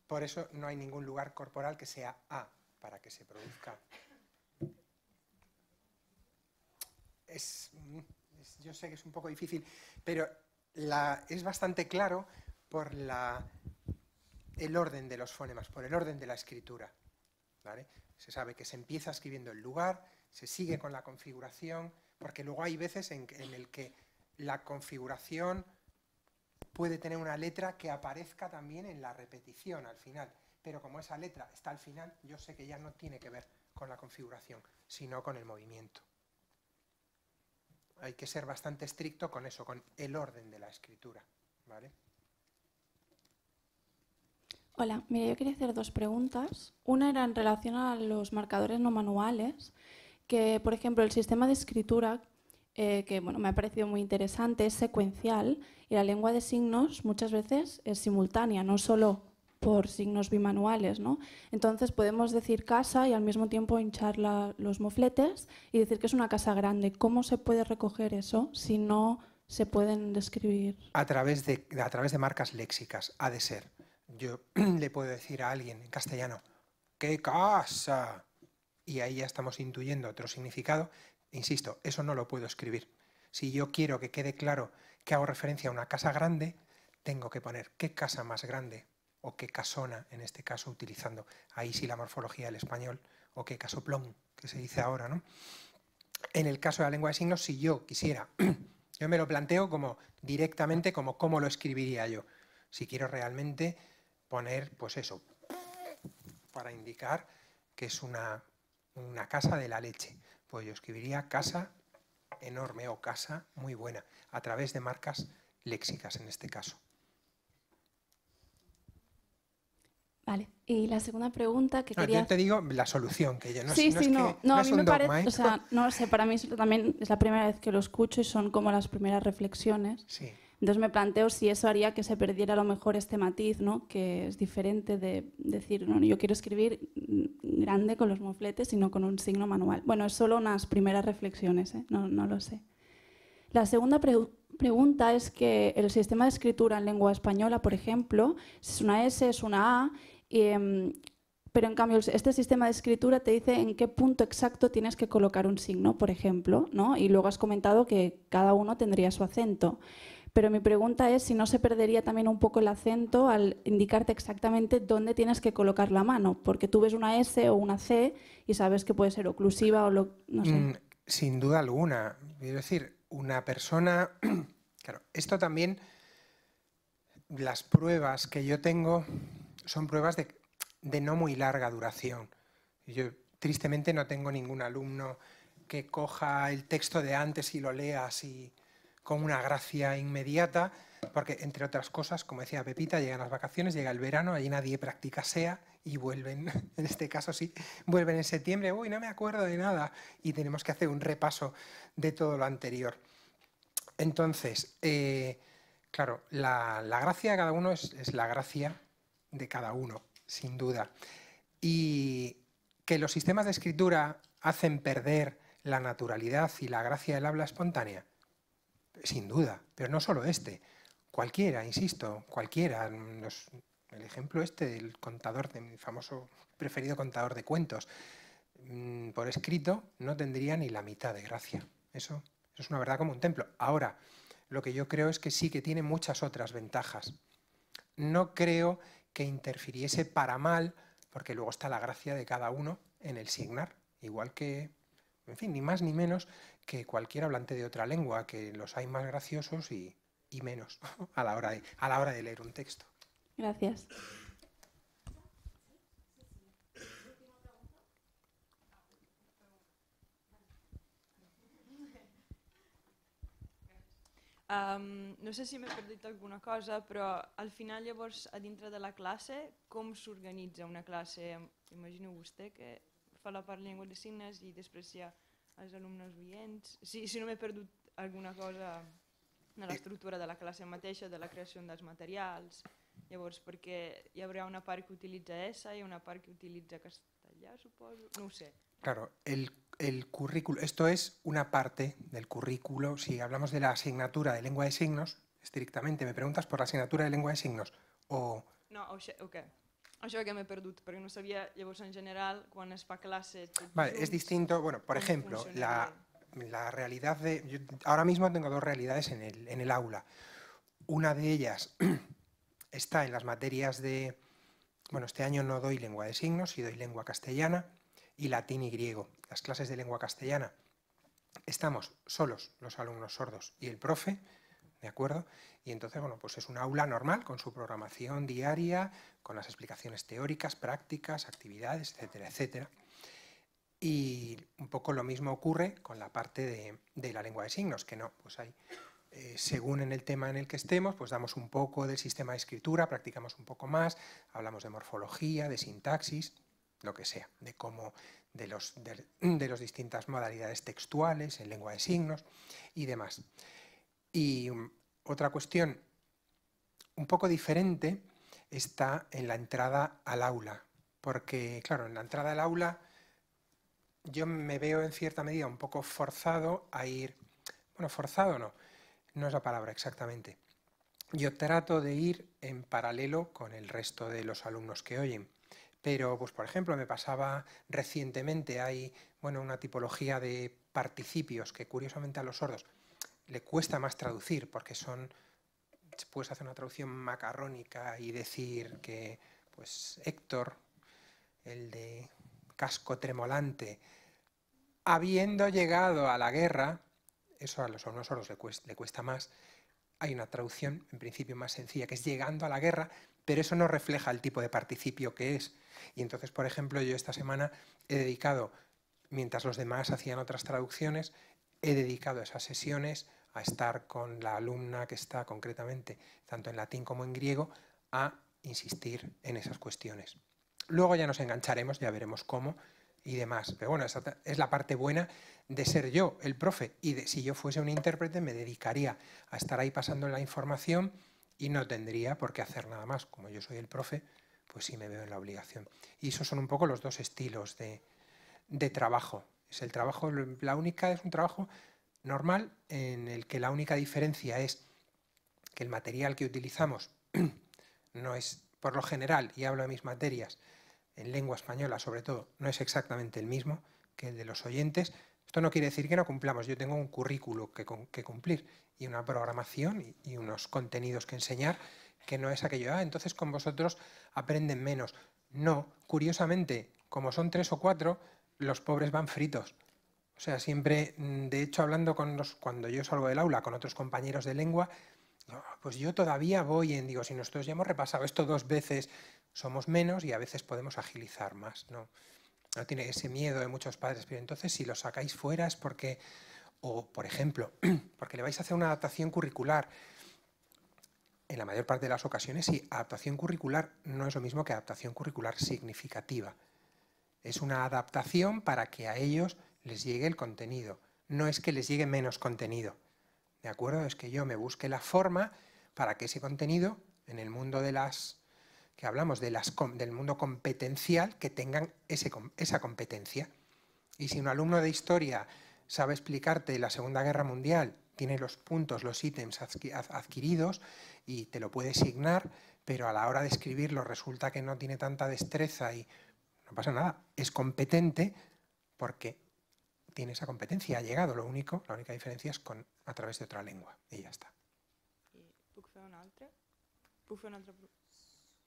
Por eso no hay ningún lugar corporal que sea A para que se produzca. Mm, yo sé que es un poco difícil, pero es bastante claro por la el orden de los fonemas, por el orden de la escritura. Se sabe que se empieza escribiendo el lugar, se sigue con la configuración, porque luego hay veces en, en el que la configuración puede tener una letra que aparezca también en la repetición al final, pero como esa letra está al final, yo sé que ya no tiene que ver con la configuración, sino con el movimiento. Hay que ser bastante estricto con eso, con el orden de la escritura, ¿vale? Hola, mira, yo quería hacer dos preguntas. Una era en relación a los marcadores no manuales, que por ejemplo el sistema de escritura, eh, que bueno, me ha parecido muy interesante, es secuencial y la lengua de signos muchas veces es simultánea, no solo por signos bimanuales. ¿no? Entonces podemos decir casa y al mismo tiempo hinchar los mofletes y decir que es una casa grande. ¿Cómo se puede recoger eso si no se pueden describir? A través de, a través de marcas léxicas, ha de ser yo <clears throat> le puedo decir a alguien en castellano, ¡qué casa! Y ahí ya estamos intuyendo otro significado. Insisto, eso no lo puedo escribir. Si yo quiero que quede claro que hago referencia a una casa grande, tengo que poner qué casa más grande o qué casona, en este caso utilizando ahí sí la morfología del español, o qué casoplón, que se dice ahora. ¿no? En el caso de la lengua de signos, si yo quisiera, <clears throat> yo me lo planteo como directamente como cómo lo escribiría yo. Si quiero realmente poner, pues eso, para indicar que es una, casa de la leche. Pues yo escribiría casa enorme o casa muy buena, a través de marcas léxicas en este caso. Vale, y la segunda pregunta que no, Yo te digo la solución, que yo no, sí, no sí, es no. Que, no, a mí me parece, ¿eh? o sea, no sé, para mí también es la primera vez que lo escucho y son como las primeras reflexiones. Sí. Entonces me planteo si eso haría que se perdiera a lo mejor este matiz, ¿no? que es diferente de decir, no, yo quiero escribir grande con los mofletes, sino con un signo manual. Bueno, es solo unas primeras reflexiones, ¿eh? no, lo sé. La segunda pregunta es que el sistema de escritura en lengua española, por ejemplo, es una S, es una A, em, pero en cambio este sistema de escritura te dice en qué punto exacto tienes que colocar un signo, por ejemplo, ¿no? y luego has comentado que cada uno tendría su acento. Pero mi pregunta es si no se perdería también un poco el acento al indicarte exactamente dónde tienes que colocar la mano, porque tú ves una S o una C y sabes que puede ser oclusiva o lo, no mm, Sin duda alguna. Quiero decir, una persona... <clears throat> Claro, esto también, las pruebas que yo tengo son pruebas de, de no muy larga duración. Yo tristemente no tengo ningún alumno que coja el texto de antes y lo lea así con una gracia inmediata, porque entre otras cosas, como decía Pepita, llegan las vacaciones, llega el verano, allí nadie practica SEA y vuelven, <laughs> en este caso sí, vuelven en septiembre, uy, no me acuerdo de nada, y tenemos que hacer un repaso de todo lo anterior. Entonces, eh, claro, la, gracia de cada uno es la gracia de cada uno, sin duda. Y que los sistemas de escritura hacen perder la naturalidad y la gracia del habla espontánea, sin duda, pero no solo este. Cualquiera, insisto, cualquiera. el ejemplo este del contador, de mi famoso preferido contador de cuentos, mm, por escrito no tendría ni la mitad de gracia. Eso, eso es una verdad como un templo. Ahora, lo que yo creo es que sí que tiene muchas otras ventajas. No creo que interfiriese para mal, porque luego está la gracia de cada uno en el signar, igual que, en fin, ni más ni menos que cualquier hablante de otra lengua, que los hay más graciosos y, y menos <laughs> a la, hora de, a la hora de leer un texto. Gracias. Um, no sé si m'he perdut alguna cosa, però al final llavors a dintre de la classe, com s'organitza una classe? Imagino vostè que fa la part llengua de signes i després hi ha ja als alumnes oients. Si, si no m'he perdut alguna cosa de l'estructura de la classe mateixa, de la creació dels materials, llavors perquè hi haurà una part que utilitza ESA i una part que utilitza castellà, suposo, no ho sé. Claro, el, el currículo, esto es una parte del currículo, si hablamos de la asignatura de lengua de signos, estrictamente, me preguntas por la asignatura de lengua de signos o... No, o, o qué? que me perdut, porque no sabía, en general, cuando es clase... Vale, es distinto, bueno, por ejemplo, la, realidad de... ahora mismo tengo dos realidades en el, en el aula. Una de ellas <clears throat> está en las materias de... Bueno, este año no doy lengua de signos, y doy lengua castellana y latín y griego. Las clases de lengua castellana estamos solos, los alumnos sordos y el profe, ¿De acuerdo? Y entonces, bueno, pues es un aula normal con su programación diaria, con las explicaciones teóricas, prácticas, actividades, etcétera, etcétera. Y un poco lo mismo ocurre con la parte de, la lengua de signos, que no, pues hay, eh, según en el tema en el que estemos, pues damos un poco del sistema de escritura, practicamos un poco más, hablamos de morfología, de sintaxis, lo que sea, de cómo, de las de los distintas modalidades textuales, en lengua de signos y demás. Y mm, otra cuestión un poco diferente está en la entrada al aula, porque claro, en la entrada al aula yo me veo en cierta medida un poco forzado a ir, bueno, forzado no, no es la palabra exactamente. Yo trato de ir en paralelo con el resto de los alumnos que oyen. Pero, pues, por ejemplo, me pasaba recientemente, hay bueno, una tipología de participios que curiosamente a los sordos le cuesta más traducir porque son, puedes hacer una traducción macarrónica y decir que pues Héctor, el de casco tremolante, habiendo llegado a la guerra, eso a los oros le cuesta, le cuesta más, hay una traducción en principio más sencilla que es llegando a la guerra, pero eso no refleja el tipo de participio que es. Y entonces, por ejemplo, yo esta semana he dedicado, mientras los demás hacían otras traducciones, he dedicado esas sesiones a estar con la alumna que está concretamente, tanto en latín como en griego, a insistir en esas cuestiones. Luego ya nos engancharemos, ya veremos cómo y demás. Pero bueno, esa es la parte buena de ser yo el profe y si yo fuese un intérprete me dedicaría a estar ahí pasando la información y no tendría por qué hacer nada más. Como yo soy el profe, pues sí me veo en la obligación. Y esos son un poco los dos estilos de, de trabajo. Es el trabajo, la única es un trabajo normal, en el que la única diferencia es que el material que utilizamos <clears throat> no es, por lo general, y hablo de mis materias, en lengua española sobre todo, no es exactamente el mismo que el de los oyentes. Esto no quiere decir que no cumplamos, yo tengo un currículo que, cumplir y una programación y, unos contenidos que enseñar que no es aquello, ah, entonces con vosotros aprenden menos. No, curiosamente, como son tres o cuatro, los pobres van fritos. O sea, siempre, mm, de hecho, hablando con los, cuando yo salgo del aula con otros compañeros de lengua, ah, pues yo todavía voy en, digo, si nosotros ya hemos repasado esto dos veces, somos menos y a veces podemos agilizar más, ¿no? No tiene ese miedo de muchos padres, pero entonces si lo sacáis fuera es porque, o por ejemplo, <clears throat> porque le vais a hacer una adaptación curricular. En la mayor parte de las ocasiones, sí, adaptación curricular no es lo mismo que adaptación curricular significativa. Es una adaptación para que a ellos les llegue el contenido. No es que les llegue menos contenido. ¿De acuerdo? Es que yo me busque la forma para que ese contenido, en el mundo de las que hablamos de las, del mundo competencial, que tengan ese, esa competencia. Y si un alumno de historia sabe explicarte la Segunda Guerra Mundial, tiene los puntos, los ítems adquiridos y te lo puede signar, pero a la hora de escribirlo resulta que no tiene tanta destreza y no pasa nada, es competente porque tiene esa competencia, ha llegado, lo único, la única diferència és con, a través de otra lengua, i ja està. puc fer una altra? Puc fer una altra?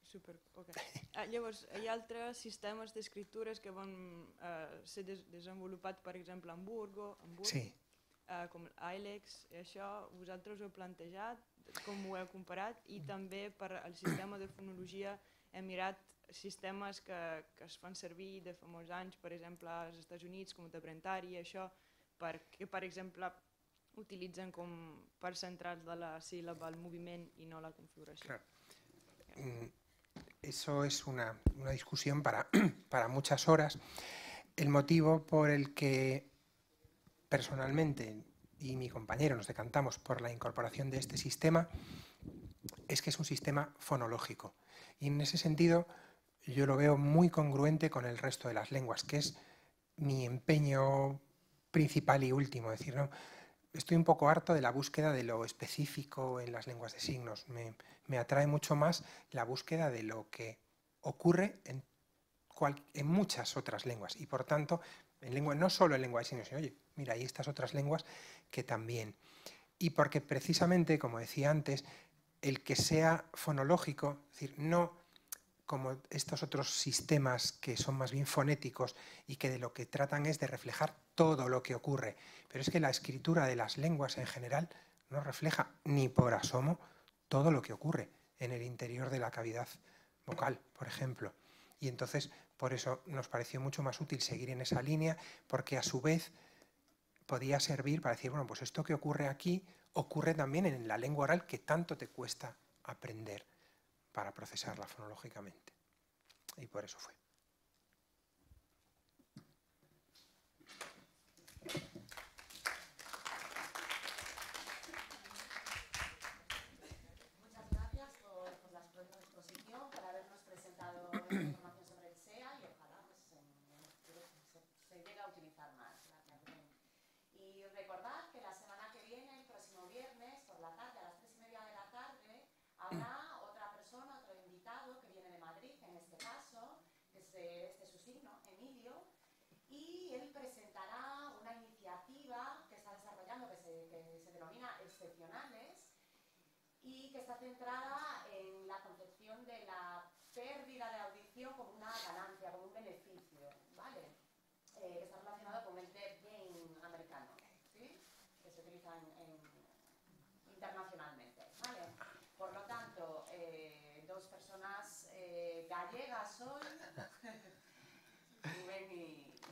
Super, ok. <laughs> Ah, llavors, hi ha altres sistemes d'escriptures que van eh, ser des desenvolupats, per exemple, a Hamburgo, Hamburgo sí. eh, com Ilex, això vosaltres ho heu plantejat, com ho heu comparat, i també per al sistema de fonologia he mirat sistemes que, que es fan servir de fa molts anys, per exemple, als Estats Units, com Tabrentari i això, perquè, per exemple, utilitzen com parts centrals de la síl·laba, el moviment i no la configuració. Claro. Mm, eso es una, una discusión para, <clears throat> para muchas horas. El motivo por el que personalmente y mi compañero nos decantamos por la incorporación de este sistema es que es un sistema fonológico. Y en ese sentido, yo lo veo muy congruente con el resto de las lenguas, que es mi empeño principal y último. Es decir, ¿no? estoy un poco harto de la búsqueda de lo específico en las lenguas de signos. Me, atrae mucho más la búsqueda de lo que ocurre en, en muchas otras lenguas. Y por tanto, en lengua, no solo en lengua de signos, sino, oye, mira, hay estas otras lenguas que también. Y porque precisamente, como decía antes, el que sea fonológico, es decir, no como estos otros sistemas que son más bien fonéticos y que de lo que tratan es de reflejar todo lo que ocurre. Pero es que la escritura de las lenguas en general no refleja ni por asomo todo lo que ocurre en el interior de la cavidad vocal, por ejemplo. Y entonces, por eso nos pareció mucho más útil seguir en esa línea, porque a su vez podía servir para decir, bueno, pues esto que ocurre aquí ocurre también en la lengua oral que tanto te cuesta aprender para procesarla fonológicamente. Y por eso fue. y que está centrada en la concepción de la pérdida de audición como una ganancia, como un beneficio, ¿vale? Eh, está relacionado con el dead gain americano, ¿sí? Que se utiliza internacionalmente, ¿vale? Por lo tanto, eh, dos personas eh, gallegas son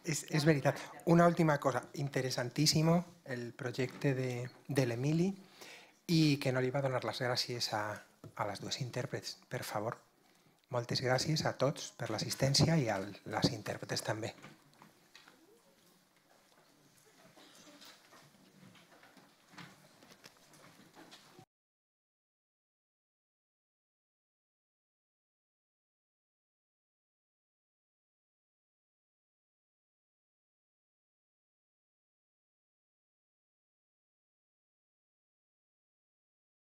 és, és veritat. Una última cosa, interessantíssim el projecte de, de l'Emili i que no li va donar les gràcies a, a les dues intèrprets, per favor. Moltes gràcies a tots per l'assistència i a les intèrprets també.